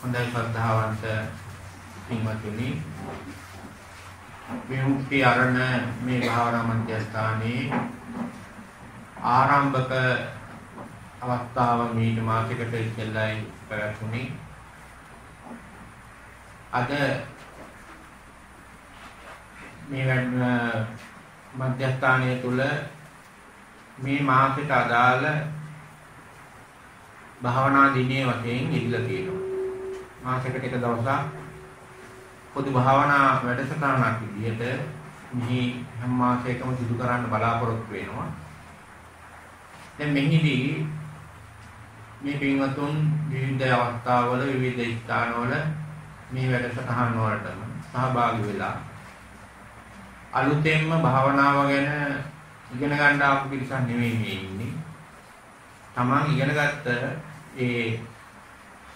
හොඳයි ශ්‍රද්ධාවන්ත පින්වත්නි විමුක්ති අරණ මේ භාවනා මධ්‍යස්ථානයේ ආරම්භක අවස්ථාව මීට මාසිකට ඉස්සෙල්ලයි පැවැත්ුණේ අද මේ වැඩ මධ්‍යස්ථානය තුල මේ මාසෙට අදාළ භාවනා දිනේ වශයෙන් ඉල්ල තියෙනවා මාසයකට එක දවසක් පොදු භාවනා වැඩසටහනක් විදිහට මෙහි හැම මාසයකම සිදු කරන්න බලාපොරොත්තු වෙනවා. දැන් මෙහිදී මේ පින්වතුන් විවිධ අවස්ථාවල විවිධ ස්ථානවල මේ වැඩසටහන වලටම සහභාගී වෙලා අලුතෙන්ම භාවනාව ගැන ඉගෙන ගන්න ආපු පිරිසක් නෙමෙයි මේ ඉන්නේ. තමන් ඉගෙන ගත්ත ඒ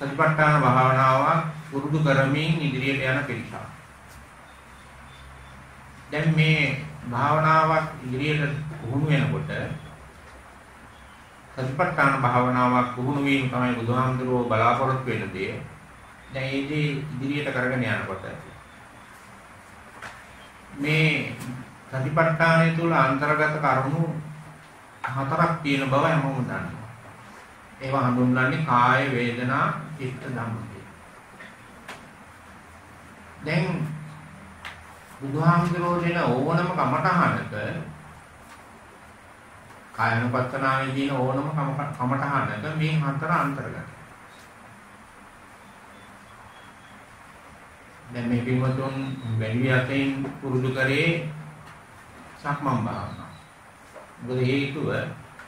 සතිපට්ඨාන භාවනාව පුරුදු කරමින් ඉදිරියට යන පිරිසක්. දැන් මේ භාවනාවක් ඉදිරියට පුහුණු වෙනකොට සතිපට්ඨාන භාවනාවක් පුහුණු වීම තමයි බුදුහාමුදුරුවෝ බලාපොරොත්තු වෙන දේ. දැන් ඒ දේ ඉදිරියට කරගෙන යනකොට මේ සතිපට්ඨානය තුල අන්තර්ගත කරුණු හතරක් තියෙන බව හැමෝම දන්නවා. ඒවා හඳුන්වන්නේ කාය වේදනා චිත්ත නම්බුදය. දැන් බුදුහාමුදුරෝ දෙන ඕනම කමටහනක කායනුපස්සනාවේ තියෙන ඕනම කමටහනක මේ හතර අන්තර්ගතයි. දැන් මේ පින්වතුන් වැඩි වශයෙන් පුරුදු කරේ සක්මන් භාවනාව. මොකද හේතුව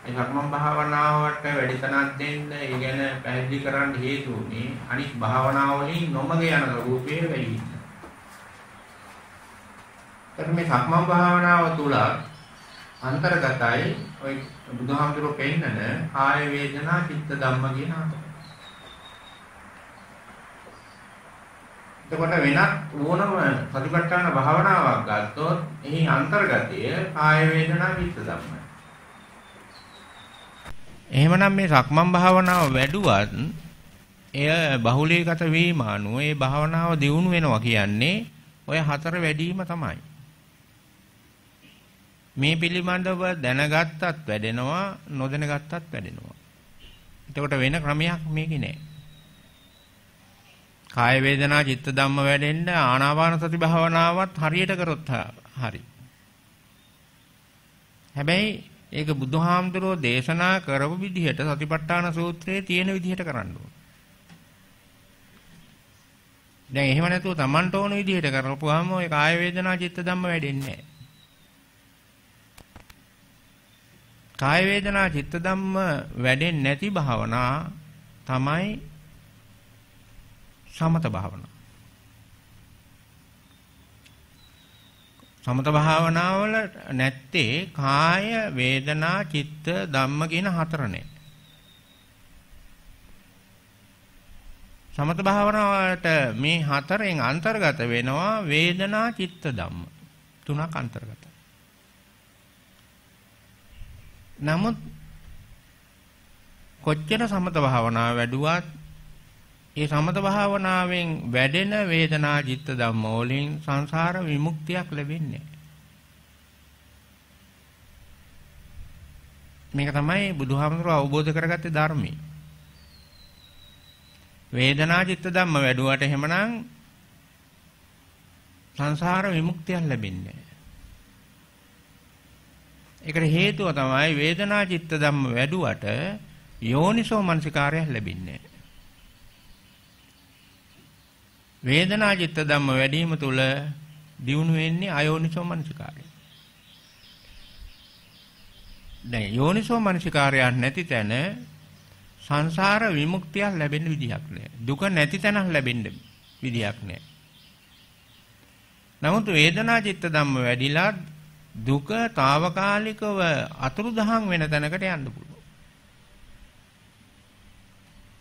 ඒ සක්මන් භාවනාවට වැඩි තනක් දෙන්න, ඒ ගැන පැහැදිලි කරන්න හේතු උනේ අනිත් භාවනාවලින් නොමග යන රූපයේ වැඩි වීම. මේ සක්මන් භාවනාව තුළ අන්තර්ගතයි ওই බුදුහාමුදුරුවෝ පෙන්නන කාය වේදනා චිත්ත ධම්ම කියන අතර. එතකොට වෙනත් ඕනම සතිපට්ඨාන භාවනාවක් ගත්තොත් එහි අන්තර්ගතය කාය වේදනා චිත්ත ධම්මයි. එහෙමනම් මේ සක්මන් භාවනාව වැඩුවත් එය බහුලීගත වීම අනුව ඒ භාවනාව දියුණු වෙනවා කියන්නේ ඔය හතර වැඩිම තමයි. මේ පිළිබඳව දැනගත්තත් වැඩෙනවා නොදැනගත්තත් වැඩෙනවා. එතකොට වෙන ක්‍රමයක් මේකේ නෑ. කාය වේදනා චිත්ත ධම්ම වැඩෙන්න ආනාපාන සති භාවනාවත් හරියට කරොත් හරි. හැබැයි ඒක බුදුහාමුදුරෝ දේශනා කරපු විදිහට සතිපට්ඨාන සූත්‍රයේ තියෙන විදිහට කරන්න ඕන. දැන් එහෙම නැතුව Tamanට ඕන විදිහට කරපුවාම ඔය කාය වේදනා චිත්ත ධම්ම වැඩෙන්නේ නැහැ. කාය වේදනා චිත්ත ධම්ම වැඩෙන්නේ නැති භාවනා තමයි සමත භාවනා. සමත භාවනාවල නැත්තේ කාය වේදනා චිත්ත ධම්ම කියන හතරනේ. සමත භාවනාවට මේ හතරෙන් අන්තර්ගත වෙනවා වේදනා චිත්ත ධම්ම තුනක් අන්තර්ගතයි. නමුත් කොච්චර සමත භාවනාව වැඩුවත් ඒ සමත භාවනාවෙන් වැඩෙන වේදනා චිත්ත ධම්ම වලින් සංසාර විමුක්තියක් ලැබෙන්නේ. මේක තමයි බුදුහාමුදුරුව අවබෝධ කරගත්තේ ධර්මයේ. වේදනා චිත්ත ධම්ම වැඩුවට එහෙමනම් සංසාර විමුක්තියක් ලැබෙන්නේ. ඒකට හේතුව තමයි වේදනා චිත්ත ධම්ම වැඩුවට යෝනිසෝ මනසිකාරයක් ලැබෙන්නේ. වේදනා චිත්ත ධම්ම වැඩිම තුල දියුණු වෙන්නේ අයෝනිසෝ මනසිකාරය. දැන් යෝනිසෝ මනසිකාරයක් නැති තැන සංසාර විමුක්තිය ලැබෙන්න විදිහක් නෑ. දුක නැති තැනක් ලැබෙන්න විදිහක් නෑ. නමුත් වේදනා චිත්ත ධම්ම වැඩිලා දුක తాවකාලිකව අතුරුදහන් වෙන තැනකට යන්න පුළුවන්.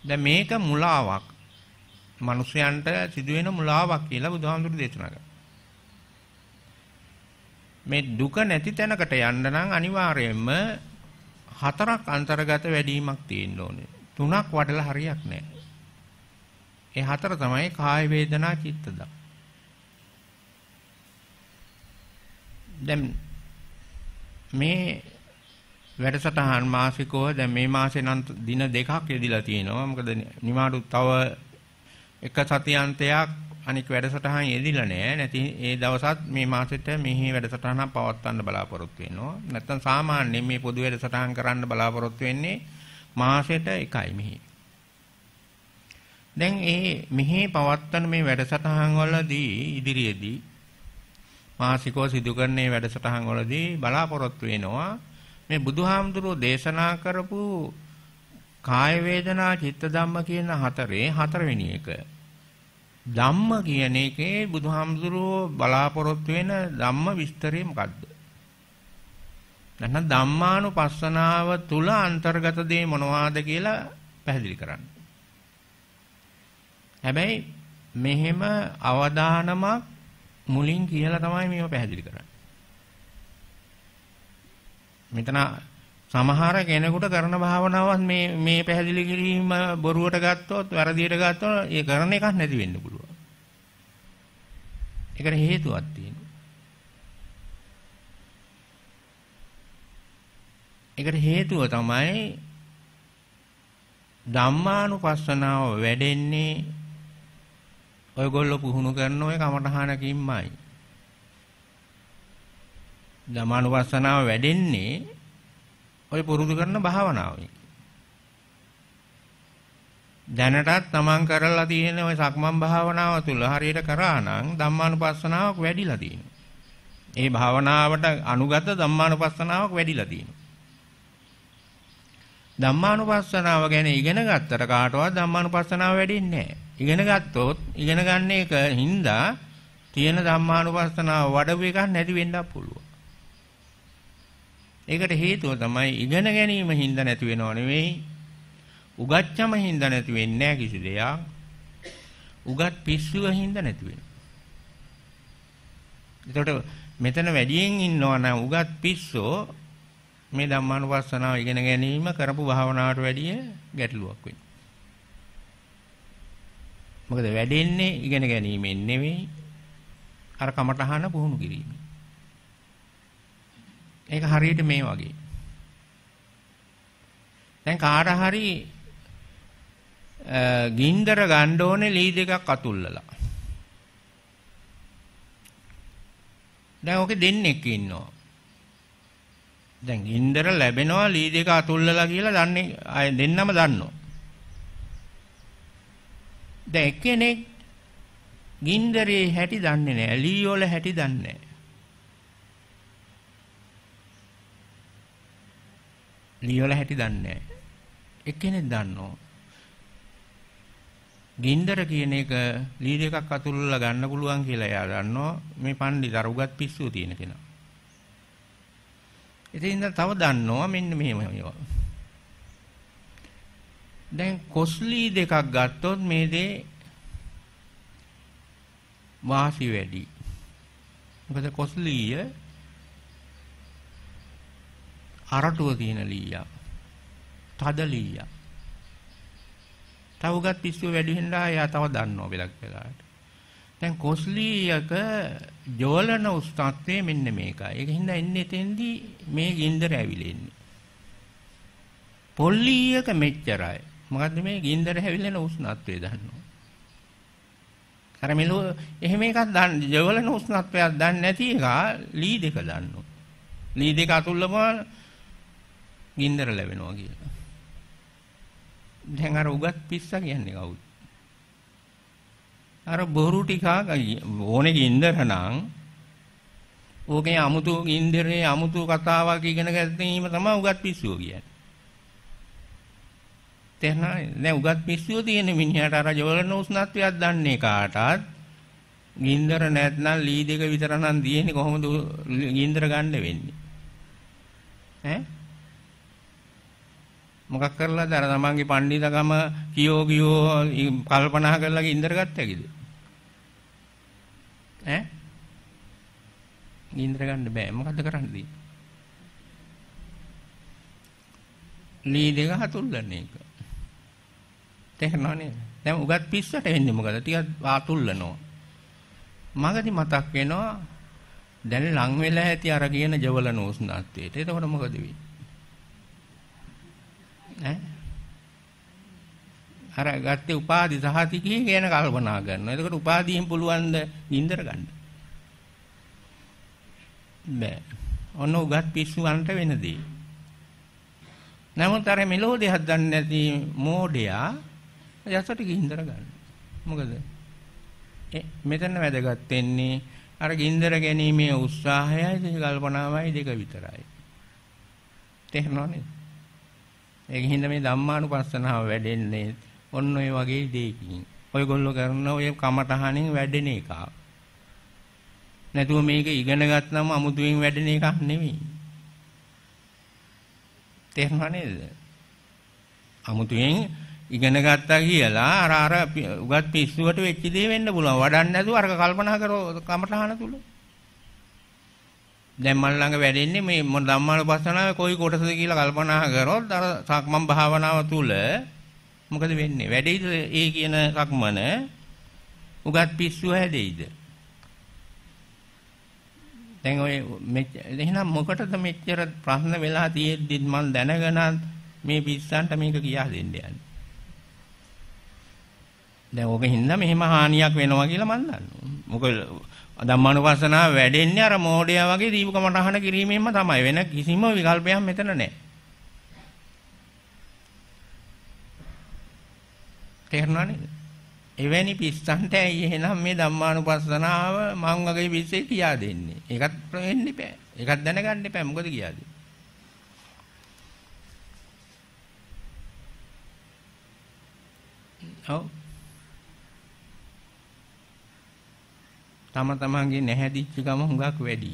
දැන් මේක මුලාවක්. මිනිසයන්ට සිදුවෙන මුලාවක් කියලා බුදුහාමුදුරු දේශනා කරා. මේ දුක නැති තැනකට යන්න නම් අනිවාර්යයෙන්ම හතරක් අන්තර්ගත වැඩිවීමක් තියෙන්න ඕනේ. තුනක් වඩලා හරියක් නැහැ. ඒ හතර තමයි කාය වේදනා චිත්ත දා. දැන් මේ වැඩසටහන් මාසිකව දැන් මේ මාසේ නම් දින දෙකක් යෙදිලා තියෙනවා. මොකද නිමාඩු තව එක සතියන්තයක් අනික වැඩසටහන් යෙදිලා නෑ. නැති ඒ දවසත් මේ මාසෙට මෙහි වැඩසටහනක් පවත්වන්න බලාපොරොත්තු වෙනවා. නැත්තම් සාමාන්‍යයෙන් මේ පොදු වැඩසටහන් කරන්න බලාපොරොත්තු වෙන්නේ මාසෙට එකයි මෙහි. දැන් ඒ මෙහි පවත්වන මේ වැඩසටහන් වලදී ඉදිරියේදී මාසිකව සිදු කරන මේ වැඩසටහන් වලදී බලාපොරොත්තු වෙනවා මේ බුදුහාමුදුරුවෝ දේශනා කරපු කාය වේදනා චිත්ත ධම්ම කියන හතරේ හතරවෙනි එක. ධම්ම කියන එකේ බුදුහාමුදුරුවෝ බලාපොරොත්තු වෙන ධම්ම විස්තරය මොකද්ද? නැත්නම් ධම්මානුපස්සනාව තුල අන්තර්ගත දේ මොනවාද කියලා පැහැදිලි කරන්න. හැබැයි මෙහෙම අවදානමක් මුලින් කියලා තමයි මේව පැහැදිලි කරන්නේ. මෙතන සමහර කෙනෙකුට කරන භාවනාවක් මේ මේ පැහැදිලි කිරීම බොරුවට ගත්තොත් වැරදියට ගත්තොත් ඒ කරන එකක් නැති වෙන්න පුළුවන්. ඒකට හේතුවක් තියෙනවා. ඒකට හේතුව තමයි ධම්මානුපස්සනාව වැඩෙන්නේ ඔයගොල්ලෝ පුහුණු කරන ඔය කමඨහනකින්මයි. ධම්මානුපස්සනාව වැඩෙන්නේ ඔය පුරුදු කරන භාවනාවෙන්. දැනටත් තමන් කරලා තියෙන ওই සක්මන් භාවනාව තුළ හරියට කරා නම් ධම්මානුපස්සනාවක් වැඩිලා තියෙනවා. ඒ භාවනාවට අනුගත ධම්මානුපස්සනාවක් වැඩිලා තියෙනවා. ධම්මානුපස්සනාව ගැන ඉගෙන ගත්තට කාටවත් ධම්මානුපස්සනාව වැඩින්නේ නැහැ. ඉගෙන ගත්තොත් ඉගෙන ගන්න එක හින්දා තියෙන ධම්මානුපස්සනාව වඩුව එකක් නැති වෙන්නත් පුළුවන්. ඒකට හේතුව තමයි ඉගෙන ගැනීම හින්දා නැති වෙනව නෙවෙයි. උගත්කම හින්දා නැති වෙන්නේ නැහැ කිසි දෙයක්. උගත් පිස්සුව හින්දා නැති වෙනවා. ඒතකොට මෙතන වැඩියෙන් ඉන්නවා නම් උගත් පිස්සෝ මේ ධම්මානුපස්සනාව ඉගෙන ගැනීම කරපු භාවනාවට වැඩිය ගැටලුවක් වෙනවා. මොකද වැඩෙන්නේ ඉගෙන ගැනීමෙන් නෙවෙයි අර කමටහන පුහුණු කිරීමෙන්. ඒක හරියට මේ වගේ. දැන් කාට හරි ගින්දර ගන්න ඕනේ ලී දෙකක් අතුල්ලලා. දැන් ඔකේ දෙන්නෙක් ඉන්නවා. දැන් ගින්දර ලැබෙනවා ලී දෙක අතුල්ලලා කියලා දන්නේ අය දෙන්නම දන්නවා. දැන් එක්කෙනෙක් ගින්දරේ හැටි දන්නේ නැහැ. ලී වල හැටි දන්නේ නැහැ. ලියවල හැටි දන්නේ නැහැ. එක්කෙනෙක් දන්නවා. ගින්දර කියන එක ලීඩ් එකක් අතුල්ලා ගන්න පුළුවන් කියලා එයා දන්නවා. මේ පණ්ඩිත අරුගත් පිස්සුව තියෙන කෙනා. ඉතින් තව දන්නවා මෙන්න මෙහෙම ඒවා. දැන් කොස්ලි දෙකක් ගත්තොත් මේ දේ වාසි වැඩි. මොකද කොස්ලිය අරටුව කියන ලීයා. තද ලීයා. තවගත් පිස්සුව වැඩි වෙනවා එයා තව දන්නවා බෙලක් වෙලාට. දැන් කොස්ලීයක ජෝලන උස්තත්වය මෙන්න මේකයි. ඒක හින්දා එන්නේ තෙන්දී මේ ගින්දර ඇවිලෙන්නේ. පොල්ලීයක මෙච්චරයි. මොකද්ද මේ ගින්දර හැවිලෙන උස්නත්වය දන්නවා. අර මෙලෝ එහෙම එකක් දාන්න ජවලන උස්නත්වයක් දාන්නේ නැති එක ලී දෙක දාන්නවා. ලී දෙක අතුල්ලම ගින්දර ලැබෙනවා කියලා. දැන් අර උගත් පිස්සා කියන්නේ කවුද? අර බොරු ටික ඕනේ ගින්දර නම් ඕකේ අමුතු ගින්දරේ අමුතු කතාවක් ඉගෙන ගැනීම තමයි උගත් පිස්සුව කියන්නේ. තේරෙනවද? දැන් උගත් පිස්සුව තියෙන මිනිහට අර ජවලන උස්නත්වයක් දන්නේ කාටවත් ගින්දර නැත්නම් ලී දෙක විතර නම් දියෙන්නේ කොහොමද ගින්දර ගන්න වෙන්නේ? ඈ මොකක් කරලාද අර තමන්ගේ පඬිලකම කියෝ කියෝ කල්පනා කරලා ඉඳරගත්ත හැකිද ඈ ඉඳර ගන්න බෑ මොකද්ද කරන්න දෙන්නේ ලී දෙක හතුල්ලන්නේ එක තේරෙනව නේද දැන් උගත් පිස්සට වෙන්නේ මොකද ටිකක් ආතුල්ලනවා මගදී මතක් වෙනවා දැන් ලං වෙලා ඇති අර කියන ජවල නෝස්නාත්වයට එතකොට මොකද වෙන්නේ ඈ අර ගත්තේ උපාදි සහතිකයේ ගැන කල්පනා කරනවා. එතකොට උපාදීන් පුළුවන් ද නින්දර ගන්න? බෑ. ඔන්න උගත් පිස්සුවන්ට වෙන දේ. නමුත් අර මෙලෝ දෙයක් දන්නේ නැති මෝඩයා යසට ගින්දර ගන්න. මොකද? මෙතන වැදගත් වෙන්නේ අර ගින්දර ගැනීමේ උත්සාහයයි කල්පනාවයි දෙක විතරයි. තේරුණා නේද? ඒක හින්දා මේ ධම්මානුපස්සනාව වැඩෙන්නේ ඔන්න ඔය වගේ දෙයකින්. ඔයගොල්ලෝ කරන ඔය කමටහනින් වැඩෙන එක. නැතුව මේක ඉගෙන ගත්තම අමුතුවෙන් වැඩෙන එකක් නෙමෙයි. තේරුණා නේද? අමුතුවෙන් ඉගෙන ගත්තා කියලා අර අර උගත් පිස්සුවට වෙච්ච දේ වෙන්න පුළුවන්. වඩන්න නැතුව අරක කල්පනා කරව කමටහන තුල. දැන් මල් ළඟ වැඩෙන්නේ මේ මොන ධම්මානුපස්සනාවේ කොයි කොටසද කියලා කල්පනා කරොත් අර සක්මන් භාවනාව තුල මොකද වෙන්නේ? වැඩෙයිද ඒ කියන සක්මන? උගත් පිස්සුව හැදෙයිද? දැන් ඔය එහෙනම් මොකටද මෙච්චර ප්‍රශ්න වෙලා තියෙද්දි මම දැනගෙන මේ පිස්සන්ට මේක කියා දෙන්න යන්නේ? දැන් ඕකෙන් හින්දා මෙහෙම හානියක් වෙනවා කියලා මම දන්නවා. මොකද ධම්මානුපස්සනාව වැඩෙන්නේ අර මෝඩයා වගේ දීපක මටහන කිරීමෙන්ම තමයි. වෙන කිසිම විකල්පයක් මෙතන නැහැ. තේරුණා නේද? එවැනි පිස්සන්ට ඇයි එහෙනම් මේ ධම්මානුපස්සනාව මං වගේ පිස්සේ කියා දෙන්නේ. ඒකත් වෙන්න බෑ. ඒකත් දැනගන්න බෑ. මොකද කියාදේ? ඔව් තම තමන්ගේ නැහැදිච්ච ගම හුඟක් වැඩි.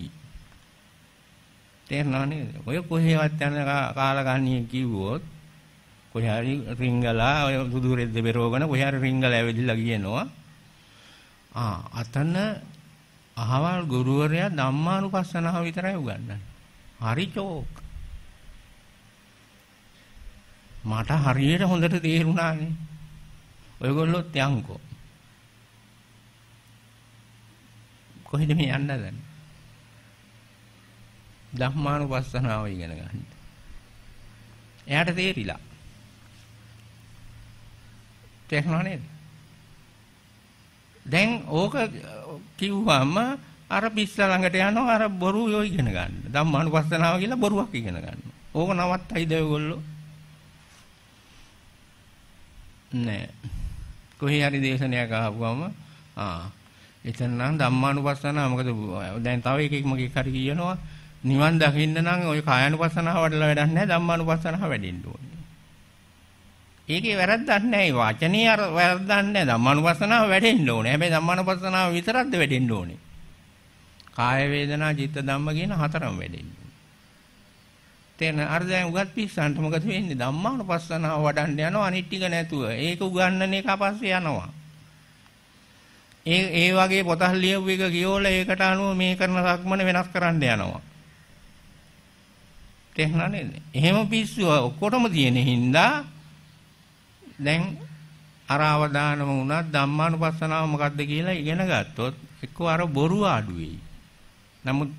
තේරෙනව නේද? ඔය කොහේවත් යන කාලගණනිය කිව්වොත් කොහේ හරි රිංගලා ඔය සුදු රෙද්ද බෙරෝගන කොහේ හරි රිංගලා ඇවිදලා කියනවා. ආ අතන අහවල් ගුරුවරයා ධම්මානුපස්සනාව විතරයි උගන්වන්නේ. හරි චෝක්. මට හරියට හොඳට තේරුණානේ. ඔයගොල්ලොත් යන්කෝ. කොහෙද මේ යන්න හදන්නේ? ධම්මානුපස්සනාව ඉගෙන ගන්න. එයාට තේරිලා. තේරුණා නේද? දැන් ඕක කිව්වම අර පිස්සලා ළඟට යනවා අර බොරු යෝ ඉගෙන ගන්න. ධම්මානුපස්සනාව කියලා බොරුවක් ඉගෙන ගන්න. ඕක නවත්තයිද ඔයගොල්ලෝ? නෑ. කොහේ හරි දේශනයක් අහපුවම ආ එතන නම් ධම්මානුපස්සනාව මොකද දැන් තව එකෙක් මගේ කරි කියනවා නිවන් දකින්න නම් ওই කායानुපස්සනාව වඩලා වැඩක් නැහැ ධම්මානුපස්සනාව වැඩෙන්න ඕනේ. ඒකේ වැරද්දක් නැහැ වචනේ අර වැරද්දක් නැහැ ධම්මානුපස්සනාව වැඩෙන්න ඕනේ. හැබැයි ධම්මානුපස්සනාව විතරක්ද වැඩෙන්න ඕනේ. කාය වේදනා චිත්ත ධම්ම කියන හතරම වැඩෙන්නේ. තේන අර දැන් උගත් පිස්සන්ට මොකද වෙන්නේ ධම්මානුපස්සනාව වඩන්න යනවා අනිත් ටික නැතුව. ඒක උගන්නන එක පස්සේ යනවා. ඒ ඒ වගේ පොතක් ලියපු එක කියෝලා ඒකට අනුව මේ කරන සක්මන වෙනස් කරන්න යනවා. තේරුණා නේද? එහෙම පිස්සු ඔක්කොටම තියෙන හින්දා දැන් අර අවදානම වුණා ධම්මානුපස්සනාව මොකද්ද කියලා ඉගෙන ගත්තොත් එක්කෝ අර බොරුව අඩු වෙයි. නමුත්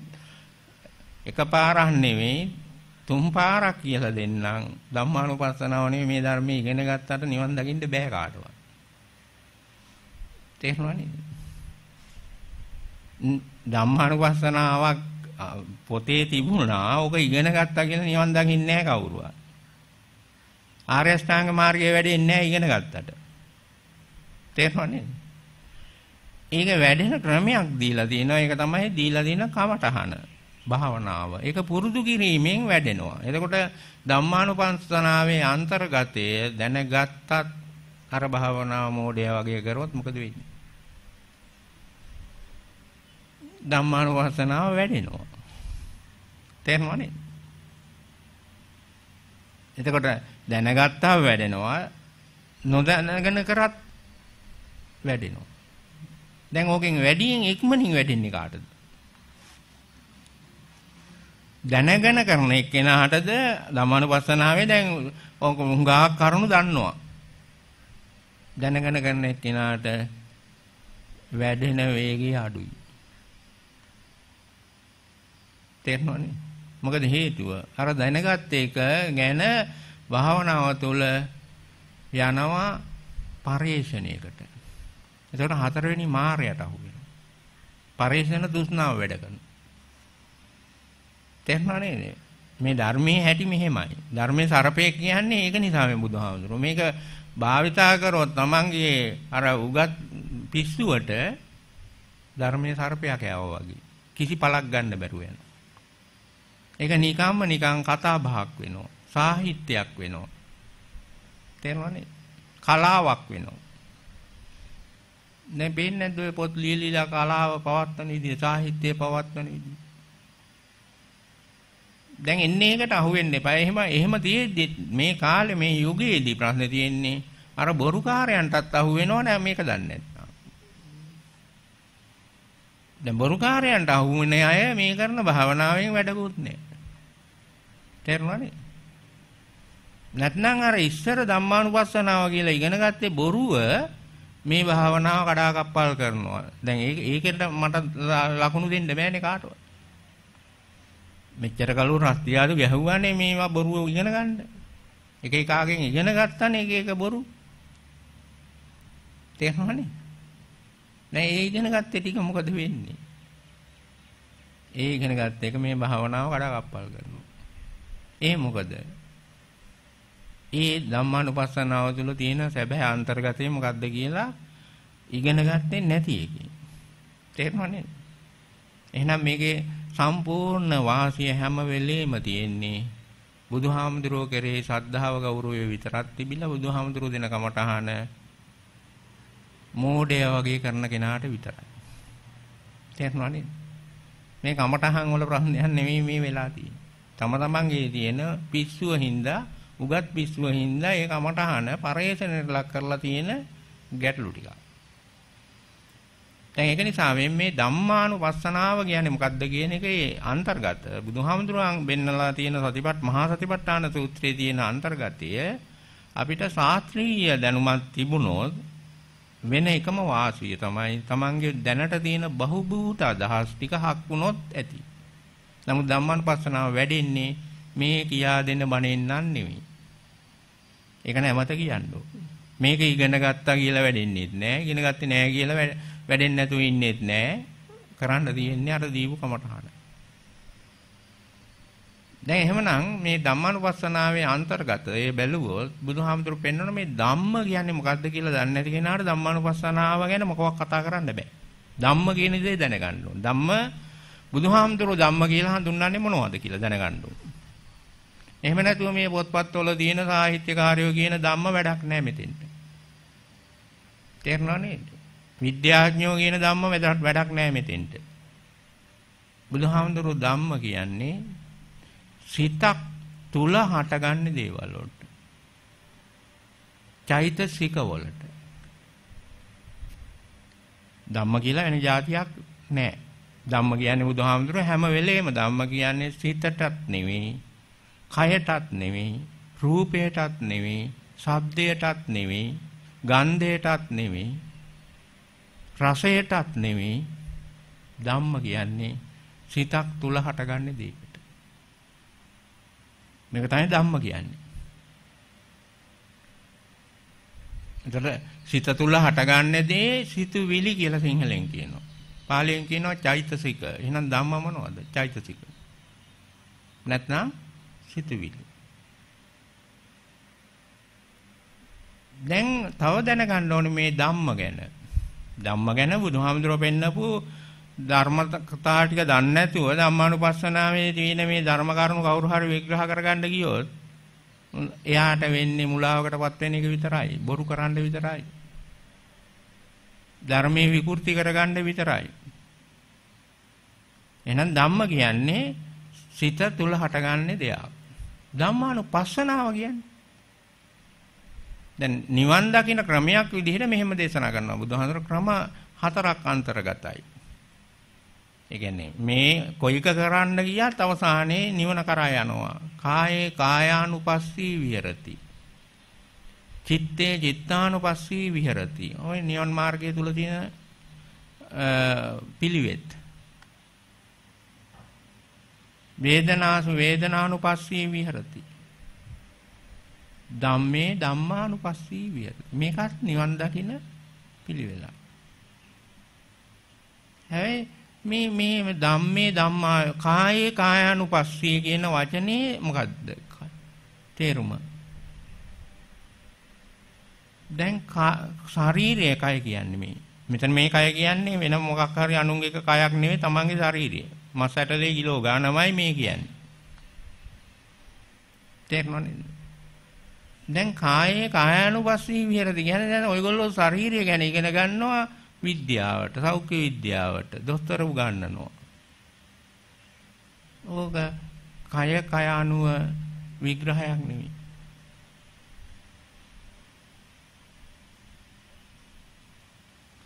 එකපාරක් නෙවෙයි තුන් පාරක් කියලා දෙන්නම් ධම්මානුපස්සනාව නෙවෙයි මේ ධර්මයේ ඉගෙන ගත්තට නිවන් දකින්න බෑ කාටවත්. තේරුණා නේද? ධම්මානුපස්සනාවක් පොතේ තිබුණා. ඕක ඉගෙන ගත්තා කියලා නිවන් දකින්නේ නැහැ කවුරුවත්. ආර්ය ශ්‍රාංග මාර්ගයේ වැඩෙන්නේ නැහැ ඉගෙන ගත්තට. තේරුණා නේද? ඒක වැඩෙන ක්‍රමයක් දීලා තියෙනවා. ඒක තමයි දීලා දෙන කමඨහන. භාවනාව. ඒක පුරුදු කිරීමෙන් වැඩෙනවා. එතකොට ධම්මානුපස්සනාවේ අන්තර්ගතය දැනගත්තත් අර භාවනාව මෝඩය වගේ කරොත් මොකද වෙන්නේ? ධම්මානුපස්සනාව වැඩෙනවා. තේරෙනවනේ. එතකොට දැනගත්තා වැඩෙනවා. නොදැනගෙන කරත් වැඩෙනවා. දැන් ඕකෙන් වැඩියෙන් ඉක්මනින් වැඩෙන්නේ කාටද? දැනගෙන කරන එක්කෙනාටද ධම්මානුපස්සනාවේ දැන් ඕක හුඟා කරුණු දන්නවා. දැනගෙන කරන එක්කෙනාට වැඩෙන වේගය අඩුයි. තේරෙනවනේ. මොකද හේතුව? අර දැනගත් එක ගැන භාවනාව තුළ යනවා පරේෂණයකට. එතකොට හතරවෙනි මායයට අහු වෙනවා. පරේෂණ දුස්නාව වැඩ කරනවා. තේරුණා නේද? මේ ධර්මයේ හැටි මෙහෙමයි. ධර්මයේ සරපේ කියන්නේ ඒක නිසා මේ බුදුහාමුදුරුවෝ මේක භාවිතා කරොත් තමන්ගේ අර උගත් පිස්සුවට ධර්මයේ සරපයක් යවවා වගේ. කිසි පළක් ගන්න බැරුව යනවා. ඒක නිකම්ම නිකං කතා බහක් වෙනවා. සාහිත්‍යයක් වෙනවා. තේරුණානේ? කලාවක් වෙනවා. දැන් බේන්නේ නැද්ද ඔය පොත් ලියලා කලාව පවත්වන විදිහ, සාහිත්‍යය පවත්වන විදිහ. දැන් එන්නේ එකට අහු වෙන්න එපා. එහෙම එහෙම තියෙද්දි මේ කාලේ මේ යුගයේදී ප්‍රශ්නේ තියෙන්නේ අර බොරුකාරයන්ටත් අහු වෙනව නෑ මේක දන්නේ නැත්නම්. දැන් බොරුකාරයන්ට අහු වෙන අය මේ කරන භාවනාවෙන් වැඩකුත් නෑ. තේරුණානේ. නැත්නම් අර ඉස්සර ධම්මානුපස්සනාව කියලා ඉගෙන ගත්තේ බොරුව මේ භාවනාව කඩාකප්පල් කරනවා. දැන් ඒක ඒකෙන්ට මට ලකුණු දෙන්න බෑනේ කාටවත්. මෙච්චර කලුරු රස්තියාදු ගැහුවානේ මේවා බොරුව ඉගෙන ගන්න. එක එකාගෙන් ඉගෙන ගත්තානේ එක එක බොරු. තේරුණානේ? දැන් ඒ ඉගෙන ගත්තේ ටික මොකද වෙන්නේ? ඒ ඉගෙන ගත්ත එක මේ භාවනාව කඩාකප්පල් කරනවා. ඒ මොකද? ඒ ධම්මානුපස්සනාව තුළ තියෙන සැබෑ අන්තර්ගතය මොකද්ද කියලා ඉගෙන ගත්තේ නැති එකේ. තේරුණානේ? එහෙනම් මේකේ සම්පූර්ණ වාසිය හැම වෙලේම තියෙන්නේ බුදුහාමුදුරුවෝ කෙරෙහි ශ්‍රද්ධාව ගෞරවය විතරක් තිබිලා බුදුහාමුදුරුවෝ දෙන කමටහන මෝඩය වගේ කරන කෙනාට විතරයි. තේරුණානේ? මේ කමටහන් වල ප්‍රශ්නයක් නෙමෙයි මේ වෙලා තියෙන්නේ. තම තමන්ගේ තියෙන පිස්සුව හින්දා උගත් පිස්සුව හින්දා ඒක අමටහන පරේෂණයට ලක් කරලා තියෙන ගැටලු ටික. දැන් ඒක නිසා මේ ධම්මානුපස්සනාව කියන්නේ මොකද්ද කියන එකේ අන්තර්ගත බුදුහාමුදුරන් බෙන්නලා තියෙන සතිපත් මහා සතිපට්ඨාන සූත්‍රයේ තියෙන අන්තර්ගතය අපිට ශාස්ත්‍රීය දැනුමක් තිබුණොත් වෙන එකම වාසිය තමයි තමන්ගේ දැනට තියෙන බහූබූත අදහස් ටික හක් වුණොත් ඇති. නමුත් ධම්මානුපස්සනාව වැඩෙන්නේ මේ කියා දෙන බණෙන් නම් නෙවෙයි. ඒක නෑමත කියන්න මේක ඉගෙන ගත්තා කියලා වැඩෙන්නේත් නෑ, ඉගෙන ගත්තේ නෑ කියලා වැඩෙන්නේ නැතුව ඉන්නේත් නෑ. කරන්න තියෙන්නේ අර දීපු කමටහන. දැන් එහෙමනම් මේ ධම්මානුපස්සනාවේ අන්තර්ගත ඒ බැලුවොත් බුදුහාමුදුරු පෙන්වන මේ ධම්ම කියන්නේ මොකද්ද කියලා දන්නේ නැති කෙනාට ධම්මානුපස්සනාව ගැන මොකවක් කතා කරන්න බෑ. ධම්ම කියන දේ දැනගන්න ඕන. ධම්ම බුදුහාමුදුරුවෝ ධම්ම කියලා හඳුන්වන්නේ මොනවද කියලා දැනගන්න ඕනේ. එහෙම නැතුව මේ පොත්පත්වල තියෙන සාහිත්‍යකාරයෝ කියන ධම්ම වැඩක් නැහැ මෙතෙන්ට. තේරෙනව නේද? විද්‍යාඥයෝ කියන ධම්ම වැඩක් නැහැ මෙතෙන්ට. බුදුහාමුදුරුවෝ ධම්ම කියන්නේ සිතක් තුල හටගන්නේ දේවල් වලට. චෛතසික වලට. ධම්ම කියලා වෙන જાතියක් නැහැ. ධම්ම කියන්නේ බුදුහාමුදුරුවෝ හැම වෙලේම ධම්ම කියන්නේ සිතටත් නෙවෙයි, කයටත් නෙවෙයි, රූපයටත් නෙවෙයි, ශබ්දයටත් නෙවෙයි, ගන්ධයටත් නෙවෙයි, රසයටත් නෙවෙයි. ධම්ම කියන්නේ සිතක් තුල හටගන්නේ දෙයකට. මේක තමයි ධම්ම කියන්නේ. එතකොට සිත තුල හටගන්නේ දේ සිතුවිලි කියලා සිංහලෙන් කියනවා. පාලියෙන් කියනවා චෛතසික. එහෙනම් ධම්ම මොනවද? චෛතසික. නැත්නම් සිතුවිලි. දැන් තව දැනගන්න ඕනේ මේ ධම්ම ගැන. ධම්ම ගැන බුදුහාමුදුරුව පෙන්නපු ධර්මතා ටික දන්නේ නැතුව ධම්මානුපස්සනාවේ තියෙන මේ ධර්ම කරුණු කවුරු හරි විග්‍රහ කරගන්න ගියොත් එයාට වෙන්නේ මුලාවකටපත් වෙන එක විතරයි බොරු කරන්න විතරයි ධර්මයේ විකෘති කරගන්න විතරයි එහෙනම් ධම්ම කියන්නේ සිත තුල හටගන්නේ දෙයක්. ධම්මානුපස්සනාව කියන්නේ දැන් නිවන් දකින ක්‍රමයක් විදිහට මෙහෙම දේශනා කරනවා බුදුහාමර ක්‍රම හතරක් අන්තර්ගතයි. ඒ කියන්නේ මේ කොයික කරන්න ගියත් අවසානයේ නිවන කරා යනවා. කායේ කායානුපස්සී විහෙරති. චිත්තේ චිත්තානුපස්සී විහෙරති. ওই නිවන් මාර්ගය තුල තියෙන පිළිවෙත්. වේදනාසු වේදනානුපස්සී විහෙරති. ධම්මේ ධම්මානුපස්සී විහෙරති. මේකත් නිවන් දකින පිළිවෙලක්. හැබැයි මේ මේ ධම්මේ ධම්මා කායේ කායානුපස්සී කියන වචනේ මොකද්ද? තේරුම. දැන් ශරීරය කය කියන්නේ මේ. මෙතන මේ කය කියන්නේ වෙන මොකක් හරි අනුන්ගේ කයක් නෙවෙයි තමන්ගේ ශරීරය. මස් ඇටලේ කිලෝ ගානමයි මේ කියන්නේ. තේරෙනවද? දැන් කායේ කායානුපස්සී විහෙරති කියන්නේ දැන් ඔයගොල්ලෝ ශාරීරිය ගැන ඉගෙන ගන්නවා විද්‍යාවට, සෞඛ්‍ය විද්‍යාවට, දොස්තර උගන්වනවා. ඕක කය කයානුව විග්‍රහයක් නෙමෙයි.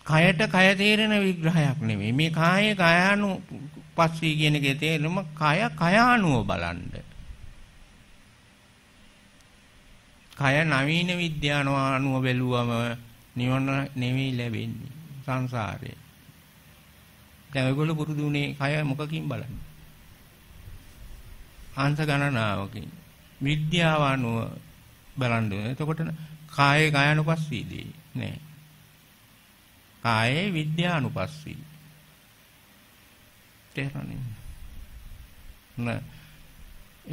කයට කය තේරෙන විග්‍රහයක් නෙමෙයි. මේ කායේ කායානු පස්සී කියන එකේ තේරුම කය කයානුව බලන්න. කය නවීන විද්‍යානුව බැලුවම නිවන නෙවෙයි ලැබෙන්නේ සංසාරේ. දැන් ඔයගොල්ලෝ පුරුදුනේ කය මොකකින් බලන්නේ? අංශ ගණනාවකින් විද්‍යාව අනුව බලන්න ඕනේ. එතකොට කායේ කායනුපස්සීදී නෑ. කායේ විද්‍යානුපස්සී. තේරෙන්නේ නෑ.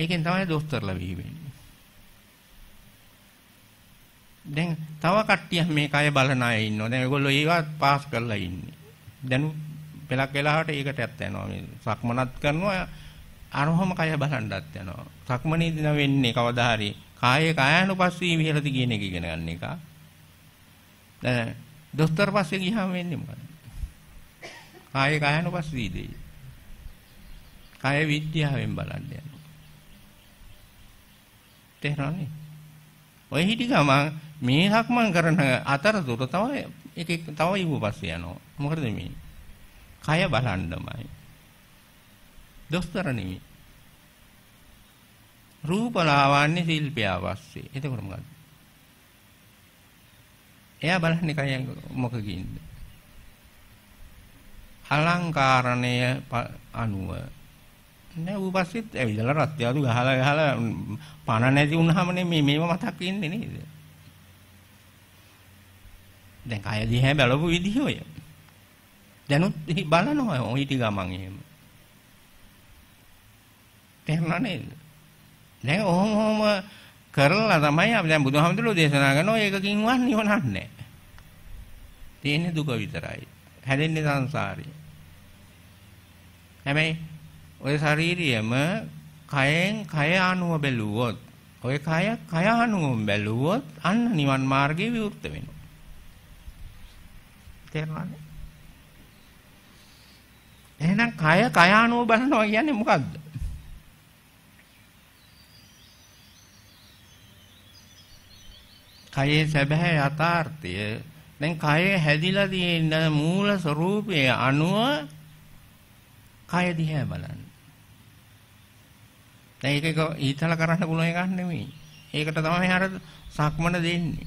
ඒකෙන් තමයි දොස්තරලා විහිවෙන්නේ. දැන් තව කට්ටියක් මේ කය බලන අය ඉන්නවා. දැන් ඒගොල්ලෝ ඒවත් පාස් කරලා ඉන්නේ. දැන් පළක් වෙලාවට ඒකට ඇත්ත යනවා. මේ සක්මනත් කරනවා අරහම කය බලන්නත් යනවා. සක්මනේදී නම් වෙන්නේ කවදා හරි කායේ කායानुපස්සී විහෙරති කියන එක ඉගෙන ගන්න එක. දැන් දොස්තර පස්සේ ගියාම වෙන්නේ මොකද? කායේ කායानुපස්සී දෙයි. කය විද්‍යාවෙන් බලන්න යනවා. තේරෙනවද? ඔය හිටි ගමන් මේ හක්මන් කරන අතරතුර තව එක එක තව ඊපස්සේ යනවා. මොකද මේ? කය බලන්නමයි. දොස්තර නෙමෙයි. රූපලාවන්‍ය ශිල්පියා පස්සේ. එතකොට මොකද? එයා බලන්නේ කයංග මොකකින්ද? අලංකාරණය අනුව නෑ ඌ පස්සෙත් ඇවිදලා රත් යාතු ගහලා ගහලා පණ නැති වුනහම මේ මේව මතක් වෙන්නේ නේද දැන් කය දිහා බලපු විදිහ ඔය දැනුත් බලනවා ඔහිටි ගමන් එහෙම තේරුණා නේද දැන් ඔහොම ඔහොම කරලා තමයි අපි දැන් බුදුහාමුදුරුවෝ දේශනා කරනවා ඒකකින් වන් නිවනක් නැහැ තියෙන්නේ දුක විතරයි හැදෙන්නේ සංසාරේ හැබැයි ওই ශාරීරියම කයෙන් කය ආනුව බැලුවොත් ඔය කය කය ආනුවම බැලුවොත් අන්න නිවන් මාර්ගයේ විවෘත වෙනවා. තේරුණාද? එහෙනම් කය කය ආනුව බලනවා කියන්නේ මොකද්ද? කයේ සැබෑ යථාර්ථය දැන් කය හැදිලා තියෙන මූල ස්වરૂපයේ අනුව කය දිහා බලන්න. දැන් ඒක ඒක හිතලා කරන්න පුළුවන් එකක් නෙමෙයි. ඒකට තමයි අර සක්මන දෙන්නේ.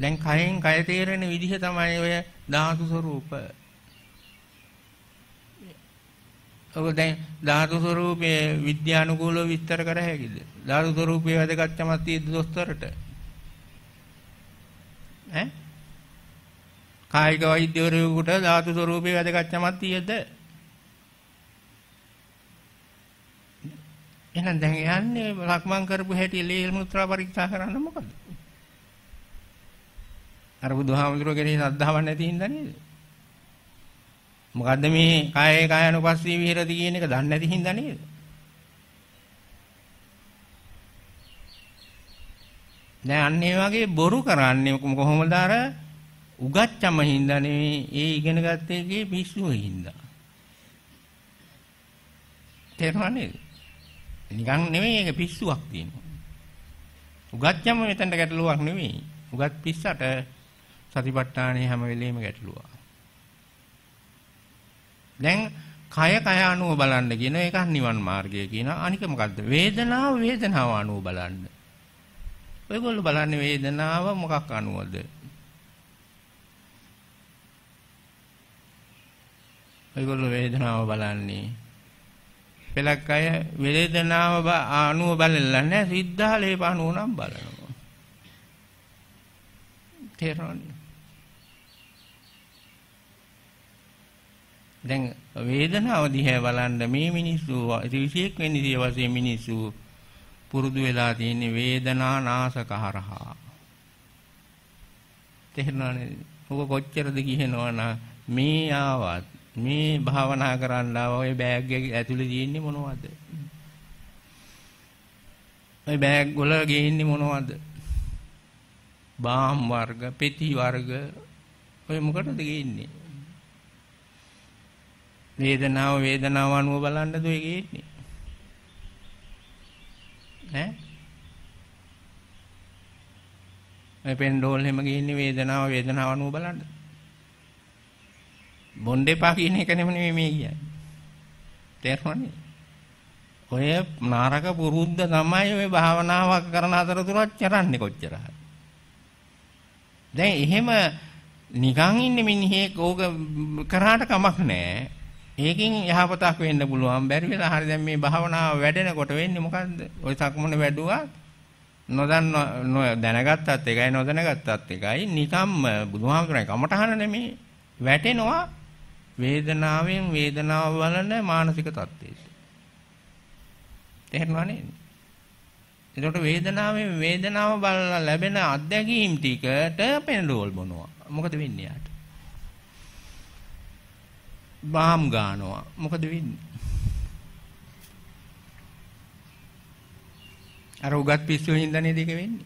දැන් කයෙන් කය තේරෙන විදිහ තමයි ඔය ධාතු ස්වરૂප. ඔබ දැන් ධාතු ස්වરૂපයේ විද්‍යානුකූලව විස්තර කර හැකිද? ධාතු ස්වરૂපයේ වැදගත්කම තියෙද්දි දොස්තරට. ඈ? කායික වෛද්‍යවරයෙකුට ධාතු ස්වરૂපයේ වැදගත්කමක් තියෙද්ද? එහෙනම් දැන් යන්නේ ලක්මන් කරපු හැටි ලේල් මුත්‍රා පරීක්ෂා කරන්න මොකද? අර බුදුහාමුදුරුවෝ කෙරෙහි සද්ධාවක් නැති හින්දා නේද? මොකද්ද මේ කායේ කායනුපස්සී විහෙරති කියන එක දන්නේ නැති හින්දා නේද? දැන් අන්න ඒ වගේ බොරු කරන්නේ කොහොමද අර උගච්චම හින්දා නෙවෙයි ඒ ඉගෙන ගත්ත එකේ පිස්සුව හින්දා. තේරුණා නේද? නිකන් නෙමෙයි ඒක පිස්සුවක් තියෙනවා. උගත්යම මෙතනට ගැටලුවක් නෙමෙයි. උගත් පිස්සට සතිපට්ඨානේ හැම වෙලෙම ගැටලුවක්. දැන් කය කය අනුව බලන්න කියන එක නිවන් මාර්ගය කියන අනික මොකද්ද? වේදනාව වේදනාව අනුව බලන්න. ඔයගොල්ලෝ බලන්නේ වේදනාව මොකක් අනුවද? ඔයගොල්ලෝ වේදනාව බලන්නේ පෙලක් අය වේදනාව ආනුව බලලා නැහැ සිද්ධාලේ පානුව නම් බලනවා. තේරෙනවද? දැන් වේදනාව දිහා බලන්න මේ මිනිස්සු 21 වෙනි දවසේ මිනිස්සු පුරුදු වෙලා තියෙන්නේ වේදනා නාසක හරහා. තේරෙනවනේ? ඔබ කොච්චරද කියනවනම් මේ ආවත් මේ භාවනා කරන්න ආව ඔය බෑග් එක ඇතුලේ තියෙන්නේ මොනවද? ඔය බෑග් වල ගේන්නේ මොනවද? බාම් වර්ග, පෙති වර්ග ඔය මොකටද ගේන්නේ? වේදනාව වේදනාව අනුව බලන්නද ඔය ගේන්නේ? ඈ මේ පෙන්ඩෝල් හැම ගේන්නේ වේදනාව වේදනාව අනුව බලන්නද? බොණ්ඩ එපා කියන එක නෙමෙයි මේ කියන්නේ. තේරුණානේ? ඔය නාරක පුරුද්ද තමයි ඔය භාවනාවක් කරන අතරතුරත් චරන්නේ කොච්චර හරි. දැන් එහෙම නිකන් ඉන්න මිනිහෙක් ඕක කරාට කමක් නැහැ. ඒකෙන් යහපතක් වෙන්න පුළුවන්. බැරි වෙලා හරි දැන් මේ භාවනාව වැඩෙනකොට වෙන්නේ මොකද්ද? ඔය සක්මන වැඩුවා නොදන්න දැනගත්තත් එකයි නොදැනගත්තත් එකයි නිකම්ම බුදුහාමුදුරනේ කමටහන නෙමේ වැටෙනවා වේදනාවෙන් වේදනාව වලන මානසික தත්ත්වයට. තේරෙනව නේද? එතකොට වේදනාවෙන් වේදනාව බලලා ලැබෙන අත්දැකීම් ටිකට පෙනරෝල් බොනවා. මොකද වෙන්නේ යාට? බාම් ගන්නවා. මොකද වෙන්නේ? අර උගත් පිස්සු වෙනින්ද නේද ඒක වෙන්නේ?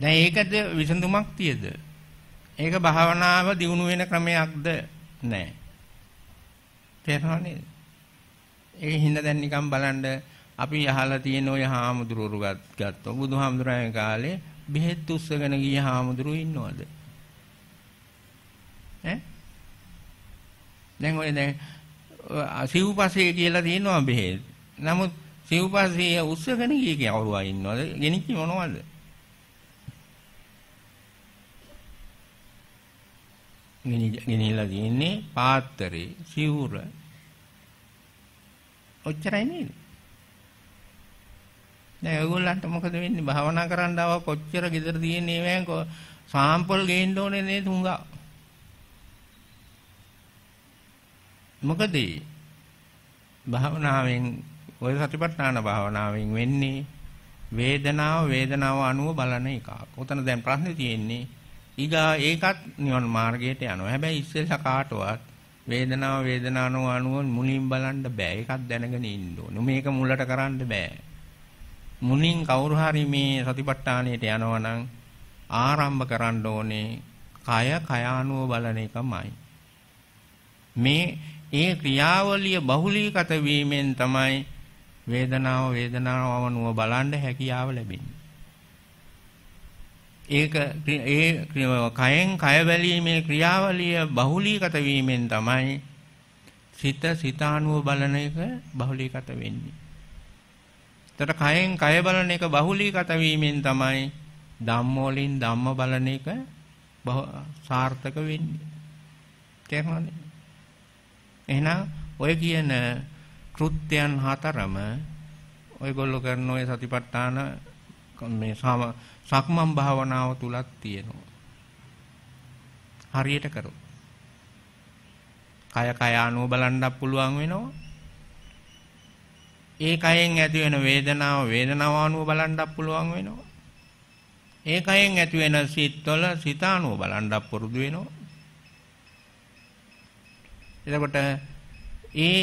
දැන් ඒකද විසඳුමක් තියද? ඒක භාවනාව දියුණු වෙන ක්‍රමයක්ද නෑ. තේරෙනව නේද? ඒක හින්දා දැන් නිකන් බලන්න අපි අහලා තියෙන ওই හාමුදුරුවරු ගත්තොත් බුදුහාමුදුරන් කාලේ බෙහෙත් උස්සගෙන ගිය හාමුදුරුවෝ ඉන්නවද? ඈ? දැන් ඔය දැන් සිව්පස්සේ කියලා තියෙනවා බෙහෙත්. නමුත් සිව්පස්සේ උස්සගෙන ගිය කවුරුවා ඉන්නවද? ගෙනිච්චි මොනවද? ගෙනිහිලා තියෙන්නේ පාත්‍රේ සිවුර ඔච්චරයි නේද දැන් ඔයගොල්ලන්ට මොකද වෙන්නේ භාවනා කරන්න ආව කොච්චර gedara තියෙන ඒවා සාම්පල් ගේන්න ඕනේ නේද හුඟා මොකද භාවනාවෙන් ඔය සතිපට්ඨාන භාවනාවෙන් වෙන්නේ වේදනාව වේදනාව අනුව බලන එක. උතන දැන් ප්‍රශ්නේ තියෙන්නේ ඊගා ඒකත් නිවන මාර්ගයට යනවා. හැබැයි ඉස්සෙල්ලා කාටවත් වේදනාව වේදනානෝ අනුව මුලින් බලන්න බෑ. ඒකත් දැනගෙන ඉන්න ඕනේ. මේක මුලට කරන්න බෑ. මුලින් කවුරු හරි මේ සතිපට්ඨානයට යනවා නම් ආරම්භ කරන්න ඕනේ කය කයානුව බලන එකමයි. මේ ඒ ක්‍රියාවලිය බහුලීගත වීමෙන් තමයි වේදනාව වේදනාව අනුව බලන්න හැකියාව ලැබෙන්නේ. ඒක ඒ කයෙන් කය බැලීමේ ක්‍රියාවලිය බහුලීගත වීමෙන් තමයි සිත සිතානුව බලන එක බහුලීගත වෙන්නේ. එතකොට කයෙන් කය බලන එක බහුලීගත වීමෙන් තමයි ධම්ම වලින් ධම්ම බලන එක සාර්ථක වෙන්නේ. තේරුණාද? එහෙනම් ඔය කියන කෘත්‍යයන් හතරම ඔයගොල්ලෝ කරන ඔය සතිපට්ඨාන මේ සම සක්මන් භාවනාව තුලත් තියෙනවා. හරියට කරොත්. කය කය අනුව බලන්නත් පුළුවන් වෙනවා. ඒ කයෙන් ඇති වෙන වේදනාව වේදනාව අනුව බලන්නත් පුළුවන් වෙනවා. ඒ කයෙන් ඇති වෙන සිත්වල සිත අනුව බලන්නත් පුරුදු වෙනවා. එතකොට ඒ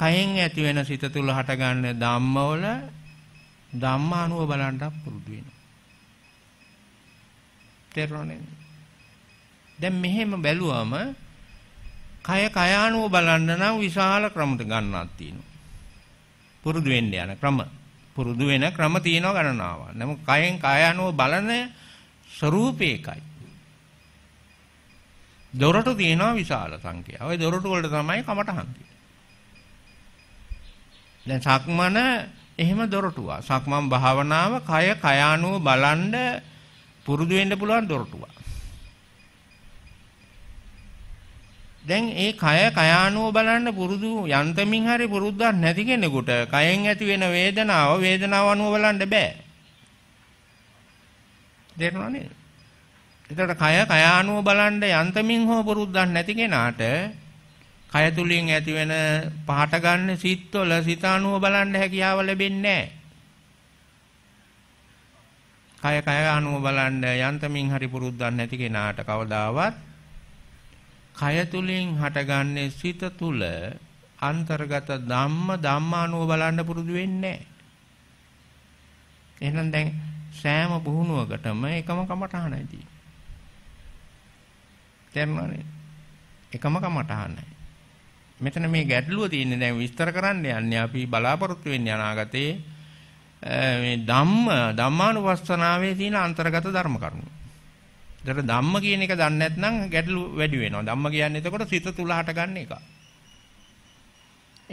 කයෙන් ඇති වෙන සිත තුල හටගන්න ධම්මවල ධම්ම අනුව බලන්නත් පුරුදු වෙනවා. තේරුණා නේද? දැන් මෙහෙම බැලුවම කය කයානුව බලන්න නම් විශාල ක්‍රමත ගන්නක් තියෙනවා. පුරුදු වෙන්න යන ක්‍රම. පුරුදු වෙන ක්‍රම තියෙනවා ගණනාව. නමුත් කයෙන් කයානුව බලන ස්වરૂපේකයි. දොරටු තියෙනවා විශාල සංඛ්‍යාව. ඒ දොරටු වලට තමයි කමටහන් දැන් සක්මන එහෙම දොරටුවා. සක්මන් භාවනාව කය කයානුව බලන්න පුරුදු වෙන්න පුළුවන් දොරටුවක්. දැන් ඒ කය කයානුව බලන්න පුරුදු යන්තමින් හරි පුරුද්දක් නැති කෙනෙකුට කයෙන් ඇති වෙන වේදනාව වේදනාව අනුව බලන්න බෑ. තේරුණා නේද? එතකොට කය කයානුව බලන්න යන්තමින් හෝ පුරුද්දක් නැති කෙනාට කය තුලින් ඇති වෙන පහට ගන්න සිත්වල සිතානුව බලන්න හැකියාව ලැබෙන්නේ නැහැ. කය කය අනුව බලන්න යන්තමින් හරි පුරුද්දක් නැති කෙනාට කවදාවත් කය තුලින් හටගන්නේ සිත තුල අන්තර්ගත ධම්ම ධම්මානුව බලන්න පුරුදු වෙන්නේ එහෙනම් දැන් සෑම පුහුණුවකටම එකම කමටහනයි තියෙන්නේ. තේරුණානේ? එකම කමටහනයි. මෙතන මේ ගැටලුව තියෙන්නේ දැන් විස්තර කරන්න යන්නේ අපි බලාපොරොත්තු වෙන්නේ අනාගතේ මේ ධම්ම ධම්මානුපස්සනාවේ තියෙන අන්තර්ගත ධර්ම කරුණු. ඒතර ධම්ම කියන එක දන්නේ නැත්නම් ගැටලු වැඩි වෙනවා. ධම්ම කියන්නේ එතකොට සිත තුල හටගන්න එක.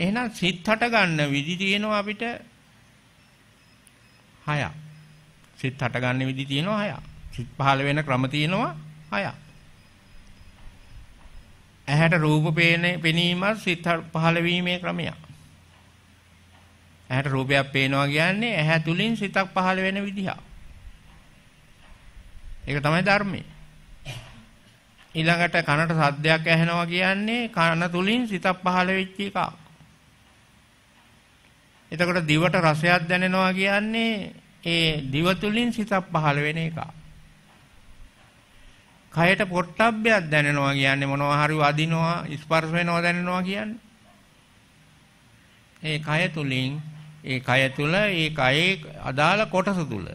එහෙනම් සිත හටගන්න විදි තියෙනවා අපිට හයක්. සිත හටගන්න විදි තියෙනවා හයක්. සිත් පහළ වෙන ක්‍රම තියෙනවා හයක්. ඇහැට රූප පේන පෙනීම සිත පහළ වීමේ ක්‍රමයක්. ඇහැට රූපයක් පේනවා කියන්නේ ඇහැ තුලින් සිතක් පහළ වෙන විදිහ. ඒක තමයි ධර්මය. ඊළඟට කනට සද්දයක් ඇහෙනවා කියන්නේ කන තුලින් සිතක් පහළ වෙච්ච එකක්. එතකොට දිවට රසයක් දැනෙනවා කියන්නේ ඒ දිව තුලින් සිතක් පහළ වෙන එකක්. කයට පොට්ටබ්බයක් දැනෙනවා කියන්නේ මොනවා හරි වදිනවා ස්පර්ශ වෙනවා දැනෙනවා කියන්නේ ඒ කය තුලින් ඒ කය තුල ඒ කයේ අදාළ කොටස තුල.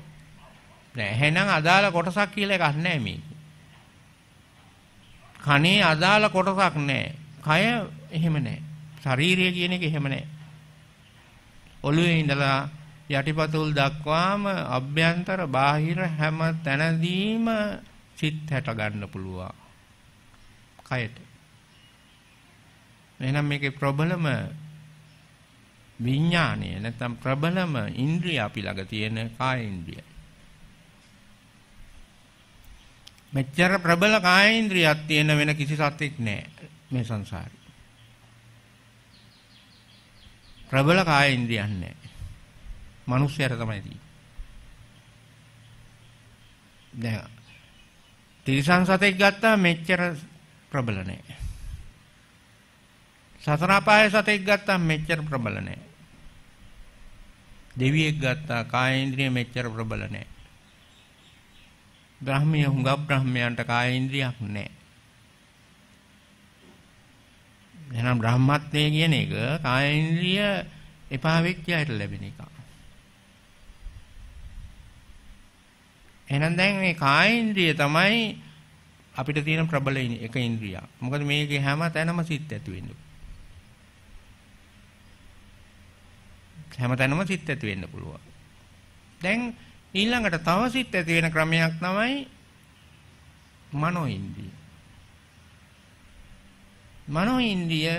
නෑ එහෙනම් අදාළ කොටසක් කියලා එකක් නෑ මේක. කනේ අදාළ කොටසක් නෑ. කය එහෙම නෑ. ශරීරය කියන එක එහෙම නෑ. ඔළුවේ ඉඳලා යටිපතුල් දක්වාම අභ්‍යන්තර බාහිර හැම තැනදීම සිත් හැට ගන්න පුළුවන්. කයට. එහෙනම් මේකේ ප්‍රබලම විඥාණය නැත්නම් ප්‍රබලම ඉන්ද්‍රිය අපි ළඟ තියෙන කාය ඉන්ද්‍රිය. මෙච්චර ප්‍රබල කාය ඉන්ද්‍රියක් තියෙන වෙන කිසි සත්‍යෙක් නැහැ මේ සංසාරේ. ප්‍රබල කාය ඉන්ද්‍රියක් නැහැ. මිනිස්සයර තමයි තියෙන්නේ. දැන් තිරිසන් සතෙක් ගත්තා මෙච්චර ප්‍රබල නැහැ. සතර පාය සතෙක් ගත්තා මෙච්චර ප්‍රබල නැහැ. දෙවියෙක් ගත්තා කායේන්ද්‍රිය මෙච්චර ප්‍රබල නැහැ. බ්‍රාහ්මීය හුඟ බ්‍රාහ්මයන්ට කායේන්ද්‍රියක් නැහැ. එහෙනම් බ්‍රහ්මත්වය කියන එක කායේන්ද්‍රිය එපා වෙච්ච අයට ලැබෙන එකක්. එහෙනම් දැන් මේ කායේන්ද්‍රිය තමයි අපිට තියෙන ප්‍රබල එක ඉන්ද්‍රියක්. මොකද මේකේ හැම තැනම සිත් ඇති වෙන්නේ. හැමතැනම සිත් ඇති වෙන්න පුළුවන්. දැන් ඊළඟට තව සිත් ඇති වෙන ක්‍රමයක් තමයි මනෝ ඉන්ද්‍රිය. මනෝ ඉන්ද්‍රිය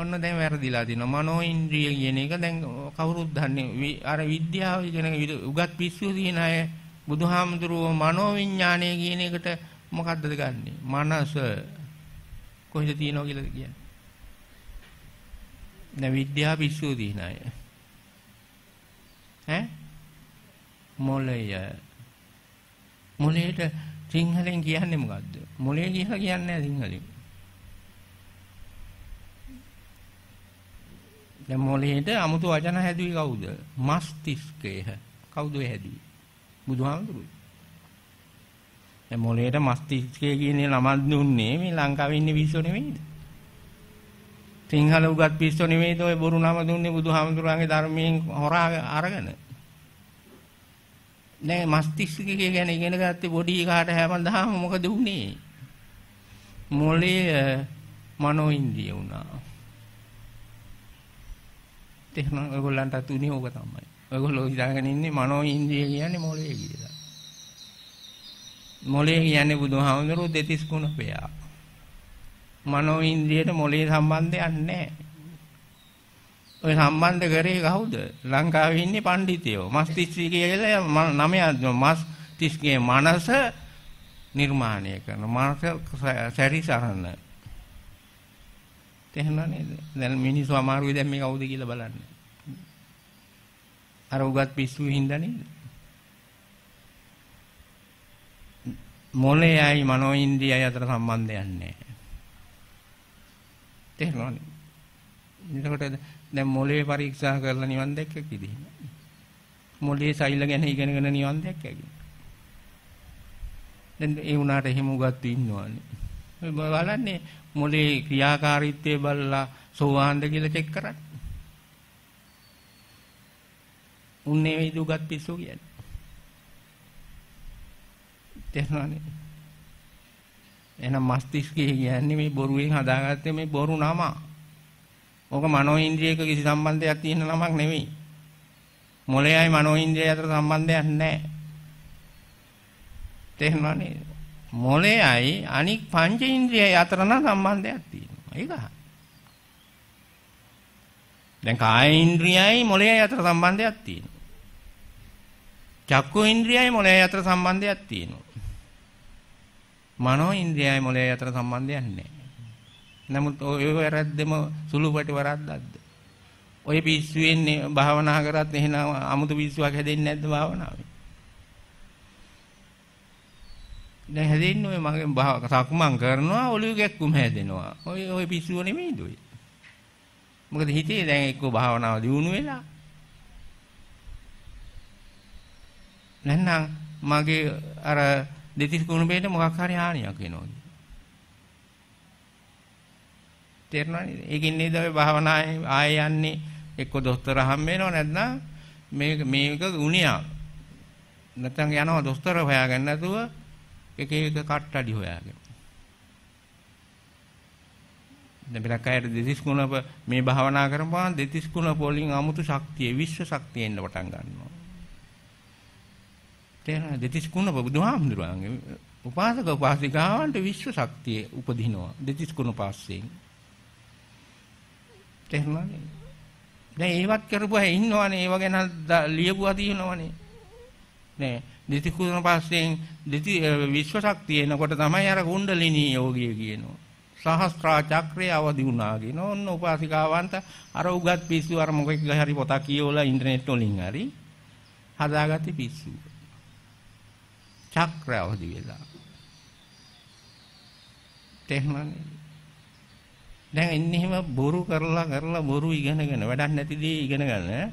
ඔන්න දැන් වැරදිලා තිනවා. මනෝ ඉන්ද්‍රිය කියන එක දැන් කවුරුත් දන්නේ අර විද්‍යාව කියන උගත් පිස්සු දින අය බුදුහාමුදුරුවෝ මනෝ විඥානය කියන එකට මොකද්දද ගන්නෙ? මනස කොහෙද තියෙනව කියලා කියන්නේ. දැන් විද්‍යාව පිස්සු දින අය. ඈ මොළය මොළයට සිංහලෙන් කියන්නේ මොකද්ද මොළය කියලා කියන්නේ නැහැ සිංහලෙන් දැන් මොළයට 아무තු වචන හැදුවේ කවුද මස්තිස්කය කවුද හැදුවේ බුදුහාමුදුරුවෝ දැන් මොළයට මස්තිස්කය කියන නමක් දුන්නේ මේ ලංකාවේ ඉන්න පිස්සු නෙමෙයිද සිංහල උගත් පිස්සු නෙමෙයිද ඔය බොරු නම දුන්නේ බුදුහාමුදුරුවන්ගේ ධර්මයෙන් හොරා අරගෙන නෑ මස්තිෂ්කය ගැන ඉගෙන ගත්තේ බොඩි කාට හැමදාම මොකද වුනේ? මොළේ මනෝ ඉන්ද්‍රිය වුණා. තේරුණා ඔයගොල්ලන්ට තුනේ ඕක තමයි. ඔයගොල්ලෝ හිතාගෙන ඉන්නේ මනෝ ඉන්ද්‍රිය කියන්නේ මොළේ කියලා. මොළේ කියන්නේ බුදුහාමුදුරුවෝ දෙතිස් ගුණ පෙයා. මනෝ ඉන්ද්‍රියට මොළේ සම්බන්ධයක් නැහැ. ඔය සම්බන්ධ කරේ කවුද? ලංකාවේ ඉන්නේ පඬිතියෝ. මස්තිස්ත්‍රි කියලා නමයක් මස්තිස්ගේ මනස නිර්මාණය කරන මානස සැරිසරන. තේහෙනව නේද? දැන් මිනිස්සු අමාරුයි දැන් මේ කවුද කියලා බලන්න. අර උගත් පිස්සු හින්දා නේද? මොළයයි මනෝඉන්ද්‍රියයි අතර සම්බන්ධයක් නැහැ. තේරෙනවද? එතකොට දැන් මොලේ පරීක්ෂා කරලා නිවන් දැක්ක කිදී මොලේ සෛල ගැන ඉගෙනගෙන නිවන් දැක්ක දැන් ඒ උනාට එහෙම උගත් ඉන්නවනේ බලන්නේ මොලේ ක්‍රියාකාරීත්වය බලලා සෝවාන්ද කියලා චෙක් කරන්නේ උන්නේ නෙවෙයි දුගත් පිස්සු කියන්නේ තේරෙනවනේ එහෙනම් මස්තිෂ්කය කියන්නේ මේ බොරුවෙන් හදාගත්තේ මේ බොරු නම ඕක මනෝ ඉන්ද්‍රියක කිසි සම්බන්ධයක් තියෙන නමක් නෙවෙයි. මොළයයි මනෝ ඉන්ද්‍රිය අතර සම්බන්ධයක් නැහැ. තේරෙනව නේද? මොළයයි අනික් පංච ඉන්ද්‍රියයි අතර නම් සම්බන්ධයක් තියෙනවා. ඒක අහන්න. දැන් කාය ඉන්ද්‍රියයි මොළයයි අතර සම්බන්ධයක් තියෙනවා. චක්කු ඉන්ද්‍රියයි මොළයයි අතර සම්බන්ධයක් තියෙනවා. මනෝ ඉන්ද්‍රියයි මොළයයි අතර සම්බන්ධයක් නැහැ. නමුත් ඔය වැරද්දම සුළුපටි වරද්දක්ද? ඔය පිස්සු වෙන්නේ භාවනා කරත් එහෙනම් අමුතු පිස්සුවක් හැදෙන්නේ නැද්ද භාවනාවේ? දැන් හැදෙන්නේ ඔය මගේ භාව සක්මන් කරනවා ඔලිය ගැක්කුම හැදෙනවා. ඔය ඔය පිස්සුව නෙමෙයිද ඔය? මොකද හිතේ දැන් එක්ක භාවනාව දියුණු වෙලා නැත්නම් මගේ අර දෙතිස් කුණුඹේට මොකක් හරි හානියක් වෙනවා. තේරෙනවා නේද? ඒකින් නේද ඔය භාවනාවේ ආය යන්නේ එක්ක දොස්තර හම් වෙනව නැත්නම් මේක මේක ගුණයක්. නැත්නම් යනවා දොස්තර හොයාගන්න නැතුව එක එක කට්ටඩි හොයාගෙන. දැන් බෙලක් අයට දෙතිස් කුණප මේ භාවනා කරපුවාම දෙතිස් කුණප වලින් 아무තු ශක්තිය විශ්ව ශක්තිය එන්න පටන් ගන්නවා. තේරෙනවද? දෙතිස් කුණප බුදුහාමුදුරුවන්ගේ උපාසක උපාසිකාවන්ට විශ්ව ශක්තිය උපදිනවා. දෙතිස් කුණ පාස්සෙන්. තේරුණාද? දැන් ඒවත් කරපුවා ඉන්නවනේ ඒව ගැන ලියපුවා තියෙනවනේ. නේ දෙති කුරන පස්සෙන් දෙති විශ්ව ශක්තිය එනකොට තමයි අර කුණ්ඩලිනී යෝගිය කියනවා. සහස්ත්‍රා චක්‍රය අවදි වුණා කියන ඔන්න උපාසිකාවන්ත අර උගත් පිස්සු අර මොකෙක් හරි පොතක් කියවලා ඉන්ටර්නෙට් වලින් හරි හදාගත්තේ පිස්සු. චක්‍ර අවදි වෙලා. තේරුණානේ දැන් ඉන්නේ එහෙම බොරු කරලා කරලා බොරු ඉගෙනගෙන වැඩක් නැති දේ ඉගෙන ගන්න.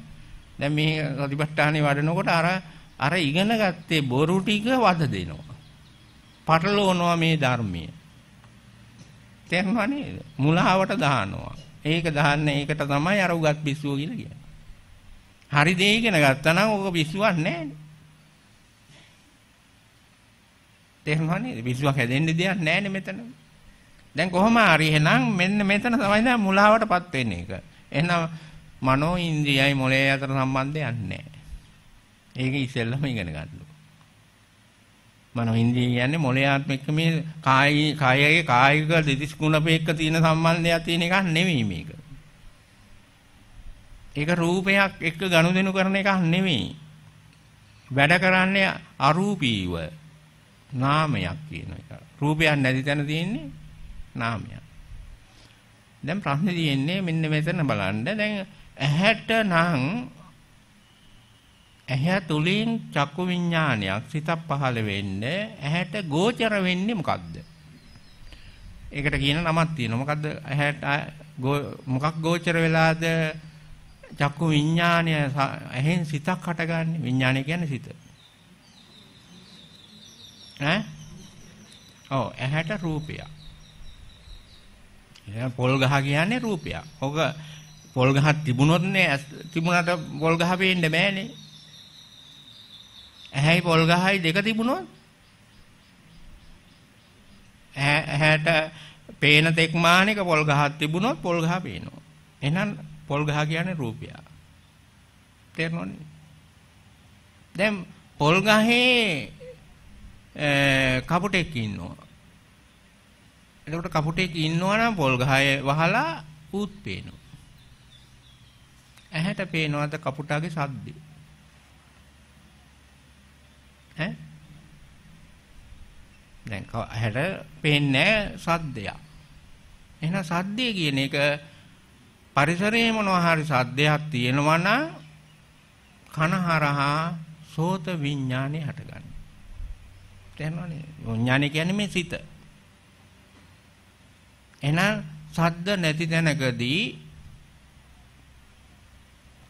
දැන් මේ සතිපට්ඨානේ වඩනකොට අර අර ඉගෙන ගත්තේ බොරු ටික වද දෙනවා. පටලවනවා මේ ධර්මයේ. තේරුණා නේද? මුලාවට දානවා. ඒක දාන්න ඒකට තමයි අර උගත් පිස්සුව කියලා කියන්නේ. හරි දේ ඉගෙන ගත්තා නම් ඕක පිස්සුවක් නැහැ. තේරුණා නේද? පිස්සුවක් හැදෙන්න දෙයක් නැහැ මෙතන. දැන් කොහොම හරි එහෙනම් මෙන්න මෙතන තමයි දැන් මුලාවටපත් වෙන්නේ ඒක. එහෙනම් මනෝ ඉන්ද්‍රියයි මොලේ අතර සම්බන්ධයක් නැහැ. ඒක ඉස්සෙල්ලම ඉගෙන ගන්න මනෝ ඉන්ද්‍රිය කියන්නේ මොලේ ආත්මික මේ කායි කායයේ කායික දෙතිස් ගුණපේක්ක තියෙන සම්බන්ධයක් තියෙන එකක් නෙවෙයි මේක. ඒක රූපයක් එක්ක ගනුදෙනු කරන එකක් නෙවෙයි. වැඩ කරන්නේ අරූපීව නාමයක් කියන එක. රූපයක් නැති තැන තියෙන්නේ නාමයක්. දැන් ප්‍රශ්නේ තියෙන්නේ මෙන්න මෙතන බලන්න. දැන් ඇහැට නම් ඇහැ තුලින් චක්කු විඥානයක් සිතක් පහළ වෙන්නේ ඇහැට ගෝචර වෙන්නේ මොකද්ද? ඒකට කියන නමක් තියෙනවා. මොකද්ද ඇහැට මොකක් ගෝචර වෙලාද චක්කු විඥානය ඇහෙන් සිතක් හටගන්නේ. විඥානය කියන්නේ සිත. ඈ? ඔව් ඇහැට රූපයක්. පොල් ගහ කියන්නේ රූපයක්. ඔක පොල් ගහක් තිබුණොත් නේ තිබුණාට පොල් ගහ පේන්න බෑනේ. ඇහැයි පොල් ගහයි දෙක තිබුණොත් ඇහැට පේන තෙක් මානික පොල් ගහක් තිබුණොත් පොල් ගහ පේනවා. එහෙනම් පොල් ගහ කියන්නේ රූපය. තේරෙනවද? දැන් පොල් ගහේ කපුටෙක් ඉන්නවා. එතකොට කපුටෙක් ඉන්නවනම් පොල් ගහේ වහලා ඌත් පේනවා. ඇහැට පේනවද කපුටාගේ ශබ්දේ? ඈ? දැන් ඇහැට පේන්නේ ශබ්දය. එහෙනම් ශබ්දය කියන එක පරිසරයේ මොනවා හරි ශබ්දයක් තියෙනවා නම් කන හරහා සෝත විඥානේ හටගන්නවා. තේරෙනවනේ? විඥානේ කියන්නේ මේ සිත. එහෙනම් සද්ද නැති තැනකදී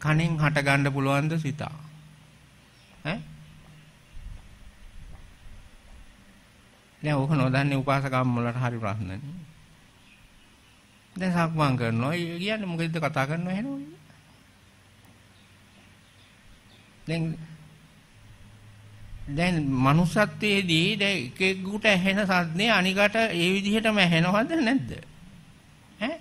කණෙන් හට ගන්න පුළුවන්ද සිතා ඈ දැන් ඕක නොදන්නේ උපාසකම් වලට හරි ප්‍රශ්නනේ දැන් සක්මන් කරනවා කියන්නේ මොකද කතා කරනවා එහෙනම් දැන් දැන් manussත්වයේදී දැන් එක එක්කට ඇහෙන සද්දේ අනිකට ඒ විදිහටම ඇහෙනවද නැද්ද? ඈ?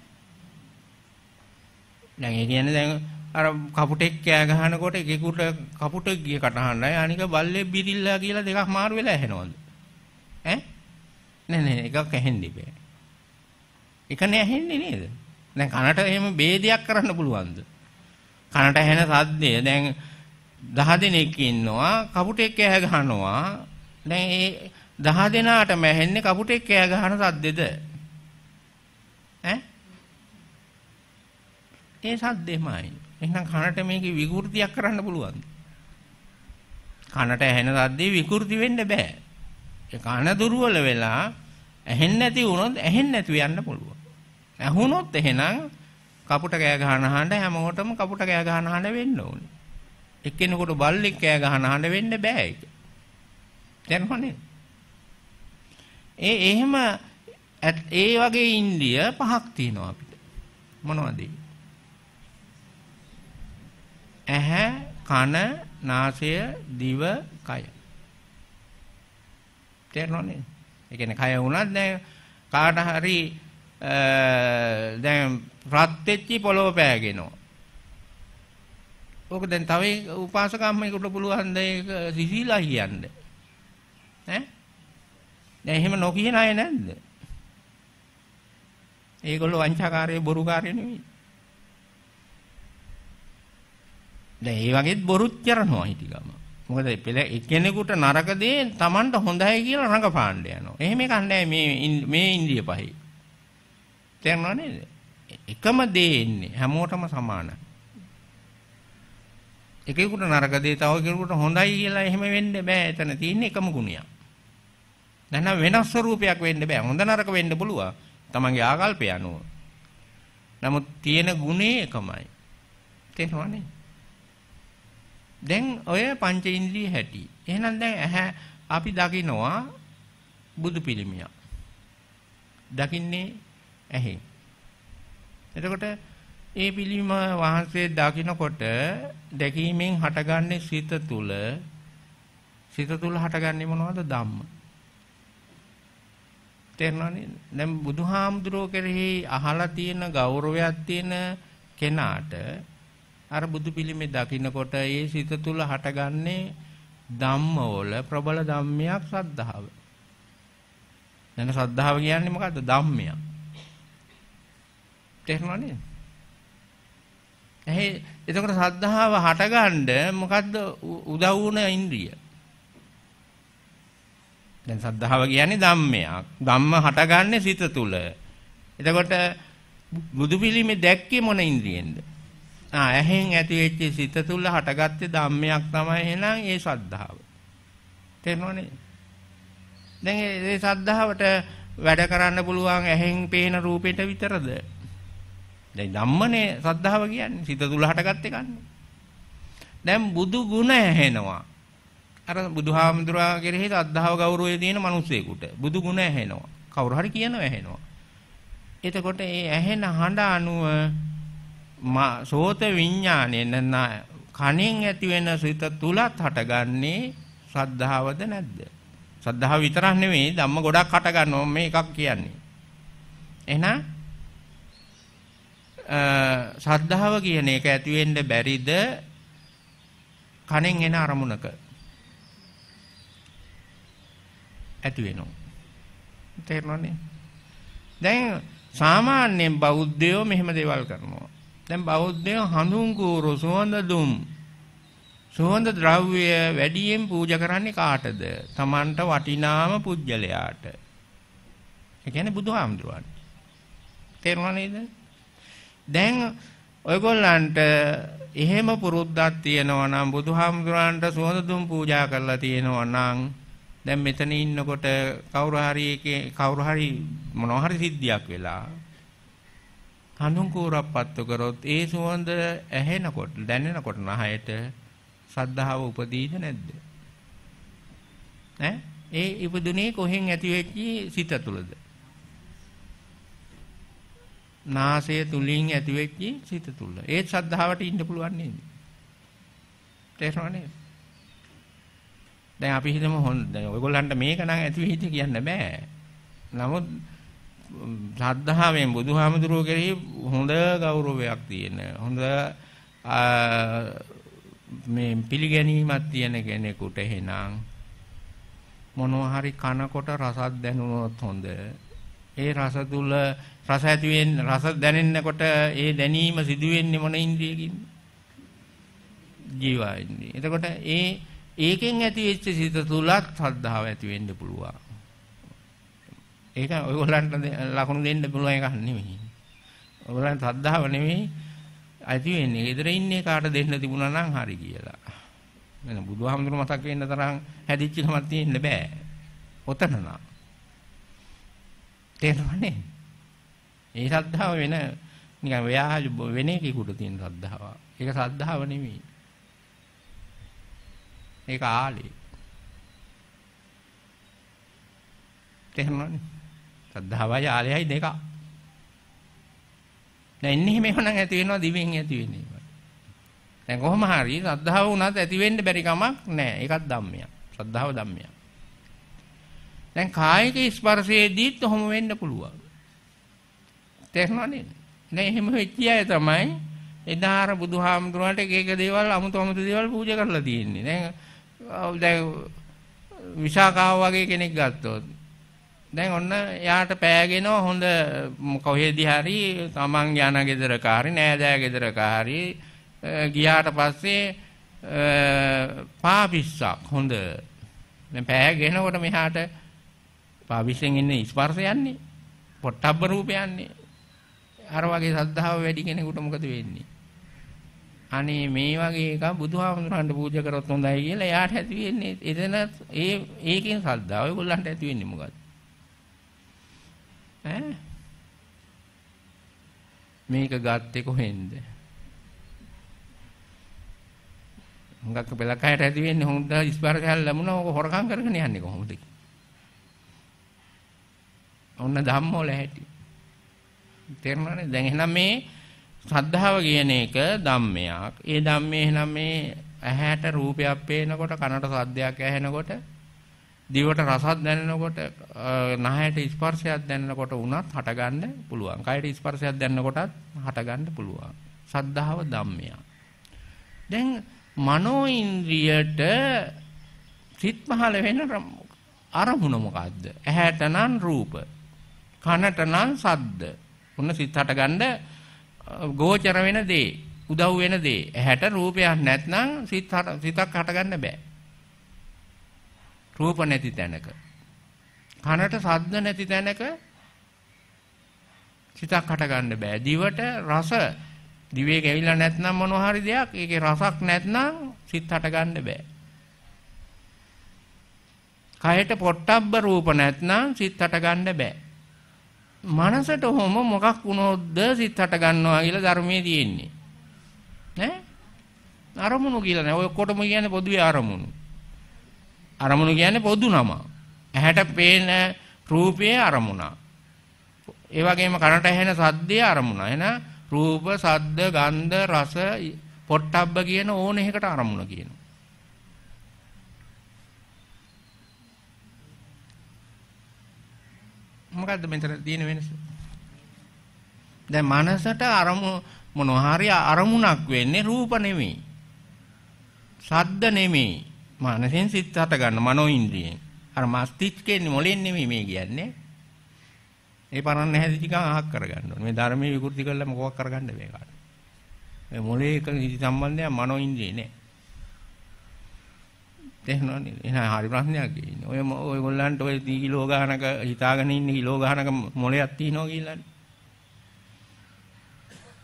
දැන් ඒ කියන්නේ දැන් අර කපුටෙක් කෑ ගහනකොට එකෙකුට කපුටෙක් ගිය කටහඬයි අනික බල්ලේ බිරිල්ලා කියලා දෙකක් මාරු වෙලා ඇහෙනවද? ඈ? නෑ නෑ එකක් ඇහෙන්නේ බෑ. එකනේ ඇහෙන්නේ නේද? දැන් කනට එහෙම ભેදයක් කරන්න පුළුවන්ද? කනට ඇහෙන සද්දේ දැන් 10 දෙනෙක් ඉන්නවා කපුටෙක් කෑ ගහනවා දැන් ඒ 10 දෙනාටම ඇහෙන්නේ කපුටෙක් කෑ ගහන සද්දෙද ඈ ඒ සද්දෙමයි එහෙනම් කනට මේකේ විකෘතියක් කරන්න පුළුවන් කනට ඇහෙන සද්දේ විකෘති වෙන්න බෑ ඒ කන දුර්වල වෙලා ඇහෙන්නේ නැති වුණොත් ඇහෙන්නේ නැතුව යන්න පුළුවන් ඇහුනොත් එහෙනම් කපුට කෑ ගහන හඬ හැමෝටම කපුට කෑ ගහන හඬ වෙන්න ඕනේ එක්කෙනෙකුට බල්ලෙක් කෑ ගහන හඬ වෙන්න බෑ ඒක. දැන් හොනේ. ඒ එහෙම ඒ වගේ ඉන්දිය පහක් තියෙනවා අපිට. මොනවද ඇහැ, කන, නාසය, දිව, කය. තේරෙනවනේ? ඒ කියන්නේ කය වුණත් දැන් කාට හරි දැන් රත් වෙච්චි පොළොව පෑගෙනවා. ඕක දැන් තව උපාසකම්මෙකුට පුළුවන් දෙයක සිසිලා කියන්න. ඈ? දැන් එහෙම නොකියන අය නැද්ද? ඒගොල්ලෝ වංචාකාරයේ බොරුකාරයෝ නෙවෙයි. දැන් ඒ වගේත් බොරුත් කරනවා හිටිගම. මොකද පෙළ එක්කෙනෙකුට නරක දේ Tamanට හොඳයි කියලා රඟපාන්න යනවා. එහෙම එකක් නැහැ මේ මේ ඉන්දිය පහේ. තේරෙනව නේද? එකම දේ එන්නේ හැමෝටම සමානයි. එකෙකුට නරක දේ තව කෙනෙකුට හොඳයි කියලා එහෙම වෙන්න බෑ. එතන තියෙන්නේ එකම ගුණයක්. නැත්නම් වෙනස් ස්වරූපයක් වෙන්න බෑ. හොඳ නරක වෙන්න පුළුවන්. තමන්ගේ ආකල්පය අනුව. නමුත් තියෙන ගුණේ එකමයි. තේනවනේ. දැන් ඔය පංච ඉන්ද්‍රිය හැටි. එහෙනම් දැන් ඇහැ අපි දකිනවා බුදු පිළිමියක්. දකින්නේ ඇහි. එතකොට ඒ පිළිම වහන්සේ දකින්නකොට දැකීමෙන් හටගන්නේ සිත තුල සිත තුල හටගන්නේ මොනවද ධම්ම තේරෙනවනේ දැන් බුදුහාමුදුරුවෝ කෙරෙහි අහලා තියෙන ගෞරවයක් තියෙන කෙනාට අර බුදු පිළිමේ දකින්නකොට ඒ සිත තුල හටගන්නේ ධම්මවල ප්‍රබල ධම්මයක් සද්ධාව දැන් සද්ධාව කියන්නේ මොකද්ද ධම්මයක් තේරෙනවනේ ඇහි එතකොට සද්ධාව හටගන්න මොකද්ද උදව් වුණ ඉන්ද්‍රිය? දැන් සද්ධාව කියන්නේ ධම්මයක්. ධම්ම හටගන්නේ සිත තුල. එතකොට බුදු පිළිමේ දැක්කේ මොන ඉන්ද්‍රියෙන්ද? ආ ඇහෙන් ඇති වෙච්ච සිත තුල හටගත්තේ ධම්මයක් තමයි එහෙනම් ඒ සද්ධාව. තේරෙනවනේ? දැන් ඒ සද්ධාවට වැඩ කරන්න පුළුවන් ඇහෙන් පේන රූපෙට විතරද? දැන් ධම්මනේ සද්ධාව කියන්නේ සිත තුල හටගත් එකන්නේ. දැන් බුදු ගුණ ඇහෙනවා. අර බුදුහාමුදුරුවා කෙරෙහි සද්ධාව ගෞරවය තියෙන මිනිස්සෙකුට බුදු ගුණ ඇහෙනවා. කවුරු හරි කියනවා ඇහෙනවා. එතකොට ඒ ඇහෙන හඬ අනුව සෝත විඥානේ නන කණෙන් ඇති වෙන සිත තුලත් හටගන්නේ ශ්‍රද්ධාවද නැද්ද? ශ්‍රද්ධාව විතරක් නෙමෙයි ධම්ම ගොඩක් හටගන්නවා මේ එකක් කියන්නේ. එහෙනම් ශ්‍රද්ධාව කියන එක ඇති වෙන්න බැරිද කණෙන් එන අරමුණක ඇති වෙනවා තේරෙනවනේ දැන් සාමාන්‍යයෙන් බෞද්ධයෝ මෙහෙම දේවල් කරනවා දැන් බෞද්ධයෝ හඳුන් කూరు සුවඳ දුම් සුවඳ ද්‍රව්‍ය වැඩියෙන් පූජා කරන්නේ කාටද? Tamanට වටිනාම පුජ්‍යලයාට. ඒ කියන්නේ බුදුහාමුදුරුවන්ට. තේරුණා නේද? දැන් ඔයගොල්ලන්ට එහෙම පුරුද්දක් තියෙනවා නම් බුදුහාමුදුරන්ට සුවඳ දුම් පූජා කරලා තියෙනවා නම් දැන් මෙතන ඉන්නකොට කවුරු හරි කවුරු හරි මොනවා හරි සිද්ධියක් වෙලා කඳුන් කෝරක් පත්තු කරොත් ඒ සුවඳ ඇහෙනකොට දැනෙනකොට නහයට ශ්‍රද්ධාව උපදීද නැද්ද? ඈ ඒ ඉපදුනේ කොහෙන් ඇති වෙච්චි සිත තුළද? නාසය තුලින් ඇතිවෙච්චි සිත තුල. ඒත් සද්ධාවට ඉන්න පුළුවන් නේද? තේරෙනවනේ. දැන් අපි හිතමු හොඳ ඔයගොල්ලන්ට මේක නම් ඇති වෙයිද කියන්න බෑ. නමුත් ශ්‍රද්ධාවෙන් බුදුහාමුදුරුවෝ කෙරෙහි හොඳ ගෞරවයක් තියෙන හොඳ මේ පිළිගැනීමක් තියෙන කෙනෙකුට එහෙනම් මොනවා හරි කනකොට රසක් දැනුනොත් හොඳ ඒ රස තුල රස ඇති වෙන්න රස දැනෙන්නකොට ඒ දැනීම සිදු වෙන්නේ මොන ඉන්ද්‍රියකින්ද? ජීවා ඉන්ද්‍රිය. එතකොට ඒ ඒකෙන් ඇති වෙච්ච සිත තුලත් ශ්‍රද්ධාව ඇති වෙන්න පුළුවන්. ඒක ඔයගොල්ලන්ට ලකුණු දෙන්න පුළුවන් එකක් නෙමෙයි. ඔයගොල්ලන්ට ශ්‍රද්ධාව නෙමෙයි ඇති වෙන්නේ. ඊතර ඉන්නේ කාට දෙන්න තිබුණා නම් හරි කියලා. මම බුදුහාමුදුරු මතක් වෙන්න තරම් හැදිච්ච ගමක් තියෙන්න බෑ. ඔතන නම් තේරෙන්නේ. ඒ ශ්‍රද්ධාව වෙන නිකන් වෙයා වෙන එකෙකුට තියෙන ශ්‍රද්ධාව. ඒක ශ්‍රද්ධාව නෙමෙයි. ඒක ආලේ. තේරෙන්නේ. ශ්‍රද්ධාවයි ආලයයි දෙක. දැන් ඉන්නේ මේව නම් ඇති වෙනවා දිවෙන් ඇති වෙන්නේ. දැන් කොහොම හරි ශ්‍රද්ධාව වුණත් ඇති වෙන්න බැරි කමක් නැහැ. ඒකත් ධම්මයක්. ශ්‍රද්ධාව ධම්මයක්. දැන් කායික ස්පර්ශයේදීත් ඔහොම වෙන්න පුළුවන්. තේරෙනව නේද? දැන් එහෙම වෙච්ච අය තමයි එදා අර බුදුහාමුදුරන්ට එක එක දේවල් අමුතු අමුතු දේවල් පූජා කරලා තියෙන්නේ. දැන් දැන් විශාකාව වගේ කෙනෙක් ගත්තොත් දැන් ඔන්න යාට පෑගෙන හොඳ කොහෙදී හරි තමන් යන ගෙදරක හරි නෑදෑ ගෙදරක හරි ගියාට පස්සේ පාපිස්සක් හොඳ දැන් පෑගෙනකොට මෙහාට පවිෂෙන් එන්නේ ස්පර්ශයන්නේ පොට්ටබ්බ රූපයන්නේ අර වගේ සද්ධාව වැඩි කෙනෙකුට මොකද වෙන්නේ අනේ මේ වගේ එක බුදුහාමුදුරන්ට පූජා කරොත් හොඳයි කියලා එයාට ඇති වෙන්නේ එතන ඒ ඒකෙන් සද්ධාව ඒගොල්ලන්ට ඇති වෙන්නේ මොකද ඈ මේක ගත්තේ කොහෙන්ද හුඟක් බෙලකයට ඇති වෙන්නේ හොඳ ස්පර්ශයක් ලැබුණා ඕක හොරකම් කරගෙන යන්නේ කොහොමද කියලා ඔන්න ධම්මෝල හැටි. තේරුණානේ? දැන් එහෙනම් මේ ශ්‍රද්ධාව කියන එක ධම්මයක්. ඒ ධම්මේ එහෙනම් මේ ඇහැට රූපයක් පේනකොට කනට සද්දයක් ඇහෙනකොට දිවට රසක් දැනෙනකොට නහයට ස්පර්ශයක් දැනෙනකොට වුණත් හටගන්න පුළුවන්. කයට ස්පර්ශයක් දැනෙනකොටත් හටගන්න පුළුවන්. සද්ධාව ධම්මයක්. දැන් මනෝ ඉන්ද්‍රියට සිත් පහළ වෙන අරමුණ මොකද්ද? ඇහැට නම් රූප. කනට නම් සද්ද. ඔන්න සිත් හටගන්න ගෝචර වෙන දේ, උදව් වෙන දේ. ඇහැට රූපයක් නැත්නම් සිත් සිතක් හටගන්න බෑ. රූප නැති තැනක. කනට සද්ද නැති තැනක සිතක් හටගන්න බෑ. දිවට රස දිවේ ගෑවිලා නැත්නම් මොනවා හරි දෙයක් ඒකේ රසක් නැත්නම් සිත් හටගන්න බෑ. කයට පොට්ටබ්බ රූප නැත්නම් සිත් හටගන්න බෑ. මනසට හොම මොකක් වුණොත්ද සිත් හට ගන්නවා කියලා ධර්මයේ තියෙන්නේ. නෑ? අරමුණු කියලා නෑ. ඔය ඔක්කොටම කියන්නේ පොදුවේ අරමුණු. අරමුණු කියන්නේ පොදු නම. ඇහැට පේන රූපයේ අරමුණ. ඒ වගේම කනට ඇහෙන සද්දයේ අරමුණ. එන රූප, සද්ද, ගන්ධ, රස, පොට්ටබ්බ කියන ඕන එකකට අරමුණ කියනවා. මොකද්ද මෙතන තියෙන වෙනස? දැන් මනසට අරමු මොනවා හරි අරමුණක් වෙන්නේ රූප නෙමෙයි. ශබ්ද නෙමෙයි. මනසෙන් සිත් හට ගන්න මනෝ ඉන්ද්‍රියෙන්. අර මස්තිෂ්කයෙන් මොලෙන් නෙමෙයි මේ කියන්නේ. ඒ පරණ හැදිච්ච ගමන් අහක් කරගන්න ඕනේ. මේ ධර්මයේ විකෘති කළා මොකක් කරගන්න බෑ කාට. මේ මොලේ එක සම්බන්ධයක් මනෝ ඉන්ද්‍රිය නෑ. තේරෙනවනේ එහෙනම් හරි ප්‍රශ්නයක් ඉන්නේ ඔය ඔයගොල්ලන්ට ඔය 3 කිලෝ ගානක හිතාගෙන ඉන්නේ කිලෝ ගානක මොලයක් තියනවා කියලානේ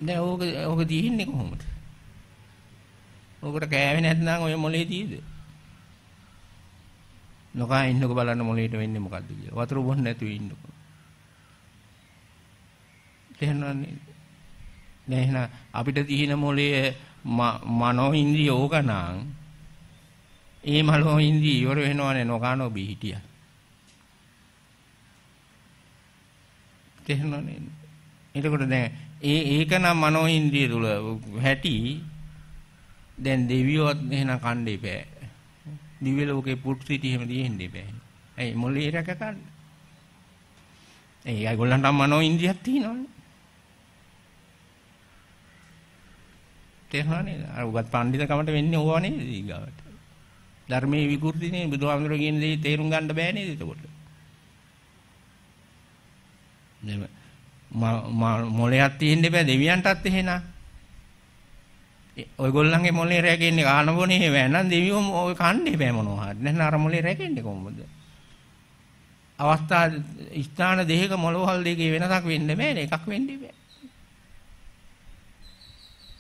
දැන් ඕක ඕක දිහින්නේ කොහොමද ඕකට කෑවේ නැත්නම් ඔය මොලේ තියද නොකා ඉන්නකෝ බලන්න මොලේට වෙන්නේ මොකද්ද කියලා වතුර බොන්න නැතුව ඉන්නකෝ තේරෙනවනේ දැන් එහෙනම් අපිට තියෙන මොලේ මනෝ ඉන්ද්‍රිය ඕකනම් ඒ මලෝ ඉඳී ඉවර වෙනවනේ නොකනෝ බී හිටියා. තේරෙනවනේ. එතකොට දැන් ඒ ඒක නම් මනෝ ඉන්ද්‍රිය තුල හැටි දැන් දෙවියොත් එහෙනම් කණ්ඩේ බෑ. දිව්‍ය ලෝකේ පුත්‍රිටි එහෙම දෙන්නේ බෑ. ඇයි මොළේ රැක ගන්න? ඒ අයගොල්ලන්ට මනෝ ඉන්ද්‍රියක් තියෙනවනේ. තේරුණා නේද? අර උගත් පඬිතකමට වෙන්නේ ඕවා නේද ඊගාවට. ධර්මයේ විකෘතිනේ බුදුහාමුදුරුවෝ කියන දේ තේරුම් ගන්න බෑ නේද එතකොට. නෙම මොලයක් තියෙන්න බෑ දෙවියන්ටත් එහෙනම්. ඔයගොල්ලන්ගේ මොලේ රැගෙන්නේ කාන බොනේ බෑ නම් දෙවියෝ ඔය කන්නේ බෑ මොනවා හරි. නැත්නම් අර මොලේ රැගෙන්නේ කොහොමද? අවස්ථා ස්ථාන දෙකක මොළවල් දෙකේ වෙනසක් වෙන්න බෑනේ එකක් වෙන්න බෑ.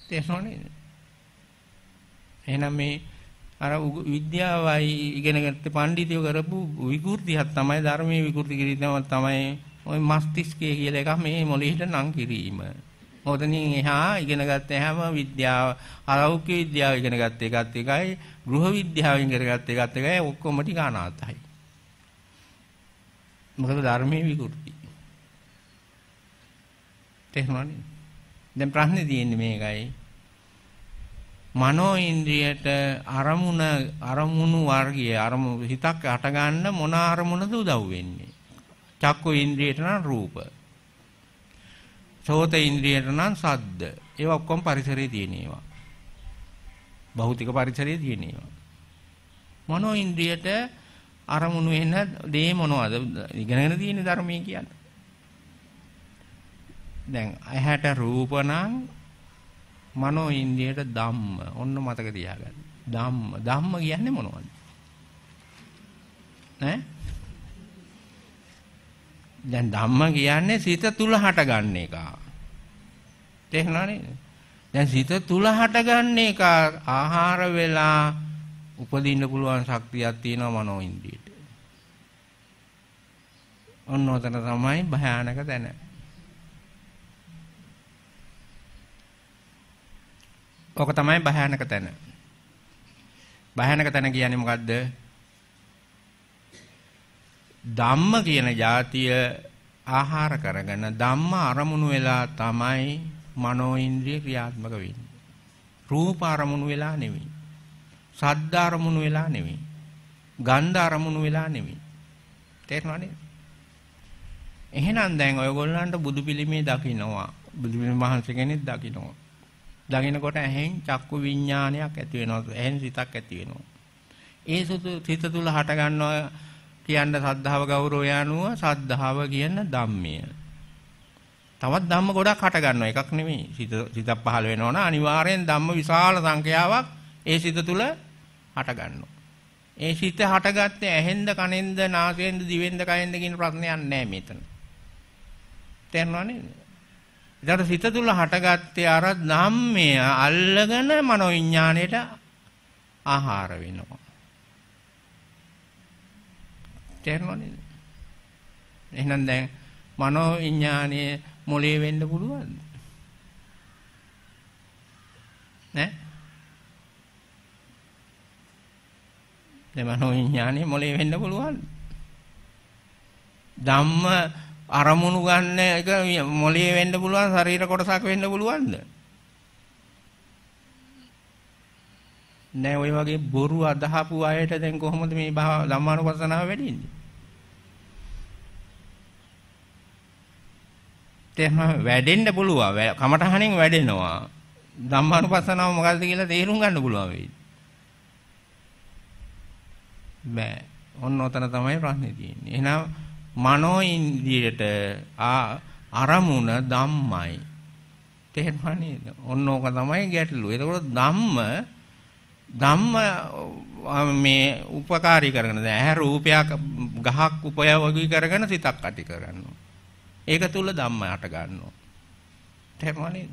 තේරුණා නේද? එහෙනම් මේ අර විද්‍යාවයි ඉගෙනගත්ත පඬිතියෝ කරපු විකෘතියක් තමයි ධර්මයේ විකෘති කිරීම තමයි ওই මස්තිෂ්කය කියලා එකක් මේ මොළේට නම් කිරීම. මොතනින් එහා ඉගෙනගත්ත හැම විද්‍යාව ආරෝග්‍ය විද්‍යාව ඉගෙනගත්ත එකත් එකයි ගෘහ විද්‍යාව ඉගෙනගත්ත එකත් එකයි ඔක්කොම ටික අනාතයි. මොකද ධර්මයේ විකෘති. තේරුණානේ? දැන් ප්‍රශ්නේ තියෙන්නේ මේකයි. මනෝ ඉන්ද්‍රියට අරමුණ අරමුණු වර්ගයේ අරමු හිතක් හට ගන්න මොන අරමුණද උදව් වෙන්නේ චක්කු ඉන්ද්‍රියට නම් රූප සෝත ඉන්ද්‍රියට නම් සද්ද ඒවා ඔක්කොම පරිසරයේ තියෙන ඒවා භෞතික පරිසරයේ තියෙන ඒවා මනෝ ඉන්ද්‍රියට අරමුණු වෙන දේ මොනවද ඉගෙනගෙන තියෙන ධර්මයේ කියන්නේ දැන් ඇහැට රූප නම් මනෝ ඉන්ද්‍රියට ධම්ම. ඔන්න මතක තියාගන්න. ධම්ම. ධම්ම කියන්නේ මොනවද? ඈ? දැන් ධම්ම කියන්නේ සිත තුල හටගන්න එක. තේරුණා නේද? දැන් සිත තුල හටගන්න එක ආහාර වෙලා උපදින්න පුළුවන් ශක්තියක් තියෙනවා මනෝ ඉන්ද්‍රියට. ඔන්න ඔතන තමයි භයානක තැන. ඕක තමයි භයානක තැන. භයානක තැන කියන්නේ මොකද්ද? ධම්ම කියන જાතිය ආහාර කරගෙන ධම්ම අරමුණු වෙලා තමයි මනෝ ඉන්ද්‍රිය ක්‍රියාත්මක වෙන්නේ. රූප අරමුණු වෙලා නෙවෙයි. සද්ද අරමුණු වෙලා නෙවෙයි. ගන්ධ අරමුණු වෙලා නෙවෙයි. තේරෙනවද? එහෙනම් දැන් ඔයගොල්ලන්ට බුදු පිළිමේ දකින්නවා. බුදු පිළිම මහන්සි කෙනෙක් දකින්නවා. දකිනකොට ඇහෙන් චක්කු විඥානයක් ඇති වෙනවා. ඇහෙන් සිතක් ඇති වෙනවා. ඒ සුදු සිත තුල හට ගන්නවා කියන්න සද්ධාව ගෞරවය අනුව සද්ධාව කියන ධම්මය. තවත් ධම්ම ගොඩක් හට ගන්නවා. එකක් නෙමෙයි. සිත සිතක් පහළ වෙනවා නම් අනිවාර්යෙන් ධම්ම විශාල සංඛ්‍යාවක් ඒ සිත තුල හට ගන්නවා. ඒ සිත හටගත්තේ ඇහෙන්ද කනෙන්ද නාසයෙන්ද දිවෙන්ද කයෙන්ද කියන ප්‍රශ්නයක් නෑ මෙතන. තේරෙනව නේද? එතකොට සිත තුල හටගත්තේ අර ධම්මය අල්ලගෙන මනෝවිඥාණයට ආහාර වෙනවා. තේරෙනවද? එහෙනම් දැන් මනෝවිඥාණය මොලේ වෙන්න පුළුවන්ද? නෑ. දැන් මනෝවිඥාණය මොලේ වෙන්න පුළුවන්ද? ධම්ම අරමුණු ගන්න එක මොළයේ වෙන්න පුළුවන් ශරීර කොටසක් වෙන්න පුළුවන්ද? නෑ ওই වගේ බොරු අදහපු අයට දැන් කොහොමද මේ ධම්මානුපස්සනාව වැඩින්නේ? තේම වැඩෙන්න පුළුවා. කමටහණෙන් වැඩෙනවා. ධම්මානුපස්සනාව මොකද්ද කියලා තේරුම් ගන්න පුළුවන් වෙයි. බෑ. ඔන්න ඔතන තමයි ප්‍රශ්නේ තියෙන්නේ. එහෙනම් මනෝ ඉන්ද්‍රියට අරමුණ ධම්මයි. තේරුණා නේද? ඔන්න ඕක තමයි ගැටලුව. ඒකෝට ධම්ම ධම්ම මේ උපකාරී කරගෙන දැන් ඇහැ රූපයක් ගහක් උපයවගී කරගෙන සිතක් ඇති කරනවා. ඒක තුල ධම්ම අට ගන්නවා. තේරුණා නේද?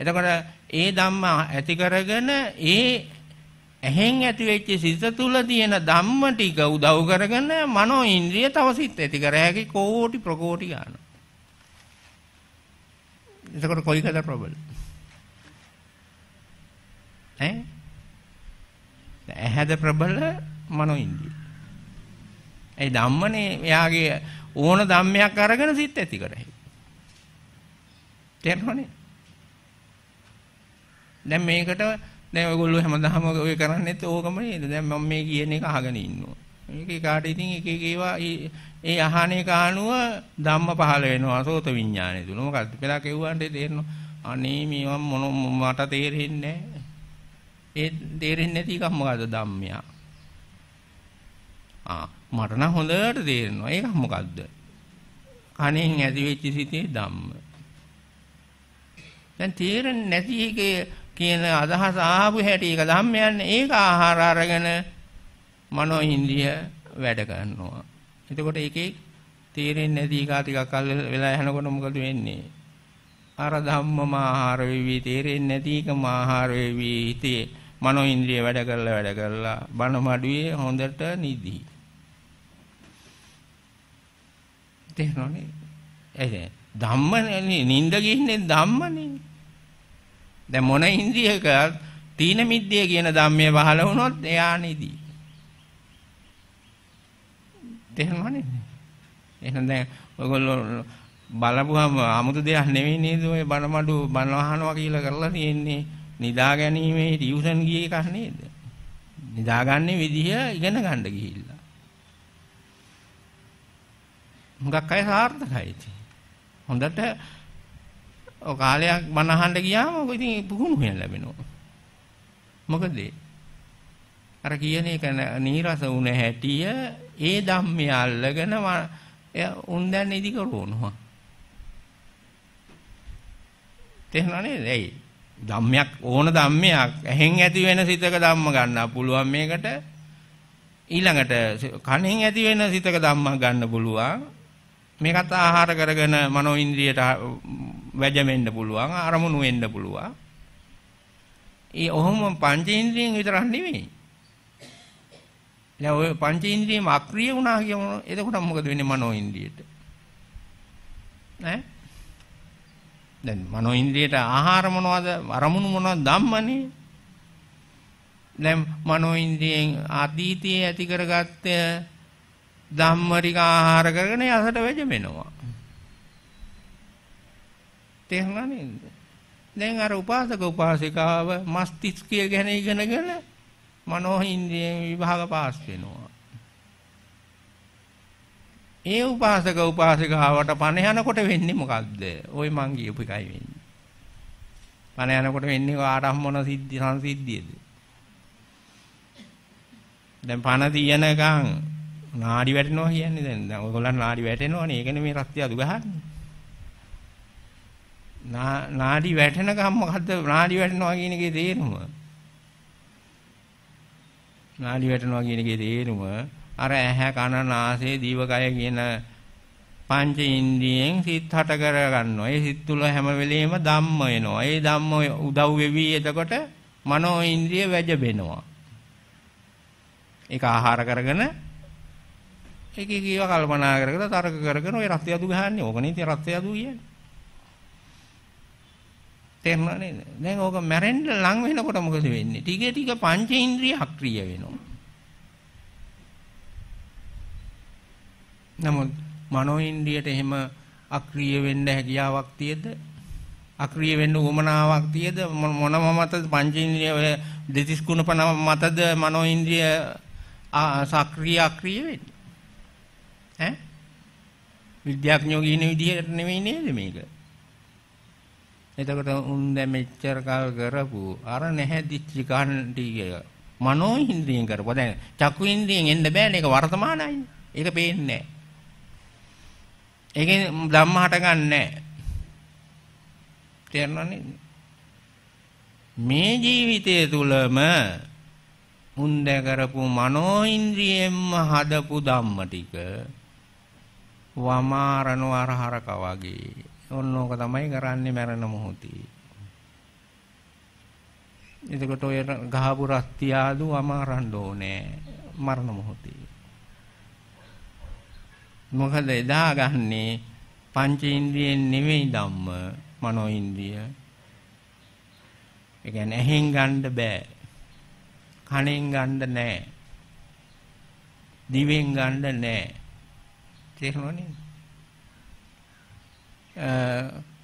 එතකොට ඒ ධම්ම ඇති කරගෙන ඒ ඇහෙන් ඇති වෙච්ච සිත තුල තියෙන ධම්ම ටික උදව් කරගෙන මනෝ ඉන්ද්‍රිය තව සිත් ඇති කර හැකි කෝටි ප්‍රකෝටි ගන්න. එතකොට කොයිකද ප්‍රබල? ඈ? ඇහැද ප්‍රබල මනෝ ඉන්ද්‍රිය. ඒ ධම්මනේ එයාගේ ඕන ධම්මයක් අරගෙන සිත් ඇති කර හැකි. තේරුණානේ? දැන් මේකට දැන් ඔයගොල්ලෝ හැමදාම ඔය කරන්නේත් ඕකම නේද? දැන් මම මේ කියන එක අහගෙන ඉන්නවා. මේක කාට ඉතින් එක එක ඒවා ඒ අහන එක අනුව ධම්ම පහළ වෙනවා සෝත විඥානය තුන. මොකක්ද? පෙරක් එව්වන්ට තේරෙනවා. අනේ මේවා මොන මට තේරෙන්නේ ඒ තේරෙන්නේ නැති එක මොකද්ද ධම්මයා? ආ මට නම් හොඳට තේරෙනවා. ඒක මොකද්ද? කණෙන් ඇති වෙච්ච සිතේ ධම්ම. දැන් තේරෙන්නේ නැති එකේ කියන අදහස ආපු හැටි ඒක ධම්මයන් ඒක ආහාර අරගෙන මනෝ ඉන්ද්‍රිය වැඩ ගන්නවා. එතකොට ඒකේ තේරෙන්නේ නැති එක ටිකක් කල් වෙලා යනකොට මොකද වෙන්නේ? අර ධම්මම ආහාර වෙවි තේරෙන්නේ නැති එකම ආහාර වෙවි හිතේ මනෝ ඉන්ද්‍රිය වැඩ කරලා වැඩ කරලා බණ මඩුවේ හොඳට නිදි. තේරෙනවනේ? ඒ ධම්මනේ නිින්ද ගිහින්නේ ධම්මනේ. දැන් මොන ඉන්ද්‍රියකත් තීන මිද්දේ කියන ධම්මයේ පහළ වුණොත් එයා නෙදී. තේරුණානේ? එහෙනම් දැන් ඔයගොල්ලෝ බලපුවම 아무ත දෙයක් නෙවෙයි නේද ඔය බනමඩු බනවහනවා කියලා කරලා තියෙන්නේ. නිදා ගැනීමේ ටියුෂන් ගිය එකක් නේද? නිදාගන්නේ විදිහ ඉගෙන ගන්න ගිහිල්ලා. මුගක් අය සාර්ථකයි. හොඳට ඔය කාලයක් බණ අහන්න ගියාම ඔක ඉතින් පුහුණු වෙන ලැබෙනවා. මොකද අර කියන එක නීරස වුණ හැටිය ඒ ධම්මය අල්ලගෙන උන් දැන් ඉදි කරවනවා. තේරුණා නේද? ඇයි? ධම්මයක් ඕන ධම්මයක් ඇහෙන් ඇති වෙන සිතක ධම්ම ගන්න පුළුවන් මේකට ඊළඟට කණෙන් ඇති වෙන සිතක ධම්ම ගන්න පුළුවන් මේකත් ආහාර කරගෙන මනෝ ඉන්ද්‍රියට වැජමෙන්න පුළුවන් අරමුණු වෙන්න පුළුවන්. ඒ ඔහොම පංචේන්ද්‍රියෙන් විතරක් නෙමෙයි. දැන් ඔය පංචේන්ද්‍රියම අක්‍රිය වුණා කියමු. එතකොට මොකද වෙන්නේ මනෝ ඉන්ද්‍රියට? ඈ දැන් මනෝ ඉන්ද්‍රියට ආහාර මොනවද අරමුණු මොනවද ධම්මනේ දැන් මනෝ ඉන්ද්‍රියෙන් අතීතයේ ඇති කරගත්ත ධම්මරික ආහාර කරගෙන යසට වැජමෙනවා. තේරුණා නේද? දැන් අර උපාසක උපාසිකාව මස්තිස්කය ගැන ඉගෙනගෙන මනෝ ඉන්ද්‍රියෙන් විභාග පාස් වෙනවා. ඒ උපාසක උපාසිකාවට පණ යනකොට වෙන්නේ මොකද්ද? ওই මං කියපු එකයි වෙන්නේ. පණ යනකොට වෙන්නේ ආරම් මොන සිද්ධි සංසිද්ධියද? දැන් පණ තියනකම් නාඩි වැටෙනවා කියන්නේ දැන් දැන් ඔයගොල්ලන් නාඩි වැටෙනවනේ ඒකනේ මේ රත්ය අදු ගහන්නේ නාඩි වැටෙන ගම මොකද්ද නාඩි වැටෙනවා කියන එකේ තේරුම නාඩි වැටෙනවා කියන එකේ තේරුම අර ඇහැ කන නාසය දිවකය කියන පංච ඉන්ද්‍රියෙන් සිත් හට කර ගන්නවා. ඒ සිත් තුල හැම වෙලෙම ධම්ම වෙනවා. ඒ ධම්ම උදව් වෙවි එතකොට මනෝ ඉන්ද්‍රිය වැජබෙනවා. ඒක ආහාර කරගෙන එක එක ඒවා කල්පනා කරගෙන තර්ක කරගෙන ওই රත්ය අදු ගහන්නේ. ඕකනේ ඉතින් රත්ය අදු කියන්නේ. තේරුණා නේද? දැන් ඕක මැරෙන්න ලඟ වෙනකොට මොකද වෙන්නේ? ටික ටික පංචේන්ද්‍රිය අක්‍රිය වෙනවා. නමුත් මනෝඉන්ද්‍රියට එහෙම අක්‍රිය වෙන්න හැකියාවක් තියද? අක්‍රිය වෙන්න උවමනාවක් තියද? මොනම මතද පංචේන්ද්‍රිය ඔය දෙතිස් ගුණ පන මතද මනෝඉන්ද්‍රිය සක්‍රිය අක්‍රිය වෙන්නේ? ඈ විද්‍යාඥයෝ කියන විදිහට නෙමෙයි නේද මේක එතකොට උන් දැන් මෙච්චර කල් කරපු අර නැහැදිච්ච කන් ටික මනෝ ඉන්ද්‍රියෙන් කරපුවා දැන් චක්කු ඉන්ද්‍රියෙන් එන්න බෑනේ ඒක වර්තමානයි ඒක පේන්නේ නැහැ ඒකෙන් ධම්ම හට ගන්න නැහැ තේරෙනවනේ මේ ජීවිතය තුලම උන් දැකරපු මනෝ ඉන්ද්‍රියෙන්ම හදපු ධම්ම ටික වමාරණු අරහරක වගේ. ඔන්න ඕක තමයි කරන්නේ මරණ මොහොතේ. එතකොට ඔය ගහපු රස්තියාදු වමාරන්න ඕනේ මරණ මොහොතේ. මොකද එදා ගන්නේ පංච ඉන්ද්‍රියෙන් නෙමෙයි ධම්ම මනෝ ඉන්ද්‍රිය. ඒ කියන්නේ ඇහෙන් ගන්න බෑ. කණෙන් ගන්න නෑ. දිවෙන් ගන්න නෑ. තේරෙනව නේද?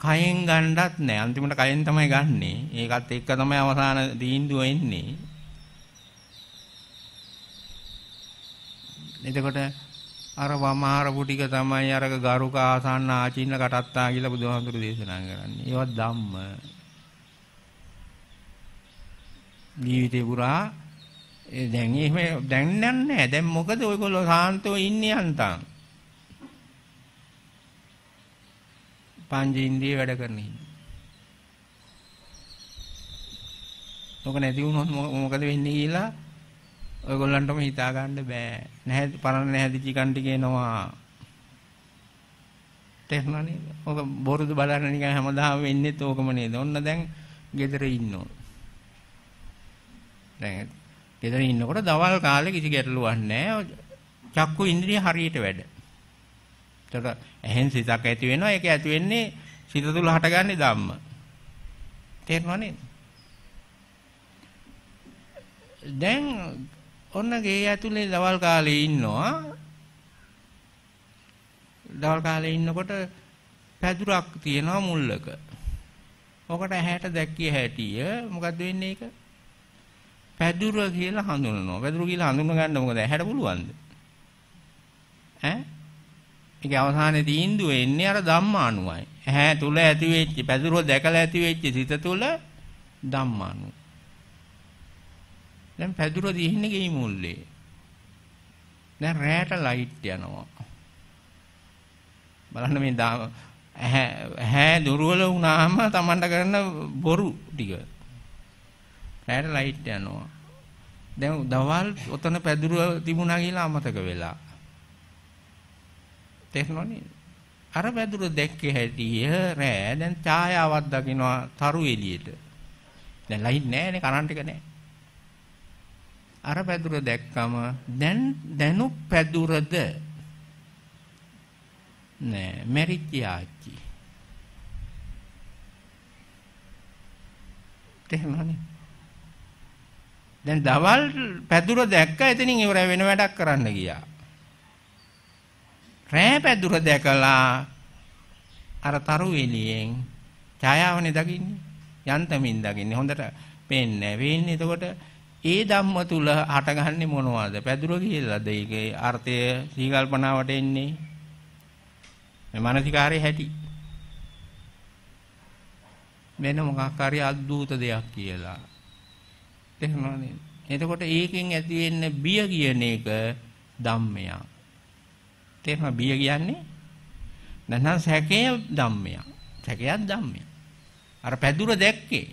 කයෙන් ගණ්ඩත් නෑ අන්තිමට කයෙන් තමයි ගන්නෙ ඒකත් එක්ක තමයි අවසාන දීන්දුව එන්නේ එතකොට අර වමාර පුටික තමයි අරක ගරුක ආසන්න ආචින්න කටත්තා කියලා බුදුහාමුදුරු දේශනා කරන්නේ ඒවත් ධම්ම ජීවිතේ පුරා දැන් එහෙම දැන් නෑ දැන් මොකද ඔයගොල්ලෝ සාන්තෝ ඉන්නේ අන්තම් පංචේන්ද්‍රිය වැඩ කරන ඉන්නේ. ඔක නැති වුණොත් මොකද වෙන්නේ කියලා ඔයගොල්ලන්ටම හිතා ගන්න බෑ. නැහැ පරණ නැහැදි චිකන් ටිකේනවා. තේරුණානේ? ඔක බොරුද බලන්න නිකන් හැමදාම වෙන්නේ තෝකම නේද? ඔන්න දැන් ගෙදර ඉන්නෝ. දැන් ගෙදර ඉන්නකොට දවල් කාලේ කිසි ගැටලුවක් නැහැ. චක්කු ඉන්ද්‍රිය හරියට වැඩ. එතකොට ඇහෙන් සිතක් ඇති වෙනවා. ඒක ඇති වෙන්නේ සිත තුල හටගන්නේ ධම්ම. තේරෙනව නේද? දැන් ඔන්න ගේ ඇතුලේ දවල් කාලේ ඉන්නවා. දවල් කාලේ ඉන්නකොට පැදුරක් තියෙනවා මුල්ලක. ඔකට ඇහැට දැක්කිය හැටිය මොකද්ද වෙන්නේ ඒක? පැදුර කියලා හඳුනනවා. පැදුර කියලා හඳුන ගන්න මොකද ඇහැට පුළුවන්ද? ඈ ඒක අවසානයේ තීන්දුව එන්නේ අර ධම්මානුවයි. ඇහැ තුල ඇති වෙච්ච, පැදුරෝ දැකලා ඇති වෙච්ච සිත තුල ධම්මානුව. දැන් පැදුරෝ දිහින්නේ ගෙයි මුල්ලේ. දැන් රැට ලයිට් යනවා. බලන්න මේ ඇහැ දුර්වල වුණාම Tamanට කරන බොරු ටික. රැට ලයිට් යනවා. දැන් දවල් ඔතන පැදුර තිබුණා කියලා අමතක වෙලා. තේරෙනවනේ. අර වැදුර දැක්කේ හැටිය රෑ දැන් ඡායාවක් දකින්නවා තරු එළියට. දැන් ලයින් නෑනේ කරන්ට් එක නෑ. අර පැදුර දැක්කම දැන් දැනු පැදුරද නෑ මැරිච්ච යාච්චි. තේරුණානේ. දැන් දවල් පැදුර දැක්ක එතනින් ඉවර වෙන වැඩක් කරන්න ගියා. රෑපැදුර දැකලා අර තරු එළියෙන් ඡායාවනේ දකින්නේ යන්තමින් දකින්නේ හොඳට පේන්නේ වෙන්නේ එතකොට ඒ ධම්ම තුල හටගන්නේ මොනවද පැදුර කියලාද ඒකේ අර්ථය සීකල්පනාවට එන්නේ මේ මානසිකාරයේ හැටි වෙන මොකක් හරි අද්භූත දෙයක් කියලා තේරුණා නේද එතකොට ඒකෙන් ඇති වෙන්න බිය කියන එක ධම්මයක් තේරෙනවා බිය කියන්නේ නැත්නම් සැකය ධම්මයක්. සැකයක් ධම්මයක්. අර පැදුර දැක්කේ.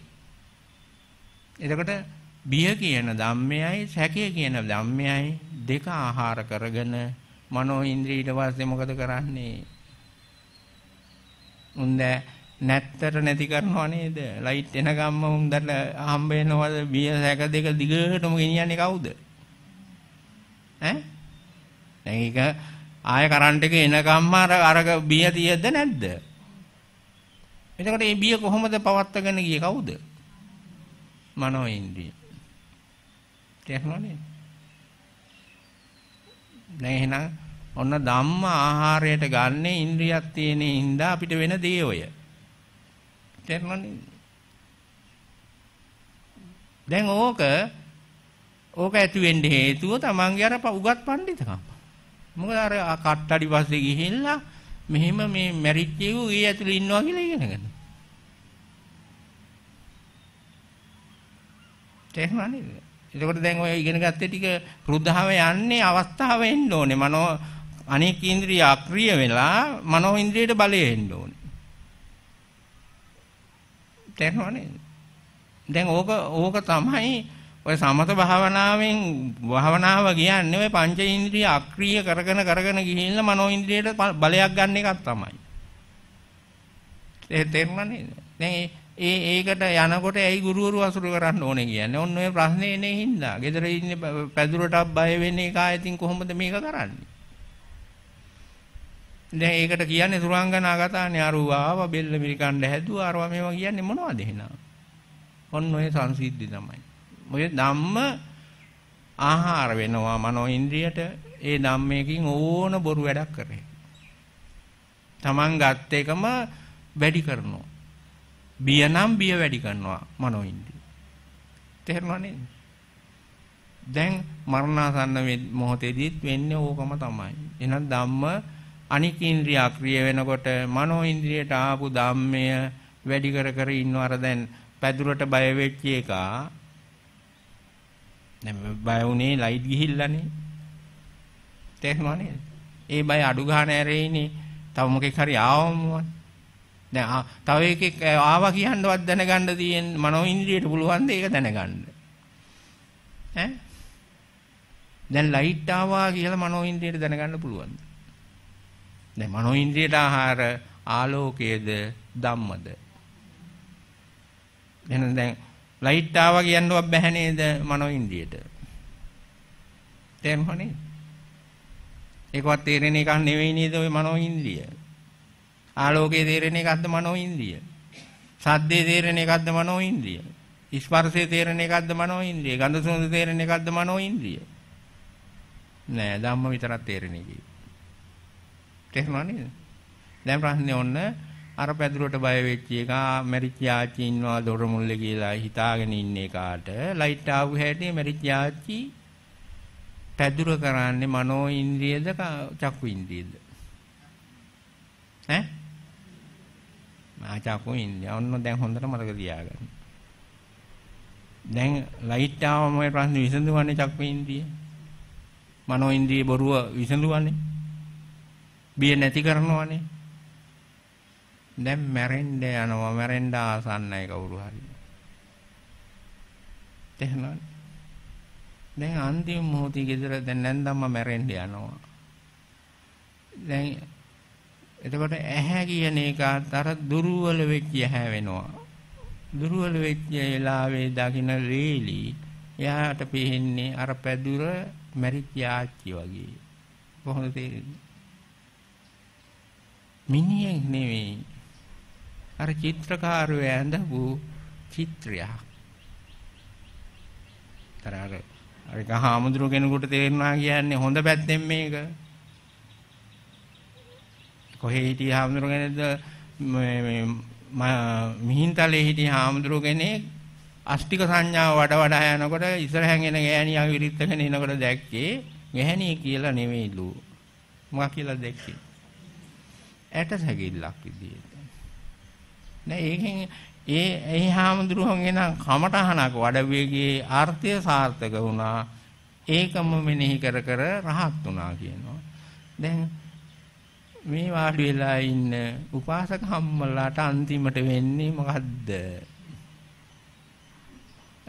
එතකොට බිය කියන ධම්මයයි සැකය කියන ධම්මයයි දෙක ආහාර කරගෙන මනෝ ඉන්ද්‍රිය ඊට පස්සේ මොකද කරන්නේ? උන්ද නැත්තර නැති කරනව නේද? ලයිට් එන ගම්ම උන්දට හම්බ වෙනවද? බිය සැක දෙක දිගටම ගෙනියන්නේ කවුද? ඈ? දැන් ඒක ආය කරන්ට් එක එනකම්ම අර අරග බිය තියද්ද නැද්ද? එතකොට මේ බිය කොහොමද පවත්වාගෙන ගියේ කවුද? මනෝ ඉන්ද්‍රිය. තේරුණානේ? දැන් එහෙනම් ඔන්න ධම්ම ආහාරයට ගන්න ඉන්ද්‍රියක් තියෙන හින්දා අපිට වෙන දේ ඔය. තේරුණානේ? දැන් ඕක ඕක ඇති වෙන්න හේතුව තමන්ගේ අර උගත් පඬිතකම. මොකද අර කට්ටඩි පස්සේ ගිහිල්ලා මෙහෙම මේ මැරිච්ච ඌ ඒ ඇතුළේ ඉන්නවා කියලා ඉගෙන ගන්න. තේරුණානේ? එතකොට දැන් ඔය ඉගෙන ගත්තේ ටික රුද්ධාව යන්නේ අවස්ථාව එන්න ඕනේ. මනෝ අනේක ඉන්ද්‍රිය අක්‍රිය වෙලා මනෝ ඉන්ද්‍රියට බලය එන්න ඕනේ. තේරුණානේ? දැන් ඕක ඕක තමයි ඔය සමත භාවනාවෙන් භාවනාව කියන්නේ ඔය පංච ඉන්ද්‍රිය අක්‍රීය කරගෙන කරගෙන ගිහිල්ලා මනෝ ඉන්ද්‍රියට බලයක් ගන්න එකක් තමයි. ඒ තේරුණා නේද? දැන් ඒ ඒකට යනකොට ඇයි ගුරුවරු අසුරු කරන්න ඕනේ කියන්නේ? ඔන්න ඔය ප්‍රශ්නේ එනේ හින්දා. ගෙදර ඉන්නේ පැදුරටත් බය වෙන එක ආයතින් කොහොමද මේක කරන්නේ? දැන් ඒකට කියන්නේ සුරංගනාගතානේ අරුවාව බෙල්ල මිරිකණ්ඩ හැදුවා අරවා මේවා කියන්නේ මොනවද එහෙනම්? ඔන්න ඔය සංසිද්ධි තමයි. ඔය ධම්ම ආහාර වෙනවා මනෝ ඉන්ද්‍රියට ඒ ධම්මයකින් ඕන බොරු වැඩක් කරේ. Taman ගත් එකම වැඩි කරනවා. බිය නම් බිය වැඩි කරනවා මනෝ ඉන්ද්‍රිය. තේරුණා නේද? දැන් මරණාසන්න මොහොතේදීත් වෙන්නේ ඕකම තමයි. එහෙනම් ධම්ම අනික් ඉන්ද්‍රිය ක්‍රිය වෙනකොට මනෝ ඉන්ද්‍රියට ආපු ධම්මය වැඩි කර කර ඉන්නව අර දැන් පැදුරට බය වෙච්ච එකා දැන් බය වුණේ ලයිට් ගිහිල්ලානේ. තේරුණා නේද? ඒ බය අඩු ගන්න ඇරෙයිනේ. තව මොකෙක් හරි ආවම දැන් තව එකෙක් ආවා කියනවත් දැනගන්න තියෙන මනෝ ඉන්ද්‍රියට පුළුවන් ද ඒක දැනගන්න. ඈ? දැන් ලයිට් ආවා කියලා මනෝ ඉන්ද්‍රියට දැනගන්න පුළුවන්. දැන් මනෝ ඉන්ද්‍රියට ආහාර ආලෝකයේද ධම්මද? එහෙනම් දැන් ලයිට් ආවා කියන්නවත් බැහැ නේද මනෝ ඉන්ද්‍රියට. තේරුණා නේද? ඒකවත් තේරෙන එකක් නෙවෙයි නේද ওই මනෝ ඉන්ද්‍රිය. ආලෝකයේ තේරෙන එකක්ද මනෝ ඉන්ද්‍රිය. සද්දේ තේරෙන එකක්ද මනෝ ඉන්ද්‍රිය. ස්පර්ශයේ තේරෙන එකක්ද මනෝ ඉන්ද්‍රිය. ගන්ධ සුවඳ තේරෙන එකක්ද මනෝ ඉන්ද්‍රිය. නෑ ධම්ම විතරක් තේරෙන එකයි. තේරුණා නේද? දැන් ප්‍රශ්නේ ඔන්න අර පැදුරට බය වෙච්ච එක මැරිච්ච යාච්චි ඉන්නවා දොරමුල්ල කියලා හිතාගෙන ඉන්නේ කාට ලයිට් ආපු හැටි මැරිච්ච යාච්චි පැදුර කරන්නේ මනෝ ඉන්ද්‍රියද චක්කු ඉන්ද්‍රියද ඈ ආචාකෝ ඉන්නේ. ඔන්න දැන් හොඳට මතක තියාගන්න. දැන් ලයිට් ආවම ඔය ප්‍රශ්නේ විසඳුවන්නේ චක්කු ඉන්ද්‍රිය. මනෝ ඉන්ද්‍රිය බොරුව විසඳුවන්නේ. බිය නැති කරනවනේ. දැන් මැරෙන්න යනවා මැරෙන්න ආසන්නයි කවුරු හරි. තේරෙනවද? දැන් අන්තිම මොහොතේ ගෙදර දැන් නැන්දම්ම මැරෙන්න යනවා. දැන් එතකොට ඇහැ කියන එක අර දුර්වල වෙච්ච ඇහැ වෙනවා. දුර්වල වෙච්ච වෙලාවේ දකින්න රේලි එයාට පේන්නේ අර පැදුර මැරිච්ච ආච්චි වගේ. කොහොමද තේරෙන්නේ? මිනිහෙක් නෙවෙයි අර චිත්‍රකාරයෝ ඇඳපු චිත්‍රයක්. තරාර අර ගහාමුදුරු කෙනෙකුට තේරෙනවා කියන්නේ හොඳ පැත්තෙන් මේක. කොහේ හිටිය හාමුදුරු කෙනෙක්ද මේ මිහින්තලේ හිටිය හාමුදුරු කෙනෙක් අෂ්ටික සංඥාව වඩ වඩා යනකොට ඉස්සරහන් එන ගෑණියා විරිත්තගෙන එනකොට දැක්කේ ගැහණිය කියලා නෙමෙයිලු. මොකක් කියලා දැක්කේ? ඇට සැකිල්ලක් විදියට. නෑ ඒකෙන් ඒ එහි හාමුදුරුවන්ගේ නම් කමටහනක් වඩවියගේ අර්ථය සාර්ථක වුණා. ඒකම මෙනෙහි කර කර රහත් වුණා කියනවා. දැන් මේ වාඩි වෙලා ඉන්න උපාසක හම්මලාට අන්තිමට වෙන්නේ මොකද්ද?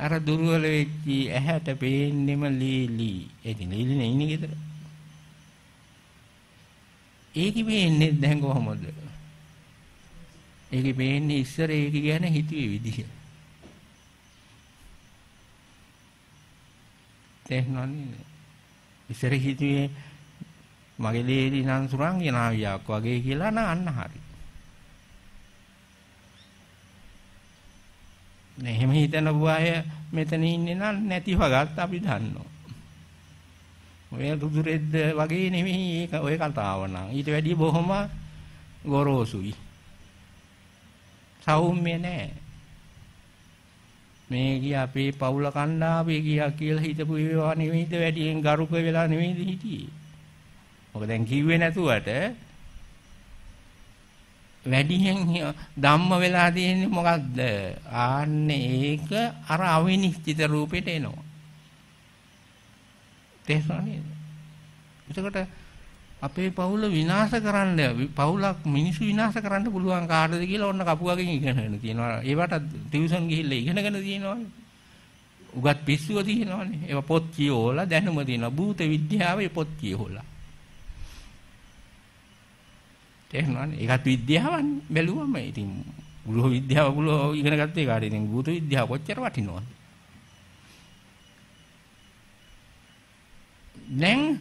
අර දුර්වල වෙච්චි ඇහැට පේන්නෙම ලීලි. ඒක ලීලි නෙයිනේ ඊට. ඒකි වෙන්නේ දැන් කොහොමද? ඒකේ පේන්නේ ඉස්සර ඒක ගැන හිතුවේ විදිහ. තේන්නන්නේ ඉස්සර හිතුවේ මගේ දේදී සංසුරන් යනාවියක් වගේ කියලා නන්න හරි. නේ එහෙම හිතන බුවාය මෙතන ඉන්නේ නම් නැතිව ගත් අපි දන්නවා. ඔය දුදුරෙද්ද වගේ නෙමෙයි ඒක ඔය කතාව නම් ඊට වැඩිය බොහොම ගොරෝසුයි. සෞම්‍ය නෑ. මේ ගිය අපේ පවුල කණ්ඩායමේ ගියා කියලා හිතපු ඒවා නෙවෙයිද වැඩියෙන් ගරුක වෙලා නෙවෙයිද හිටියේ. මොකද දැන් කිව්වේ නැතුවට වැඩියෙන් ධම්ම වෙලා තියෙන්නේ මොකක්ද? ආන්නේ ඒක අර අවිනිශ්චිත රූපෙට එනවා. තේරුණා නේද? එතකොට අපේ පවුල විනාශ කරන්න පවුලක් මිනිස්සු විනාශ කරන්න පුළුවන් කාටද කියලා ඔන්න කපුවගෙන් ඉගෙනගෙන තියෙනවා. ඒවට ටියුෂන් ගිහිල්ලා ඉගෙනගෙන තියෙනවානේ. උගත් පිස්සුව තියෙනවානේ. ඒවා පොත් කියෝලා දැනුම තියෙනවා. භූත විද්‍යාවේ පොත් කියෝලා. තේරුණානේ? ඒකත් විද්‍යාවන්නේ. බැලුවම ඉතින් ගෘහ විද්‍යාව ගුලෝ ඉගෙන ගත්තේ කාට? ඉතින් භූත විද්‍යාව කොච්චර වටිනවද? දැන්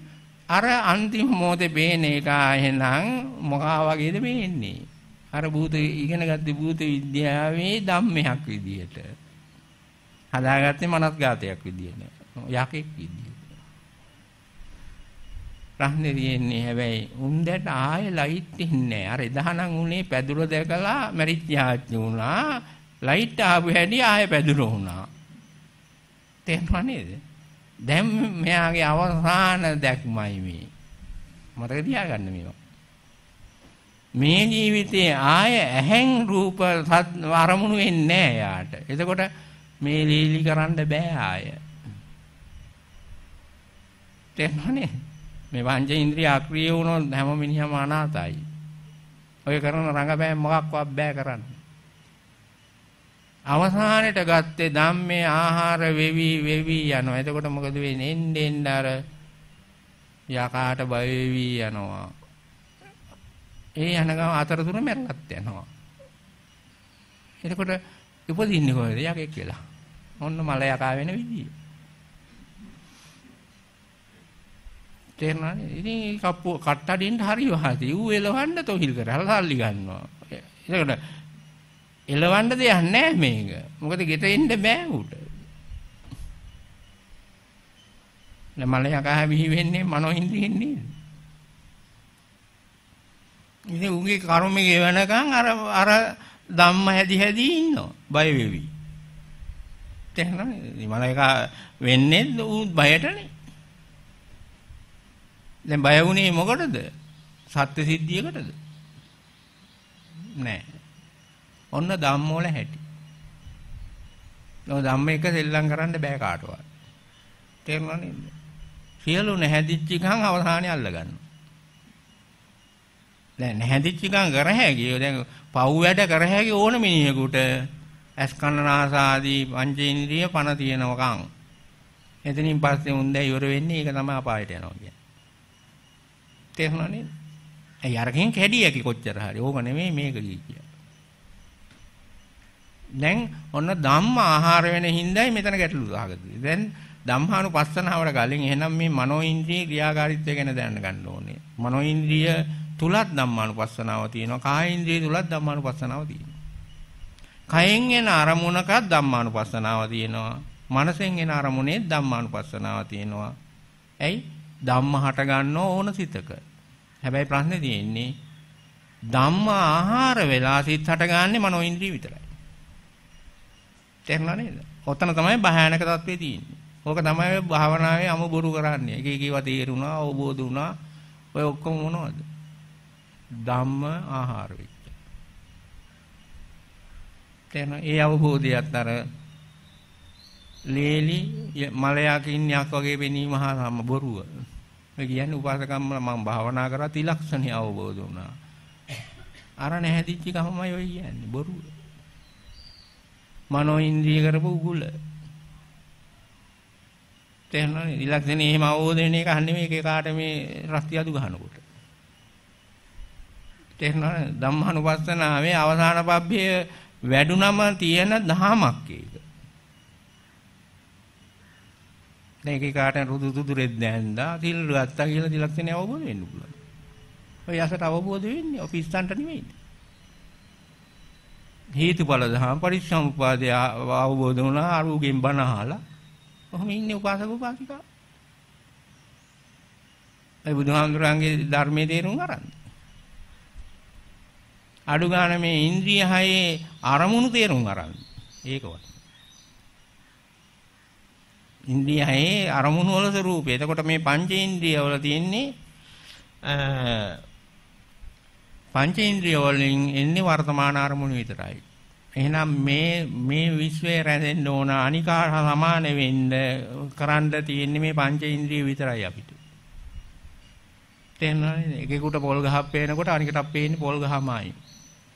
අර අන්තිම මොහොතේ පේන එක එහෙනම් මොකා වගේද පේන්නේ? අර භූත ඉගෙන ගත්තේ භූත විද්‍යාවේ ධම්මයක් විදියට. හදාගත්තේ මනස්ගතයක් විදියට. යකෙක් විදියට. ප්‍රශ්නේ තියෙන්නේ හැබැයි උන්දට ආයේ ලයිට් ඉන්නේ අර එදානම් උනේ පැදුර දැකලා මැරිච්ච යාඥු වුණා. ලයිට් ආපු හැටි ආයේ පැදුර වුණා. තේරුණා නේද? දැන් මෙයාගේ අවසාන දැක්මයි මේ. මතක තියාගන්න මේවා. මේ ජීවිතේ ආය ඇහෙන් රූප අරමුණු වෙන්නේ නැහැ යාට. එතකොට මේ ලීලි කරන්න බෑ ආය. තේරුණානේ? මේ වංජ ඉන්ද්‍රිය අක්‍රිය වුණොත් හැම මිනිහම අනාතයි. ඔය කරන රංගපෑම් මොකක්වත් බෑ කරන්නේ. අවසානයට ගත්තේ ධම්මේ ආහාර වෙවි වෙවි යනවා. එතකොට මොකද වෙන්නේ? එන්නේ එන්නේ අර යකාට බය වෙවි යනවා. ඒ යන ගම අතරතුර මැරලත් යනවා. එතකොට උපදින්නේ කොහෙද? යකෙක් වෙලා. ඔන්න මල යකා වෙන විදිය. තේරෙනවද? ඉතින් කප්පු කට්ටඩින්න හරි වාසි. ඌ එලවන්න තොහිල් කරලා සල්ලි ගන්නවා. එතකොට එලවන්න දෙයක් නැහැ මේක. මොකද ගෙට එන්න බෑ උට. මලය කහ විහි වෙන්නේ මනෝඉන්ද්‍රියෙන් නේද? ඉතින් උගේ කර්මෙ ගෙවනකම් අර අර ධම්ම හැදි හැදි ඉන්නවා. බය වෙවි. තේරෙනවද? මලය කහ වෙන්නේ ඌ බයටනේ. දැන් බය වුණේ මොකටද? සත්‍ය සිද්ධියකටද? නෑ. ඔන්න ධම්මෝල හැටි. ඔය ධම්ම එක සෙල්ලම් කරන්න බෑ කාටවත්. තේරුණා නේද? සියලු නැහැදිච්ච ගමන් අවසානේ අල්ල ගන්නවා. දැන් නැහැදිච්ච ගමන් කර හැකියි. දැන් පව් වැඩ කර හැකි ඕන මිනිහෙකුට ඇස් කන නාස ආදී පංචේන්ද්‍රිය පණ තියෙනවකම්. එතනින් පස්සේ උන් දැන් ඉවර වෙන්නේ ඒක තමයි අපායට යනවා කියන්නේ. තේරුණා නේද? ඒ යරකින් කැඩියකි කොච්චර හරි. ඕක නෙමෙයි මේක කියන්නේ. දැන් ඔන්න ධම්ම ආහාර වෙන හිඳයි මෙතන ගැටලු සාගතයි. දැන් ධම්මානුපස්සනාවට කලින් එහෙනම් මේ මනෝ ඉන්ද්‍රිය ක්‍රියාකාරීත්වය ගැන දැනගන්න ඕනේ. මනෝ ඉන්ද්‍රිය තුලත් ධම්මානුපස්සනාව තියෙනවා. කාය ඉන්ද්‍රිය තුලත් ධම්මානුපස්සනාව තියෙනවා. කයෙන් එන අරමුණක ධම්මානුපස්සනාව තියෙනවා. මනසෙන් එන අරමුණේ ධම්මානුපස්සනාව තියෙනවා. ඇයි? ධම්ම හට ගන්න ඕන සිතක. හැබැයි ප්‍රශ්නේ තියෙන්නේ ධම්ම ආහාර වෙලා සිත හටගන්නේ මනෝ ඉන්ද්‍රිය විතරයි. තේරුණා නේද? ඔතන තමයි භයානක තත්ත්වේ තියෙන්නේ. ඕක තමයි භාවනාවේ අමු බොරු කරන්නේ. එක එක ඒවා තේරුණා, අවබෝධ වුණා. ඔය ඔක්කොම මොනවද? ධම්ම ආහාර වෙච්ච. තේරෙනවා? ඒ අවබෝධයත් අර ලේලි මලයක් ඉන්නයක් වගේ වෙනීම හා සම බොරුව. මේ කියන්නේ උපාසකම්ම මම භාවනා කරා තිලක්ෂණي අවබෝධ වුණා. අර නැහැදිච්ච කමමයි ඔය කියන්නේ බොරුව. මනෝ ඉන්ද්‍රිය කරපු උගුල. තේන ඉලක්ෂණේ එහෙම අවබෝධ වෙන එක අහන්නේ මේක කාට මේ රස්ති අදු ගන්නකොට. තේන ධම්මානුපස්සනාවේ අවසාන පබ්බේ වැඩුණම තියෙන දහමක් ඒක. දැන් ඒක කාට රුදු දුදුරෙත් දැන්දා තිල් ගත්තා කියලා ඉලක්ෂණේ අවබෝධ වෙන්න පුළුවන්. ඔය යසට අවබෝධ වෙන්නේ ඔෆිස් තන්ට නෙමෙයිනේ. හේතුඵල දහම පරිසම්පාදය අවබෝධ වුණා අරුගෙන් බණ අහලා කොහොම ඉන්නේ උපාසක උපාසිකා ඒ බුදුහාමුදුරන්ගේ ධර්මයේ තේරුම් අරන් අඩු ගන්න මේ ඉන්ද්‍රිය හයේ අරමුණු තේරුම් අරන් ඒකවත් ඉන්ද්‍රිය හයේ අරමුණු වල ස්වરૂපය එතකොට මේ පංචේන්ද්‍රිය වල තියෙන්නේ පංචේන්ද්‍රිය වලින් එන්නේ වර්තමාන අරමුණු විතරයි. එහෙනම් මේ මේ විශ්වය රැඳෙන්න ඕන අනිකා සමාන වෙන්න කරන්න තියෙන්නේ මේ පංචේන්ද්‍රිය විතරයි අපිට. තේරෙනවද? එකෙකුට පොල් ගහක් පේනකොට අනිකට පේන්නේ පොල් ගහමයි.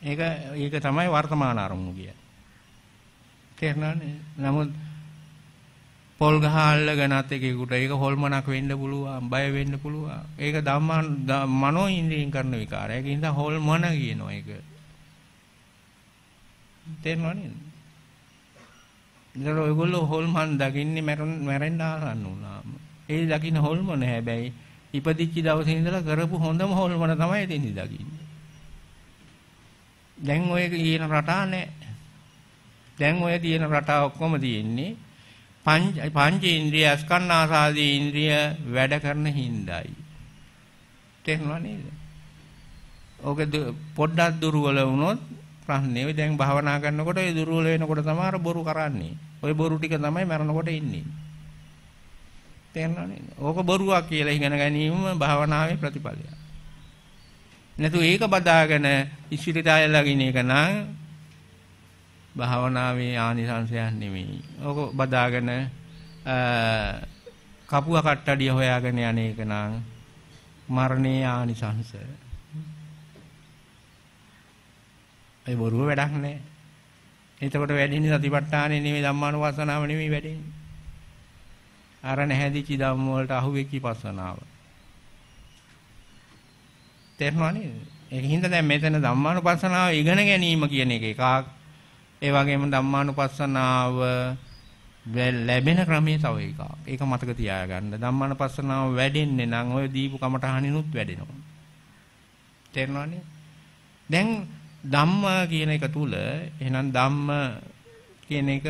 ඒක ඒක තමයි වර්තමාන අරමුණු කියන්නේ. තේරෙනවද? නමුත් පොල් ගහල්ල ගැනත් එකෙකුට ඒක හොල්මනක් වෙන්න පුළුවන් බය වෙන්න පුළුවන් ඒක ධම්මා මනෝ ඉන්ද්‍රියෙන් කරන විකාරය ඒක නිසා හොල්මන කියනවා ඒක තේරෙනවද ඉතින් ඔයගොල්ලෝ හොල්මන් දකින්නේ මැරෙන්න ආරන්න උනාම ඒ දකින්න හොල්මන හැබැයි ඉපදිච්ච දවසේ ඉඳලා කරපු හොඳම හොල්මන තමයි දෙන්නේ දකින්නේ දැන් ඔය කියන රටා නැහැ දැන් ඔය තියෙන රටා ඔක්කොම තියෙන්නේ පංච ඉන්ද්‍රිය ස්කන්නාසාදී ඉන්ද්‍රිය වැඩ කරන හිඳයි. තේරුණා නේද? ඕක පොඩ්ඩක් දුර්වල වුණොත් ප්‍රශ්නේ වෙයි දැන් භාවනා කරනකොට ඒ දුර්වල වෙනකොට තමයි අර බොරු කරන්නේ. ওই බොරු ටික තමයි මරනකොට ඉන්නේ. තේරුණා නේද? ඕක බොරුවක් කියලා ඉගෙන ගැනීම භාවනාවේ ප්‍රතිඵලයක්. නැතු ඒක බදාගෙන ඉස්සිරිතාය ළඟින් එක නම් භාවනාවේ ආනිසංශයක් නෙමෙයි. ඕක බදාගෙන කපුව කට්ටඩිය හොයාගෙන යන්නේක නම් මරණේ ආනිසංශ. ඒ බොරුව වැඩක් නෑ. එතකොට වැඩින්නේ සතිපට්ඨානෙ නෙමෙයි ධම්මානුපස්සනාව නෙමෙයි වැඩින්නේ. අර නැහැදිච්ච ධම්ම වලට අහුවෙච්ච පස්සනාව. තේරුණා නේද? ඒක හින්දා දැන් මෙතන ධම්මානුපස්සනාව ඉගෙන ගැනීම කියන එක එකක් ඒ වගේම ධම්මානුපස්සනාව ලැබෙන ක්‍රමයේ තව එකක්. ඒක මතක තියාගන්න. ධම්මානුපස්සනාව වැඩෙන්නේ නම් ඔය දීපු කමටහනිනුත් වැඩෙනවා. තේරෙනවනේ? දැන් ධම්මා කියන එක තුල එහෙනම් ධම්ම කියන එක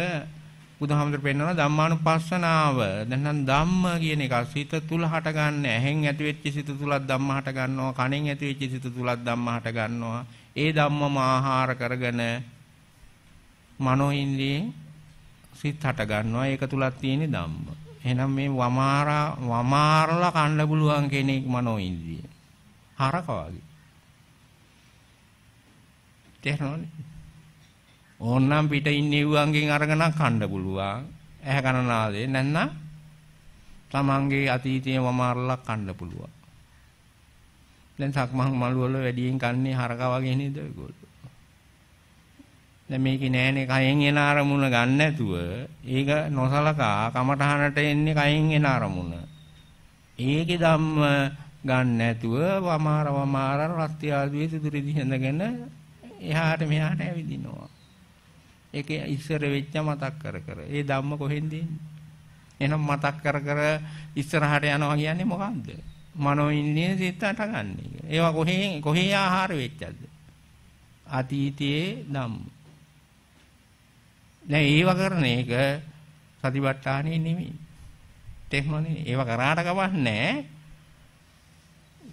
බුදුහාමර පෙන්නනවා ධම්මානුපස්සනාව. දැන් ධම්ම කියන එක සිත තුල හටගන්න, ඇහෙන් ඇතිවෙච්ච සිත තුලත් ධම්ම හට ගන්නවා, කනෙන් ඇතිවෙච්ච සිත තුලත් ධම්ම හට ගන්නවා. ඒ ධම්මම ආහාර කරගෙන මනෝ ඉන්ද්‍රියෙන් සිත් හට ගන්නවා. ඒක තුලක් තියෙන ධම්ම. එහෙනම් මේ වමාරා වමාරලා කන්න පුළුවන් කෙනෙක් මනෝ ඉන්ද්‍රිය. හරක වගේ. තේරෙනවනේ? ඕන්නම් පිට ඉන්නේ වංගෙන් අරගෙන කන්න පුළුවන්. ඇහ කන නාදේ නැත්නම් තමන්ගේ අතීතයේ වමාරලා කන්න පුළුවන්. දැන් සක්මන් මළුවල වැඩියෙන් කන්නේ හරකා වගේ නේද ඔයගොල්ලෝ? දැන් මේකේ නෑනේ කයෙන් එන අරමුණ ගන්න නැතුව ඒක නොසලකා කමඨහනට එන්නේ කයෙන් එන අරමුණ. ඒකේ ධම්ම ගන්න නැතුව වමාර වමාර රත්ති ආදී සිදුරිදි හඳගෙන එහාට මෙහාට ඇවිදිනවා. ඒක ඉස්සර වෙච්ච මතක් කර කර. ඒ ධම්ම කොහෙන්ද එහෙනම් මතක් කර කර ඉස්සරහට යනවා කියන්නේ මොකද්ද? මනෝ ඉන්ද්‍රිය සිත අටගන්නේ. ඒවා කොහේ කොහේ ආහාර වෙච්චද? අතීතයේ ධම්ම. දැන් ඒව කරන එක සතිපට්ඨානෙ නෙමෙයි. තේරුණා නේ? ඒව කරාට කවන්නේ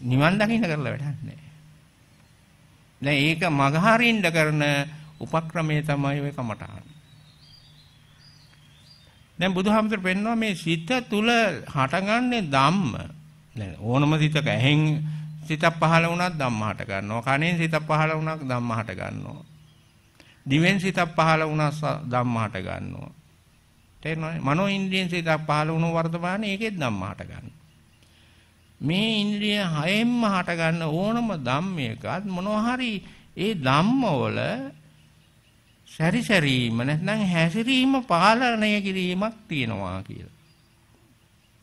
නිවන් දකින්න කරලා වැඩක් නැහැ. දැන් ඒක මගහරින්න කරන උපක්‍රමයේ තමයි ඔය කමටහන්. දැන් බුදුහාමුදුර පෙන්නවා මේ සිත තුල හටගන්නේ ධම්ම. දැන් ඕනම සිතක ඇහෙන් සිතක් පහළ වුණා ධම්ම හට ගන්නවා. කනෙන් සිතක් පහළ වුණා ධම්ම හට ගන්නවා. දිවෙන් සිතක් පහළ වුණා ධම්මහට ගන්නවා. තේරෙනවද? මනෝ ඉන්ද්‍රියෙන් සිතක් පහළ වුණා වර්තමාන ඒකෙත් ධම්මහට ගන්නවා. මේ ඉන්ද්‍රිය හයෙන්ම හට ගන්න ඕනම ධම්මයකත් මොනවා හරි ඒ ධම්මවල සැරිසැරීම නැත්නම් හැසිරීම පාලනය කිරීමක් තියෙනවා කියලා.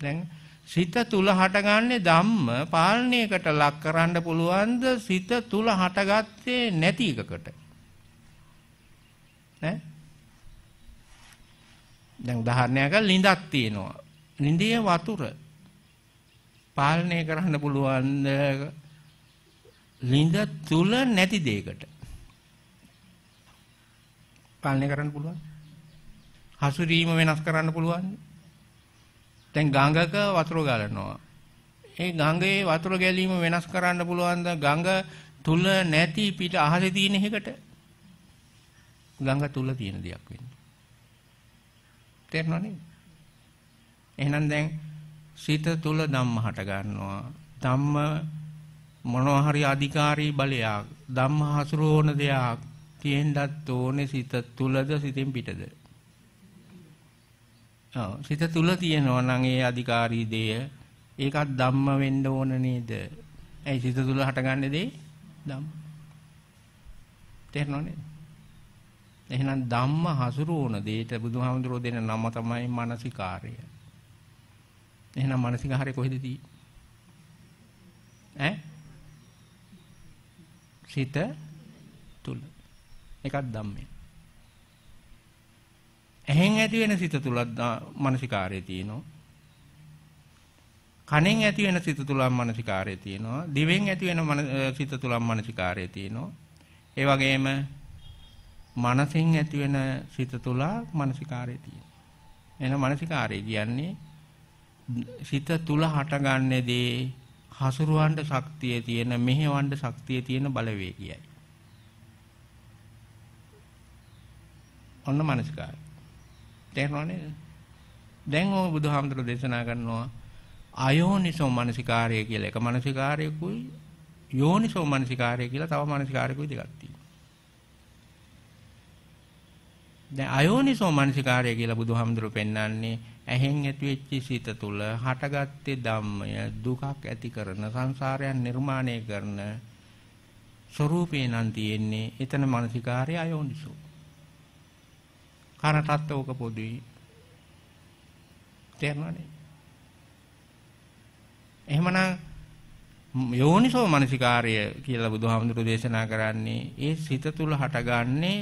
දැන් සිත තුල හටගන්නේ ධම්ම පාලනයකට ලක් කරන්න පුළුවන්ද සිත තුල හටගත්තේ නැති එකකට? නෑ දැන් උදාහරණයක් ලිඳක් තියෙනවා ලිඳේ වතුර පාලනය කරන්න පුළුවන් ලිඳ තුල නැති දෙයකට පාලනය කරන්න පුළුවන් හසුරීම වෙනස් කරන්න පුළුවන් දැන් ගඟක වතුර ගලනවා ඒ ගඟේ වතුර ගැලීම වෙනස් කරන්න පුළුවන් ද ගඟ තුල නැති පිට අහසේ තියෙන එකකට ගඟ තුල තියෙන දෙයක් වෙන්නේ. තේරෙනවද? එහෙනම් දැන් සිත තුල ධම්ම හට ගන්නවා. ධම්ම මොනවා හරි අධිකාරී බලයක්, ධම්ම හසුරවන දෙයක් තියෙන්නත් ඕනේ සිත තුලද සිතෙන් පිටද? ඔව් සිත තුල තියෙනවා නම් ඒ අධිකාරී දෙය ඒකත් ධම්ම වෙන්න ඕන නේද? ඇයි සිත තුල හටගන්නේ දෙයි? ධම්ම. තේරෙනවද? එහෙනම් ධම්ම හසුරුවන දෙයට බුදුහාමුදුරෝ දෙන නම තමයි මානසිකාර්ය. එහෙනම් මානසිකාර්ය කොහෙද තියෙන්නේ? ඈ? සිත තුල. එකක් ධම්මේ. එහෙන් ඇති වෙන සිත තුල මානසිකාර්ය තියෙනවා. කනෙන් ඇති වෙන සිත තුලම මානසිකාර්ය තියෙනවා. දිවෙන් ඇති වෙන සිත තුලම මානසිකාර්ය තියෙනවා. ඒ වගේම මනසෙන් ඇති වෙන සිත තුළ මානසිකාරය තියෙනවා. එහෙනම් මානසිකාරය කියන්නේ සිත තුළ හටගන්නේ දේ හසුරවන්න ශක්තිය තියෙන මෙහෙවන්න ශක්තිය තියෙන බලවේගයයි. ඔන්න මානසිකාරය. තේරෙනවනේ? දැන් ඔය බුදුහාමුදුරුවෝ දේශනා කරනවා අයෝනිසෝ මානසිකාරය කියලා එක මානසිකාරයකුයි යෝනිසෝ මානසිකාරය කියලා තව මානසිකාරයකුයි දෙකක් තියෙනවා. දැන් අයෝනිසෝ මනසිකාරය කියලා බුදුහාමුදුරු පෙන්වන්නේ ඇහෙන් ඇතිවෙච්ච සිත තුළ හටගත්තේ ධම්මය දුකක් ඇති කරන සංසාරයන් නිර්මාණය කරන ස්වરૂපේ නම් තියෙන්නේ එතන මනසිකාරය අයෝනිසෝ. කරටත් ඕක පොදුයි. තේරුණානේ? එහෙමනම් යෝනිසෝ මනසිකාරය කියලා බුදුහාමුදුරු දේශනා කරන්නේ ඒ සිත තුළ හටගන්නේ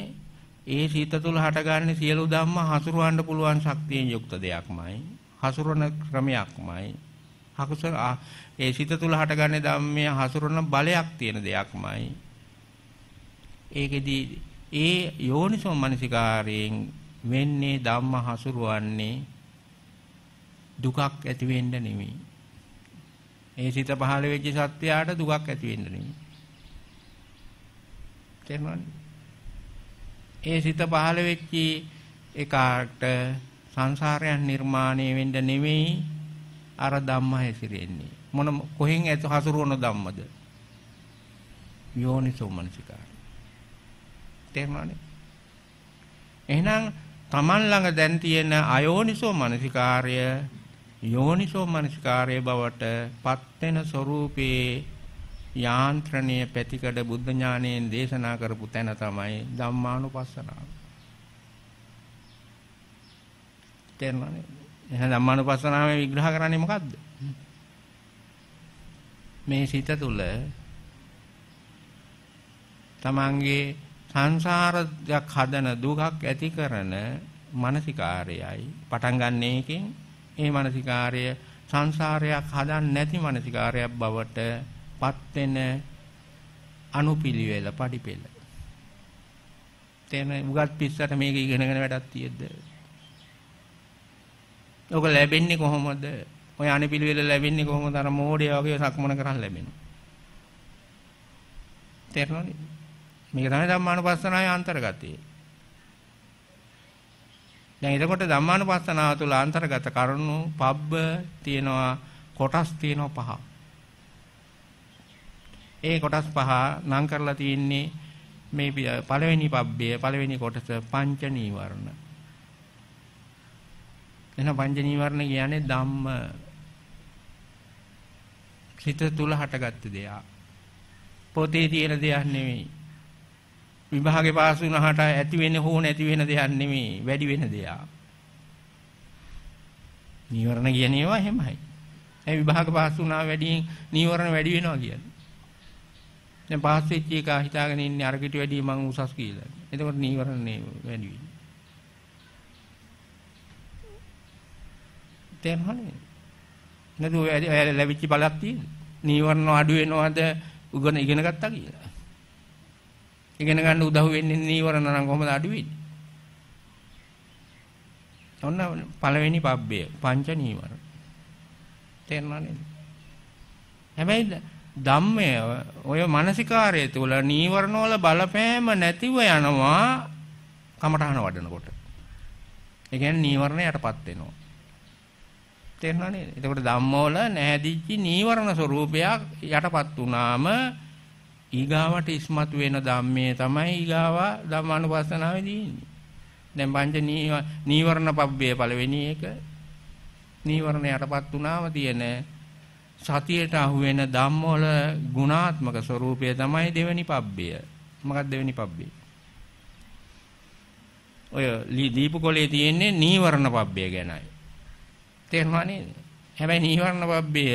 ඒ සිත තුළ හටගන්නේ සියලු ධම්ම හසුරවන්න පුළුවන් ශක්තියෙන් යුක්ත දෙයක්මයි. හසුරන ක්‍රමයක්මයි. හකුසල ඒ සිත තුළ හටගන්නේ ධම්මයේ හසුරන බලයක් තියෙන දෙයක්මයි. ඒකෙදි ඒ යෝනිසෝ මනසිකාරයෙන් වෙන්නේ ධම්ම හසුරවන්නේ දුකක් ඇති වෙන්න නෙමෙයි. ඒ සිත පහළ වෙච්ච සත්‍යයට දුකක් ඇති වෙන්න නෙමෙයි. තේරුණාද? ඒ සිත පහළ වෙච්චි එකාට සංසාරයන් නිර්මාණය වෙන්න නෙමෙයි අර ධම්ම හැසිරෙන්නේ. මොන කොහෙන් ඇතු හසුරවන ධම්මද? යෝනිසෝ මනසිකාර. තේරුණානේ? එහෙනම් Taman ළඟ දැන් තියෙන අයෝනිසෝ මනසිකාරය යෝනිසෝ මනසිකාරයේ බවට පත් වෙන ස්වરૂපේ යාන්ත්‍රණය පැතිකඩ බුද්ධ ඥානයෙන් දේශනා කරපු තැන තමයි ධම්මානුපස්සනාව. තේරුණානේ? එහෙනම් ධම්මානුපස්සනාවේ විග්‍රහ කරන්නේ මොකද්ද? මේ සිත තුළ තමන්ගේ සංසාරයක් හදන දුකක් ඇති කරන මානසිකාරයයි පටන් ගන්න එකෙන් ඒ මානසිකාරය සංසාරයක් හදන්න නැති මානසිකාරයක් බවට පත් වෙන අනුපිළිවෙල පඩිපෙළ. තේන උගත් පිස්සට මේක ඉගෙනගෙන වැඩක් තියෙද්ද? ඔක ලැබෙන්නේ කොහොමද? ඔය අනුපිළිවෙල ලැබෙන්නේ කොහොමද? අර මෝඩය වගේ සක්මන කරන් ලැබෙනවා. තේරෙනවද? මේක තමයි ධම්මානුපස්සනාවේ අන්තර්ගතය. දැන් එතකොට ධම්මානුපස්සනාව තුළ අන්තර්ගත කරුණු පබ්බ තියෙනවා කොටස් තියෙනවා පහක්. ඒ කොටස් පහ නම් කරලා තියෙන්නේ මේ පළවෙනි පබ්බය පළවෙනි කොටස පංච නීවරණ. එන පංච නීවරණ කියන්නේ ධම්ම හිත තුල හටගත්ත දෙයක්. පොතේ තියෙන දෙයක් නෙමෙයි. විභාගේ පාස් වුණාට ඇති වෙන හෝ නැති වෙන දෙයක් නෙමෙයි, වැඩි වෙන දෙයක්. නීවරණ කියන ඒවා එහෙමයි. ඒ විභාග පාස් වුණා වැඩියෙන් නීවරණ වැඩි වෙනවා කියන්නේ. දැන් පහසු වෙච්ච එක හිතාගෙන ඉන්නේ අරකට වැඩිය මං උසස් කියලා. එතකොට නීවරණේ වැඩි වෙයි. තේරුණානේ? නේද ඔය ලැබිච්ච බලක් තියෙන්නේ. නීවරණ අඩු වෙනවද උගන ඉගෙන ගත්තා කියලා. ඉගෙන ගන්න උදව් වෙන්නේ නීවරණ නම් කොහොමද අඩු වෙන්නේ? ඔන්න පළවෙනි පබ්බය පංච නීවරණ. තේරුණා නේද? හැබැයි ධම්මය ඔය මානසිකාරය තුල නීවරණ වල බලපෑම නැතිව යනවා කමඨහන වඩනකොට. ඒ කියන්නේ නීවරණ යටපත් වෙනවා. තේරුණා නේද? එතකොට ධම්මවල නැහැදිච්ච නීවරණ ස්වરૂපයක් යටපත් වුනාම ඊගාවට ඉස්මතු වෙන ධම්මයේ තමයි ඊගාව ධම්මානුපස්සනාවේදී ඉන්නේ. දැන් පංච නීවරණ පබ්බේ පළවෙනි එක නීවරණ යටපත් වුනාම තියෙන සතියට අහුවෙන ධම්මවල ගුණාත්මක ස්වરૂපය තමයි දෙවෙනි පබ්බය. මොකක්ද දෙවෙනි පබ්බේ? ඔය දීපකොලේ තියෙන්නේ නීවරණ පබ්බය ගැනයි. තේරුණා නේද? හැබැයි නීවරණ පබ්බය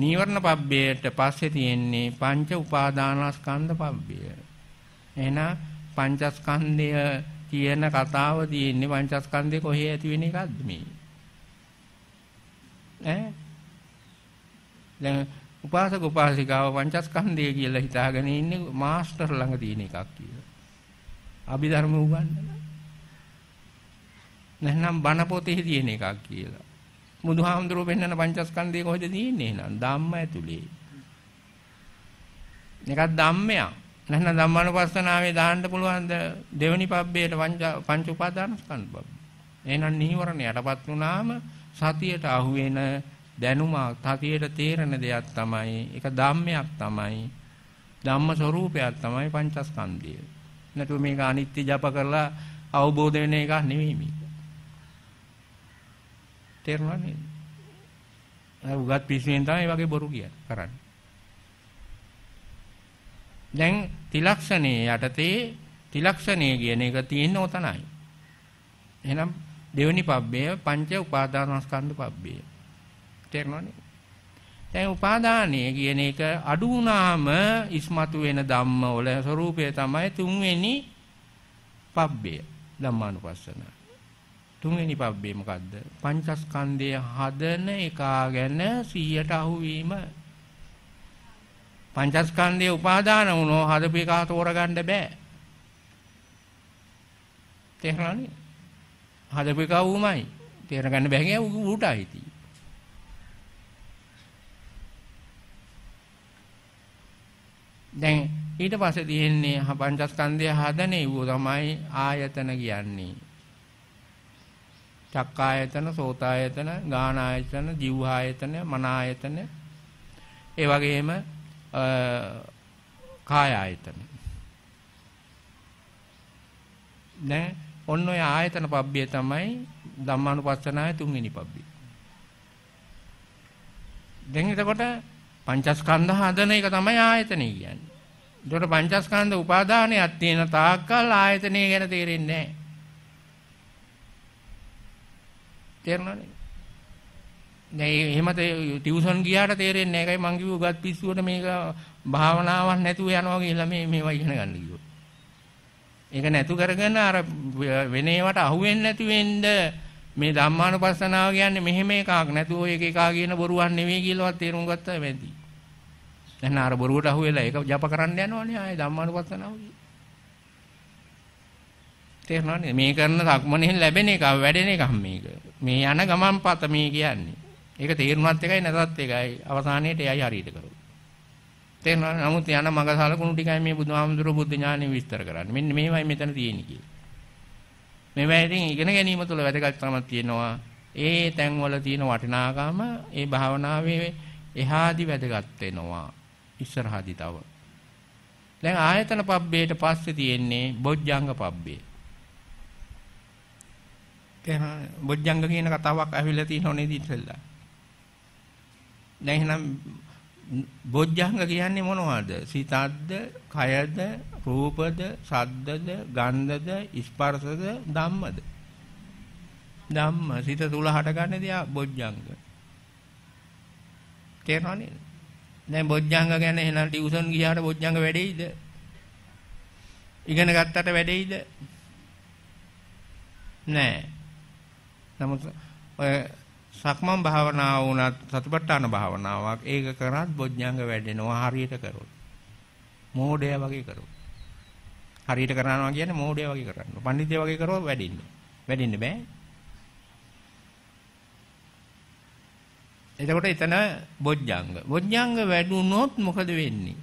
නීවරණ පබ්බයට පස්සේ තියෙන්නේ පංච උපාදානස්කන්ධ පබ්බය. එහෙනම් පංචස්කන්ධය කියන කතාව තියෙන්නේ පංචස්කන්ධේ කොහේ ඇති වෙන එකක්ද මේ? ඈ දැන් උපාසක උපාසිකාව පංචස්කන්ධය කියලා හිතාගෙන ඉන්නේ මාස්ටර් ළඟ තියෙන එකක් කියලා. අභිධර්ම උගන්වන. නැත්නම් බණ පොතේ තියෙන එකක් කියලා. බුදුහාමුදුරුව පෙන්වන පංචස්කන්ධය කොහෙද තියෙන්නේ එහෙනම්? ධම්ම ඇතුලේ. එකක් ධම්මයක්. නැත්නම් ධම්මානුපස්සනාවේ දාන්න පුළුවන් දෙවනි පබ්බේට පංච පංච උපාදානස්කන්ධ පබ්බ. එහෙනම් නීවරණ යටපත් වුණාම සතියට අහු වෙන දැනුමක් තතියට තේරෙන දෙයක් තමයි ඒක ධම්මයක් තමයි ධම්ම ස්වરૂපයක් තමයි පංචස්කන්ධය නැතු මේක අනිත්‍ය ජප කරලා අවබෝධ වෙන එකක් නෙවෙයි මේක තේරුණා නේද උගත් පිස්සුවෙන් තමයි වගේ බොරු කිය කරන්නේ දැන් තිලක්ෂණයේ යටතේ තිලක්ෂණය කියන එක තියෙන උතනයි එහෙනම් දෙවෙනි පබ්බය පංච උපාදානස්කන්ධ පබ්බය තේරෙනවනේ දැන් උපාදානය කියන එක අඩු වුණාම ඉස්මතු වෙන ධම්ම වල ස්වરૂපය තමයි තුන්වෙනි පබ්බය ධම්මානුපස්සන තුන්වෙනි පබ්බේ මොකද්ද පංචස්කන්ධය හදන එකා ගැන 100ට අහුවීම පංචස්කන්ධය උපාදාන වුණෝ හදපු එක තෝරගන්න බෑ තේරුණානේ හදපු එක ඌමයි තේරගන්න බැහැ ඌටයි දැන් ඊට පස්සේ තියෙන්නේ පංචස්කන්ධය හදන ඒවෝ තමයි ආයතන කියන්නේ. චක්කායතන, සෝතායතන, ගානායතන, ජීවආයතන, මනායතන ඒ වගේම කාය ආයතන. නෑ ඔන්න ඔය ආයතන පබ්බිය තමයි ධම්මානුපස්සනාවේ තුන්වෙනි පබ්බිය. දැන් එතකොට පංචස්කන්ධ හදන එක තමයි ආයතනය කියන්නේ. ඒතකොට පංචස්කන්ධ උපාදානයක් තියෙන තාක්කල් ආයතනය ගැන තේරෙන්නේ නැහැ. තේරෙනවද? නෑ එහෙම ටියුෂන් ගියාට තේරෙන්නේ නැහැ. ඒකයි මං කිව්ව උගත් පිස්සුවට මේක භාවනාවක් නැතුව යනවා කියලා මේ මේවා ඉගෙන ගන්න කිව්වා. ඒක නැතු කරගෙන අර වෙන ඒවට අහු වෙන්නේ නැති වෙන්න මේ ධම්මානුපස්සනාව කියන්නේ මෙහෙම එකක් නැතුව ඒක එකා කියන බොරුවක් නෙවෙයි කියලාවත් තේරුම් ගත්තා වැඩි. එහෙනම් අර බොරුවට අහු වෙලා ඒක ජප කරන්න යනවනේ ආයේ ධම්මානුපස්සනාව කිය. තේරෙනවනේ මේ කරන සක්මනෙන් ලැබෙන එක වැඩෙන එකක් මේක. මේ යන ගමන් පත මේ කියන්නේ. ඒක තේරුණත් එකයි නැතත් එකයි අවසානයේට එයයි හරියට කරොත්. තේරෙනවනේ නමුත් යන මඟ සලකුණු ටිකයි මේ බුදුහාමුදුරුවෝ බුද්ධ ඥානෙ විස්තර කරන්නේ. මෙන්න මේවයි මෙතන තියෙන්නේ කියලා. මේවා ඉතින් ඉගෙන ගැනීම තුළ වැදගත් තමයි තියෙනවා. ඒ තැන්වල තියෙන වටිනාකම ඒ භාවනාවේ එහාදි වැදගත් වෙනවා. ඉස්සරහදි තව. දැන් ආයතන පබ්බේට පස්සේ තියෙන්නේ බොජ්ජංග පබ්බේ. දැන් බොජ්ජංග කියන කතාවක් ඇවිල්ලා තියෙනව නේද ඉතින්ලා. දැන් එහෙනම් බොජ්ජංග කියන්නේ මොනවද? සිතද්ද, කයද, රූපද, සද්දද, ගන්ධද, ස්පර්ශද, ධම්මද? ධම්ම සිත තුල හටගන්නේ දියා බොජ්ජංග. තේරෙනව නේද? දැන් බොජ්ජංග ගැන එහෙනම් ටියුෂන් ගියාට බොජ්ජංග වැඩෙයිද? ඉගෙන ගත්තට වැඩෙයිද? නෑ. නමුත් ඔය සක්මන් භාවනාව වුණත් සතිපට්ඨාන භාවනාවක් ඒක කරත් බොජ්ජංග වැඩෙනවා හරියට කරොත්. මෝඩය වගේ කරොත්. හරියට කරනවා කියන්නේ මෝඩය වගේ කරන්න. පඬිතුය වගේ කරොත් වැඩින්නේ. වැඩින්නේ බෑ. එතකොට එතන බොජ්ජංග. බොජ්ජංග වැඩුණොත් මොකද වෙන්නේ?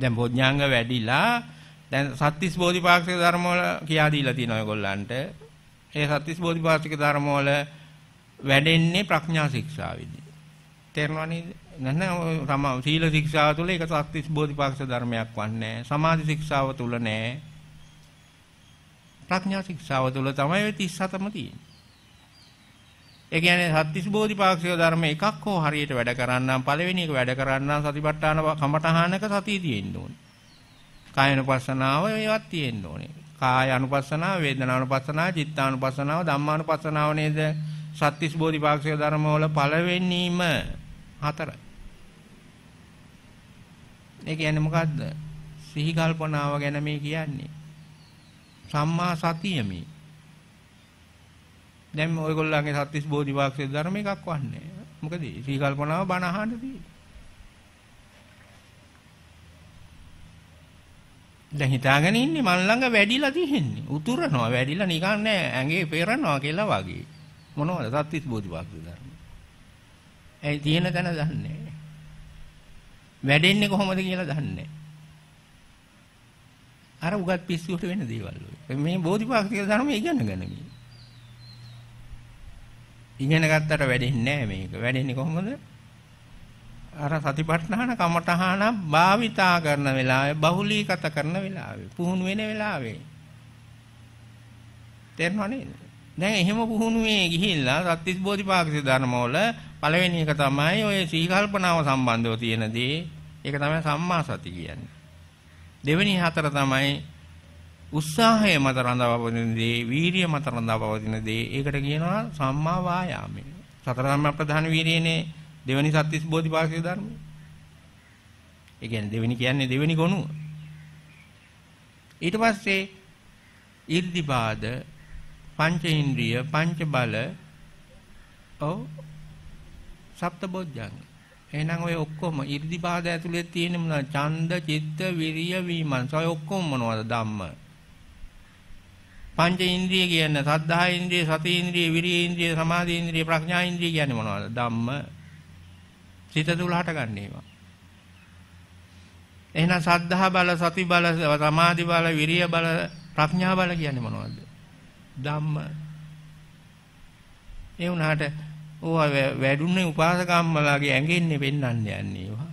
දැන් බොජ්ජංග වැඩිලා දැන් සත්‍තිස් බෝධිපාක්ෂික ධර්ම වල කියා දීලා තියෙනවා ඒගොල්ලන්ට. ඒ සත්‍තිස් බෝධිපාක්ෂික ධර්ම වල වැඩෙන්නේ ප්‍රඥා ශික්ෂාවෙදී. තේරෙනව නේද? නැත්නම් තම සීල ශික්ෂාව තුළ ඒක සත්‍තිස් බෝධිපාක්ෂික ධර්මයක් වන්නේ සමාධි ශික්ෂාව තුළ නෑ. ප්‍රඥා ශික්ෂාව තුළ තමයි 37ම තියෙන්නේ. ඒ කියන්නේ සත්‍තිස් බෝධිපාක්ෂික ධර්ම එකක් හෝ හරියට වැඩ කරන්නම් පළවෙනි එක වැඩ කරන්නම් සතිපට්ඨාන කමඨහනක සතිය තියෙන්න ඕනේ. කායනුපස්සනාව ඒවත් තියෙන්න ඕනේ. කාය අනුපස්සනාව, වේදනානුපස්සනාව, චිත්තානුපස්සනාව, ධම්මානුපස්සනාව නේද? සත්‍තිස් බෝධිපාක්ෂික ධර්ම වල පළවෙනිම හතරයි. ඒ කියන්නේ මොකද්ද? සිහි කල්පනාව ගැන මේ කියන්නේ. සම්මා සතිය මේ දැන් මේ ඔයගොල්ලන්ගේ සත්‍විස් බෝධිවාක්ෂේ ධර්ම එකක් වන්නේ. මොකද සී කල්පනාව බණ අහන්න තියෙන්නේ. දැන් හිතාගෙන ඉන්නේ මන් ළඟ වැඩිලා තියෙන්නේ. උතුරනවා වැඩිලා නිකන් නෑ ඇඟේ පෙරනවා කියලා වගේ. මොනවද සත්‍විස් බෝධිවාක්ෂේ ධර්ම. ඇයි තියෙන තැන දන්නේ වැඩෙන්නේ කොහොමද කියලා දන්නේ අර උගත් පිස්සුවට වෙන දේවල් ඔය. මේ බෝධිපාක්ෂික ධර්ම ඉගෙන ගන්න මේ. ඉගෙන ගත්තට වැඩෙන්නේ නැහැ මේක. වැඩෙන්නේ කොහොමද? අර සතිපට්ඨාන කමඨහන භාවිතා කරන වෙලාවේ බහුලීගත කරන වෙලාවේ පුහුණු වෙන වෙලාවේ තේරෙනව නේද දැන් එහෙම පුහුණුවේ ගිහිල්ලා සත්‍තිස් බෝධිපාක්ෂි ධර්මවල පළවෙනි එක තමයි ඔය සීකල්පනාව සම්බන්ධව තියෙන දේ ඒක තමයි සම්මා සති කියන්නේ දෙවෙනි හතර තමයි උත්සාහය මත රඳා පවතින දේ, වීරිය මත රඳා පවතින දේ, ඒකට කියනවා සම්මා වායාමය. සතර සම්මා ප්‍රධාන වීරියනේ දෙවෙනි සත්‍තිස් බෝධිපාක්ෂික ධර්මය. ඒ කියන්නේ දෙවෙනි කියන්නේ දෙවෙනි ගොනුව. ඊට පස්සේ ඉර්ධිපාද පංච ඉන්ද්‍රිය පංච බල ඔව් සප්තබොධ්‍යංග එහෙනම් ඔය ඔක්කොම 이르දිපාද ඇතුලේ තියෙන මොනවා ඡන්ද චිත්ත විරිය විමර්ශන ඔය ඔක්කොම මොනවද ධම්ම පංච ඉන්ද්‍රිය කියන්නේ සද්ධා ඉන්ද්‍රිය, සති ඉන්ද්‍රිය, විරිය ඉන්ද්‍රිය, සමාධි ඉන්ද්‍රිය, ප්‍රඥා ඉන්ද්‍රිය කියන්නේ මොනවද? ධම්ම සිත තුල හටගන්න ඒවා. එහෙනම් සද්ධා බල, සති බල, සමාධි බල, විරිය බල, ප්‍රඥා බල කියන්නේ මොනවද? ධම්ම. ඒ වුණාට ඕවා වැඩුණේ උපාසකම්මලාගේ ඇඟෙන්නේ වෙන්නන්න යන්නේ ඒවා.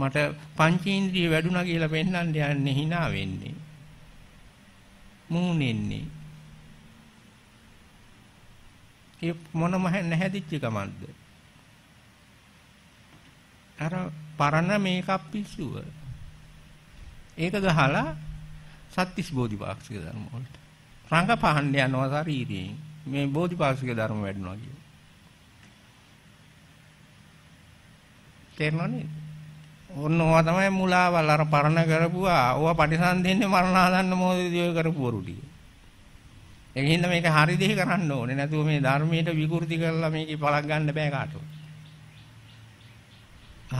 මට පංචේන්ද්‍රිය වැඩුණා කියලා පෙන්වන්න යන්නේ hina වෙන්නේ. මුහුණෙන්නේ ඒ මොනම නැහැදිච්ච කමක්ද අර පරණ මේකප් පිස්සුව ඒක ගහලා සත්‍තිස් බෝධිපාක්ෂික ධර්ම වලට රංග පහන්න යනවා ශරීරයෙන් මේ බෝධිපාක්ෂික ධර්ම වැඩනවා කියන්නේ තේරෙනවනේ ඔන්න ඕවා තමයි මුලාවල් අර පරණ කරපුවා. ඕවා පටිසන්ධින්නේ මරණාදන්න මොහොතදී ඔය කරපුවරු ටික. ඒක හින්දා මේක හරි දෙහි කරන්න ඕනේ. නැතුව මේ ධර්මයට විකෘති කරලා මේකේ පලක් ගන්න බෑ කාටවත්.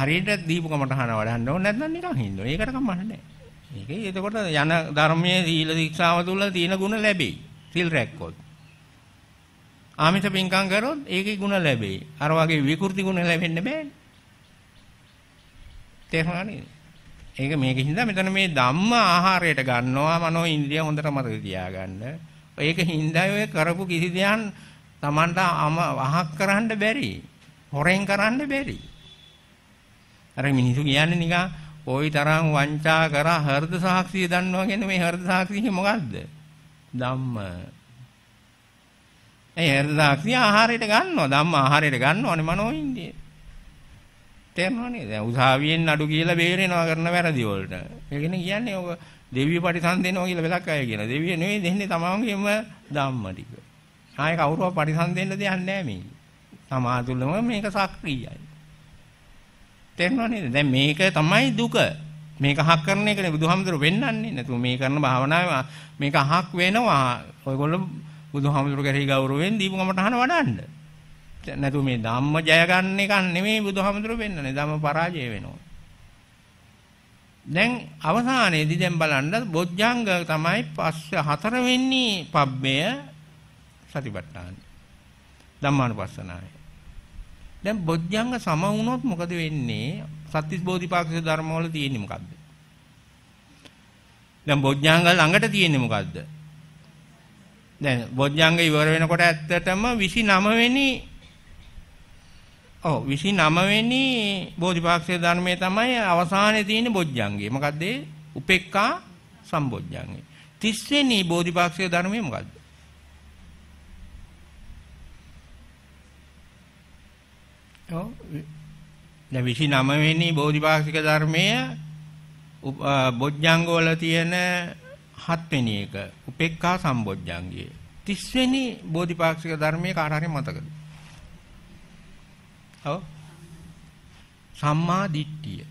හරියට දීපු කමටහන වඩන්න ඕනේ නැත්නම් නිකන් හින්ද. ඒකට කමන්න නෑ. ඒකේ එතකොට යන ධර්මයේ සීල ශික්ෂාව තුළ තියෙන ಗುಣ ලැබෙයි. සිල් රැක්කොත්. ආමිත පින්කම් කරොත් ඒකේ ಗುಣ ලැබෙයි. අර වගේ විකෘති ಗುಣ ලැබෙන්න බෑනේ. තේරුණා නේද? ඒක මේකෙන් හින්දා මෙතන මේ ධම්ම ආහාරයට ගන්නවා මනෝ ඉන්ද්‍රිය හොඳට මතක තියාගන්න. ඒක හින්දා ඔය කරපු කිසි දෙයක් Tamanට අහක් කරන්න බැරි. හොරෙන් කරන්න බැරි. අර මිනිසු කියන්නේ නිකන් ওই තරම් වංචා කරා හෘද සාක්ෂිය දන්නවා කියන්නේ මේ හෘද සාක්ෂිය මොකද්ද? ධම්ම. ඒ හෘද සාක්ෂිය ආහාරයට ගන්නවා. ධම්ම ආහාරයට ගන්නවනේ මනෝ ඉන්ද්‍රිය. තේරෙනවනේ දැන් උසාවියෙන් නඩු කියලා බේරෙනවා කරන වැරදි වලට. ඒකනේ කියන්නේ ඔක දෙවිය පරිසන්දෙනවා කියලා වෙලක් අය කියන. දෙවිය නෙවෙයි දෙන්නේ තමන්ගේම ධම්ම ටික. ආයේ කවුරුවත් පරිසන්දෙන්න දෙයක් නැහැ මේ. තමා තුළම මේක සක්‍රියයි. තේරෙනවනේ දැන් මේක තමයි දුක. මේක අහක් කරන එකනේ බුදුහාමුදුරුවෝ වෙන්නන්නේ නැතු මේ කරන භාවනාවේ මේක අහක් වෙනවා. ඔයගොල්ලෝ බුදුහාමුදුරුවෝ කරේ ගෞරවයෙන් දීපු කමටහන වඩන්න. නැතු මේ ධම්ම ජය ගන්න එක නෙමෙයි බුදුහාමුදුරුවෝ වෙන්නනේ. ධම්ම පරාජය වෙනවා. දැන් අවසානයේදී දැන් බලන්න බොජ්ජංග තමයි පස්ස හතර වෙන්නේ පබ්බය සතිපට්ඨාන. ධම්මානුපස්සනාය. දැන් බොජ්ජංග සම වුණොත් මොකද වෙන්නේ? සත්‍තිස් බෝධිපාක්ෂික ධර්මවල තියෙන්නේ මොකද්ද? දැන් බොජ්ජංග ළඟට තියෙන්නේ මොකද්ද? දැන් බොජ්ජංග ඉවර වෙනකොට ඇත්තටම 29 වෙනි ඔව් 29 වෙනි බෝධිපාක්ෂික ධර්මයේ තමයි අවසානයේ තියෙන බොජ්ජංගේ. මොකද්ද ඒ? උපේක්ඛා සම්බොජ්ජංගේ. 30 වෙනි බෝධිපාක්ෂික ධර්මයේ මොකද්ද? ඔව් දැන් 29 වෙනි බෝධිපාක්ෂික ධර්මය බොජ්ජංග වල තියෙන 7 වෙනි එක උපේක්ඛා සම්බොජ්ජංගය. 30 වෙනි බෝධිපාක්ෂික ධර්මයේ කාට හරි මතකද? ඔව්. සම්මා දිට්ඨිය.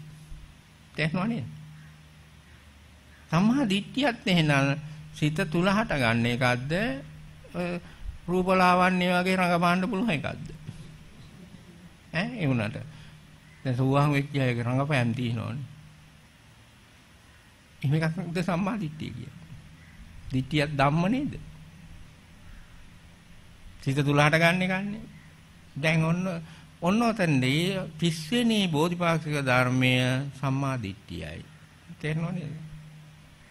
තේරෙනව නේද? සම්මා දිට්ඨියත් එහෙනම් සිත තුල හට ගන්න එකක්ද රූපලාවන්‍ය වගේ රඟපාන්න පුළුවන් එකක්ද? ඈ ඒ වුණාට දැන් සෝවාන් වෙච්ච අයක රඟපෑම් තියෙනවනේ. එහෙම එකක්ද සම්මා දිට්ඨිය කියන්නේ. දිට්ඨියක් ධම්ම නේද? සිත තුලහට ගන්න එකන්නේ. දැන් ඔන්න ඔන්න ඔතනදී තිස්වෙනි බෝධිපාක්ෂික ධර්මය සම්මා දිට්ඨියයි. තේරෙනවද?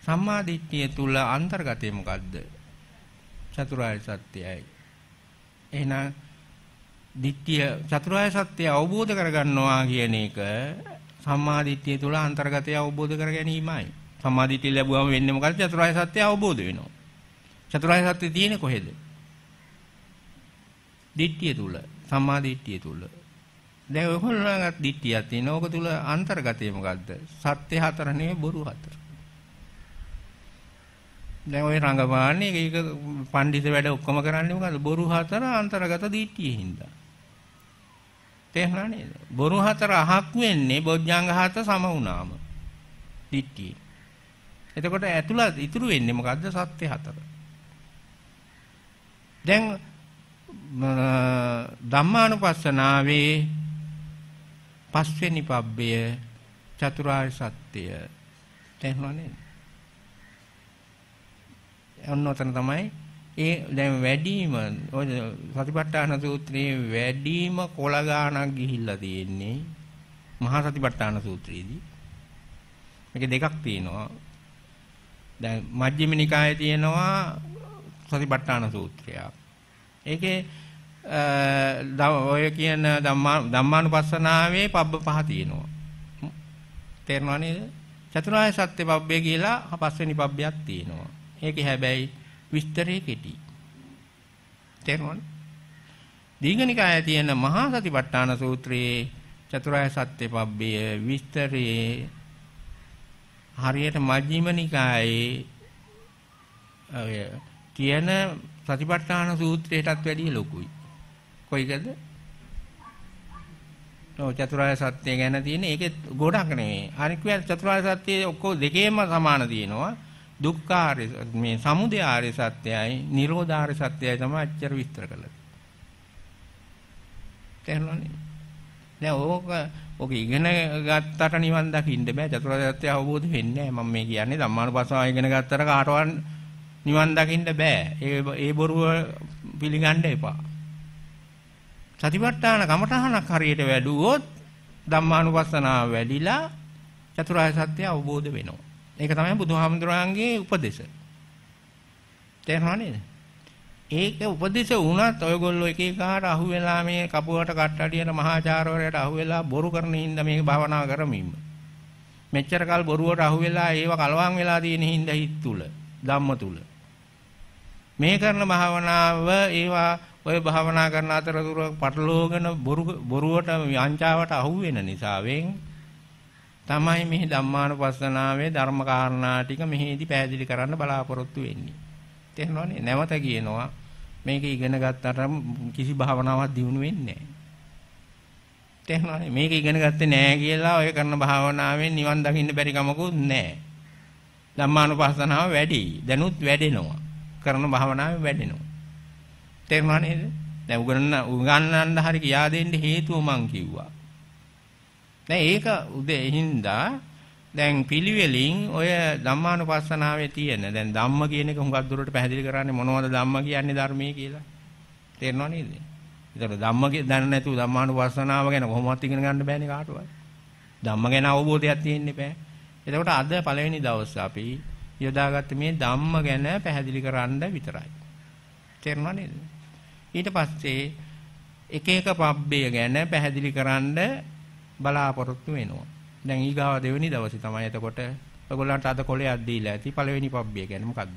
සම්මා දිට්ඨිය තුල අන්තර්ගතය මොකද්ද? චතුරාර්ය සත්‍යයයි. එහෙනම් දිට්ඨිය චතුරාර්ය සත්‍ය අවබෝධ කරගන්නවා කියන එක සම්මා දිට්ඨිය තුල අන්තර්ගතය අවබෝධ කර ගැනීමයි. සම්මා දිට්ඨිය ලැබුවම වෙන්නේ මොකද? චතුරාර්ය සත්‍ය අවබෝධ වෙනවා. චතුරාර්ය සත්‍ය තියෙන්නේ කොහෙද? දිට්ඨිය තුල, සම්මා දිට්ඨිය තුල. දැන් ඔයගොල්ලන්ට දිට්ඨියක් තියෙන. ඕක තුල අන්තර්ගතය මොකද්ද? සත්‍ය හතර නෙවෙයි බොරු හතර. දැන් ওই රංගමාන්නේ ඒක පඬිත වැඩ ඔක්කොම කරන්නේ මොකද්ද? බොරු හතර අන්තර්ගත දිට්ඨියේ හින්දා. තේරුණා නේද? බොරු හතර අහක් වෙන්නේ බොජ්ජංග හත සම වුණාම. දිට්ඨිය. එතකොට ඇතුළත් ඉතුරු වෙන්නේ මොකද්ද? සත්‍ය හතර. දැන් ධම්මානුපස්සනාවේ පස්වෙනි පබ්බය චතුරාර්ය සත්‍යය තේරුණා නේද? ඔන්න ඔතන තමයි ඒ දැන් වැඩිම ඔය සතිපට්ඨාන සූත්‍රයේ වැඩිම කොළ ගාණක් ගිහිල්ලා තියෙන්නේ මහා සතිපට්ඨාන සූත්‍රයේදී. මේක දෙකක් තියෙනවා. දැන් මජ්ක්‍ධිම නිකායේ තියෙනවා සතිපට්ඨාන සූත්‍රයක්. ඒකේ ඔය කියන ධම්මානුපස්සනාවේ පබ්බ පහ තියෙනවා. තේරෙනව නේද? චතුරාර්ය සත්‍ය පබ්බේ කියලා පස්වෙනි පබ්බයක් තියෙනවා. ඒකේ හැබැයි විස්තරේ කෙටි. තේරෙනවද? දීඝනිකායේ තියෙන මහා සතිපට්ඨාන සූත්‍රයේ චතුරාර්ය සත්‍ය පබ්බේ විස්තරේ හරියට මජ්ක්‍ධිම නිකායේ ඔය තියෙන සතිපට්ඨාන සූත්‍රයටත් වැඩිය ලොකුයි. කොයිකද? ඔව් චතුරාර්ය සත්‍ය ගැන තියෙන ඒකේ ගොඩක් නෙවෙයි. අනික වෙන චතුරාර්ය සත්‍ය ඔක්කොම දෙකේම සමාන දිනනවා. දුක්ඛාරය මේ සමුදය ආර්ය සත්‍යයයි නිරෝධාර්ය සත්‍යයයි තමයි අච්චර විස්තර කළේ. තේරුණානේ? දැන් ඕක ඔක ඉගෙන ගත්තට නිවන් දකින්න බෑ චතුරාර්ය සත්‍ය අවබෝධ වෙන්නේ නැහැ මම මේ කියන්නේ ධම්මානුපස්සනාව ඉගෙන ගත්තට කාටවත් නිවන් දකින්න බෑ ඒ ඒ බොරුව පිළිගන්න එපා සතිපට්ඨාන කමඨහනක් හරියට වැඩුවොත් ධම්මානුපස්සනාව වැඩිලා චතුරාර්ය සත්‍ය අවබෝධ වෙනවා. ඒක තමයි බුදුහාමුදුරන්ගේ උපදේශය. තේරුණා නේද? ඒක උපදේශ වුණත් ඔයගොල්ලෝ එක එකහාට අහු වෙලා මේ කපුවට කට්ටඩියට මහාචාර්යවරයට අහු වෙලා බොරු කරන හින්දා මේක භාවනා කරමින් මෙච්චර කල් බොරුවට අහු වෙලා ඒව කලවම් වෙලා තියෙන හින්දා හිත් තුල ධම්ම තුල මේ කරන භාවනාව ඒවා ඔය භාවනා කරන අතරතුර පටලෝගෙන බොරුවට යංචාවට අහු වෙන නිසාවෙන් තමයි මේ ධම්මානුපස්සනාවේ ධර්ම කාරණා ටික මෙහිදී පැහැදිලි කරන්න බලාපොරොත්තු වෙන්නේ. තේරෙනවනේ? නැවත කියනවා මේක ඉගෙන ගත්තට කිසි භාවනාවක් දියුණු වෙන්නේ නැහැ. තේරෙනවනේ? මේක ඉගෙන ගත්තේ නැහැ කියලා ඔය කරන භාවනාවෙන් නිවන් දකින්න බැරි කමකුත් නැහැ. ධම්මානුපස්සනාව වැඩි. දැනුත් වැඩෙනවා. කරන භාවනාවෙන් වැඩෙනවා. තේරුණා නේද? දැන් උගන්න උගන්නන්න හරි කියා දෙන්න හේතුව මං කිව්වා. දැන් ඒක උදේ හින්දා දැන් පිළිවෙලින් ඔය ධම්මානුපස්සනාවේ තියෙන දැන් ධම්ම කියන එක හුඟක් දුරට පැහැදිලි කරන්නේ මොනවද ධම්ම කියන්නේ ධර්මයේ කියලා. තේරෙනව නේද? ඒතර ධම්ම දන්නේ නැතුව ධම්මානුපස්සනාව ගැන කොහොමවත් ඉගෙන ගන්න බෑනේ කාටවත්. ධම්ම ගැන අවබෝධයක් තියෙන්න බෑ. එතකොට අද පළවෙනි දවස් අපි යොදාගත්ත මේ ධම්ම ගැන පැහැදිලි කරන්න විතරයි. තේරෙනව නේද? ඊට පස්සේ එක එක පබ්බේ ගැන පැහැදිලි කරන්න බලාපොරොත්තු වෙනවා. දැන් ඊගාව දෙවෙනි දවසේ තමයි එතකොට ඔයගොල්ලන්ට අද කොලයක් දීලා ඇති පළවෙනි පබ්බේ ගැන මොකද්ද?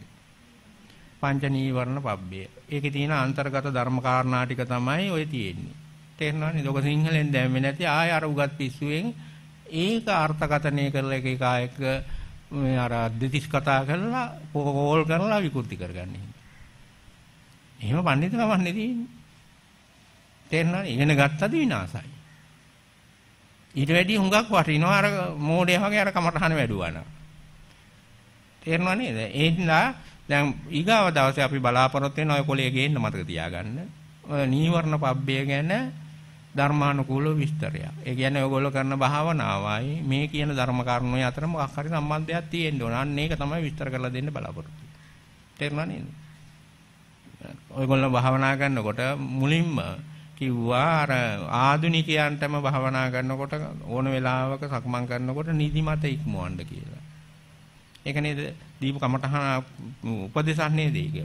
පංච නීවරණ පබ්බේ. ඒකේ තියෙන අන්තර්ගත ධර්ම කාරණා ටික තමයි ඔය තියෙන්නේ. තේරෙනවනේ? ඔක සිංහලෙන් දැම්මේ නැති ආය අර උගත් පිස්සුවෙන් ඒක අර්ථකථනය කරලා එක එක ආයක මේ අර දෙතිස් කතා කරලා කෝල් කරලා විකෘති කරගන්නේ. එහෙම පඬිත කමන්නේ තියෙන්නේ. තේරෙනවද? ඉගෙන ගත්තද විනාසයි. ඊට වැඩි හුඟක් වටිනවා අර මෝඩය වගේ අර කමටහන වැඩුවා තේරෙනව නේද? ඒ හින්දා දැන් ඊගාව දවසේ අපි බලාපොරොත්තු වෙන ඔය කොලේ ගේන්න මතක තියාගන්න. ඔය නීවරණ පබ්බය ගැන ධර්මානුකූල විස්තරය. ඒ කියන්නේ ඔයගොල්ලෝ කරන භාවනාවයි මේ කියන ධර්ම කරුණුයි අතර මොකක් හරි සම්බන්ධයක් තියෙන්න ඕන. අන්න ඒක තමයි විස්තර කරලා දෙන්න බලාපොරොත්තු වෙන්නේ. තේරුණා නේද? ඔයගොල්ලෝ භාවනා කරනකොට මුලින්ම කිව්වා අර ආදුනිකයන්ටම භාවනා කරනකොට ඕන වෙලාවක සක්මන් කරනකොට නිදිමත ඉක්මවන්න කියලා. ඒක නේද දීප කමටහන උපදේශක් නේද ඒක?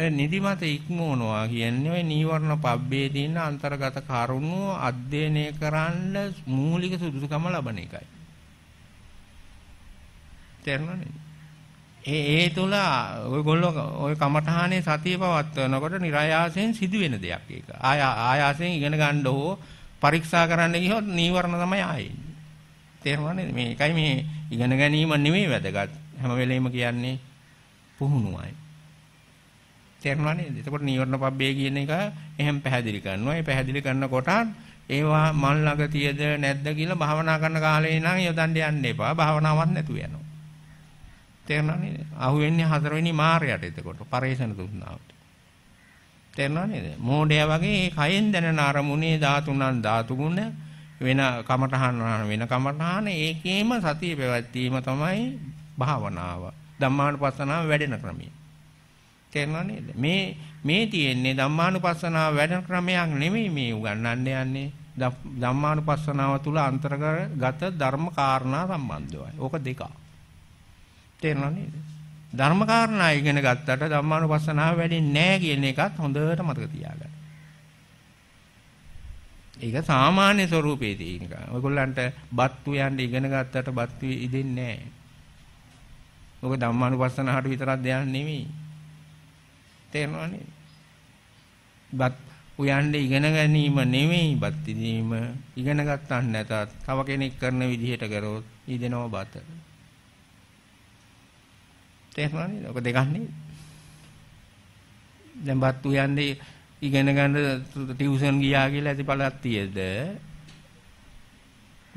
ඒ නිදිමත ඉක්මවනවා කියන්නේ ওই නීවරණ පබ්බේ තියෙන අන්තර්ගත කරුණු අධ්‍යයනය කරන්න මූලික සුදුසුකම ලබන එකයි. තේරුණා නේද? ඒ ඒ තුල ඔයගොල්ලෝ ওই කමඨහනේ සතිය පවත්වනකොට નિરાයාසයෙන් සිදුවෙන දෙයක් ඒක. ආය ආයාසයෙන් ඉගෙන ගන්න ඕ පරීක්ෂා කරන්න ගියොත් නීවරණ තමයි ආයේ. තේරුණානේ මේකයි මේ ඉගෙන ගැනීම නෙමෙයි වැදගත්. හැම වෙලෙම කියන්නේ පුහුණුවයි. තේරුණානේ? එතකොට නීවරණ පබ්බේ කියන එක එහෙම පැහැදිලි කරනවා. ඒ පැහැදිලි කරනකොට ඒවා මල් ළඟ තියද නැද්ද කියලා භාවනා කරන කාලේ නම් යොදන්න යන්න එපා. භාවනාවක් නැතුව යනවා. තේරෙනව නේද? අහුවෙන්නේ හතරවෙනි මාරයට එතකොට පරේෂණ දුන්නාවට. තේරෙනව නේද? මෝඩයා වගේ මේ කයෙන් දැනෙන අරමුණේ ධාතුණන් ධාතු ගුණ වෙන කමඨහන වෙන කමඨහන ඒකේම සතිය පැවැත්වීම තමයි භාවනාව. ධම්මානුපස්සනාව වැඩෙන ක්‍රමය. තේරෙනව නේද? මේ මේ තියෙන්නේ ධම්මානුපස්සනාව වැඩෙන ක්‍රමයක් නෙමෙයි මේ උගන්වන්න යන්නේ. ධම්මානුපස්සනාව තුල අන්තර්ගත ධර්ම කාරණා සම්බන්ධවයි. ඕක දෙකක්. තේරෙනව නේද? ධර්ම කාරණා ඉගෙන ගත්තට ධම්මානුපස්සනාව වැඩින්නේ නැහැ කියන එකත් හොඳට මතක තියාගන්න. ඒක සාමාන්‍ය ස්වරූපයේ තියෙන එක. ඔයගොල්ලන්ට බත්තු යන්න ඉගෙන ගත්තට බත්තු ඉදෙන්නේ නැහැ. ඔබ ධම්මානුපස්සනාවට විතරක් දෙයක් නෙමෙයි. තේරෙනව නේද? බත් උයන්න ඉගෙන ගැනීම නෙමෙයි බත් ඉදීම ඉගෙන ගන්න නැතත් තව කෙනෙක් කරන විදිහට කරොත් ඉදෙනව බතට. තේරුණා නේද? ඔක දෙකක් නේද? දැන් බත් උයන්නේ ඉගෙන ගන්න ටියුෂන් ගියා කියලා ඇති පළක් තියේද?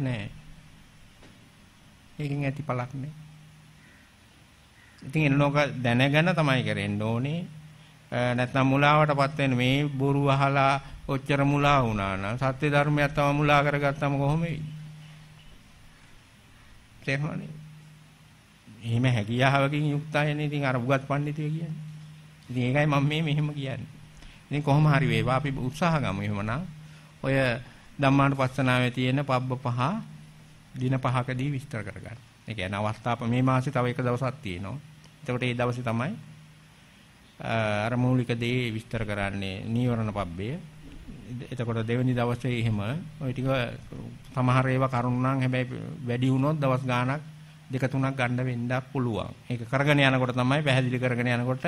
නෑ. ඒකෙන් ඇති පළක් නෑ. ඉතින් එනෝක දැනගෙන තමයි කරෙන්න ඕනේ. නැත්නම් මුලාවටපත් වෙන මේ බොරු අහලා ඔච්චර මුලා වුණා නම් සත්‍ය ධර්මයක් තම මුලා කරගත්තම කොහොම වෙයි? තේරුණා නේද? එහෙම හැකියාවකින් යුක්ත අයනේ ඉතින් අර උගත් පඬිතුය කියන්නේ. ඉතින් ඒකයි මම මේ මෙහෙම කියන්නේ. ඉතින් කොහොම හරි වේවා අපි උත්සාහ ගමු එහෙමනම්. ඔය ධම්මානුපස්සනාවේ තියෙන පබ්බ පහ දින පහකදී විස්තර කරගන්න. ඒ කියන්නේ අවස්ථාව මේ මාසේ තව එක දවසක් තියෙනවා. එතකොට ඒ දවසේ තමයි අර මූලික දේ විස්තර කරන්නේ නීවරණ පබ්බේ. එතකොට දෙවෙනි දවසේ එහෙම ওই ටික සමහර ඒවා කරුණු නම් හැබැයි වැඩි වුණොත් දවස් ගාණක් දෙක තුනක් ගන්න වෙන්න පුළුවන්. ඒක කරගෙන යනකොට තමයි පැහැදිලි කරගෙන යනකොට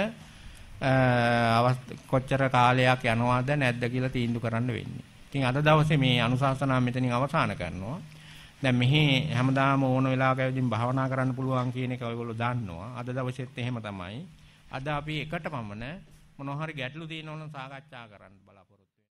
කොච්චර කාලයක් යනවාද නැද්ද කියලා තීන්දුව කරන්න වෙන්නේ. ඉතින් අද දවසේ මේ අනුශාසනා මෙතනින් අවසන් කරනවා. දැන් මෙහි හැමදාම ඕන වෙලාවකදීම භාවනා කරන්න පුළුවන් කියන එක ඔයගොල්ලෝ දන්නවා. අද දවසෙත් එහෙම තමයි. අද අපි එකට පමණ මොනවා හරි ගැටලු තියෙනවනම් සාකච්ඡා කරන්න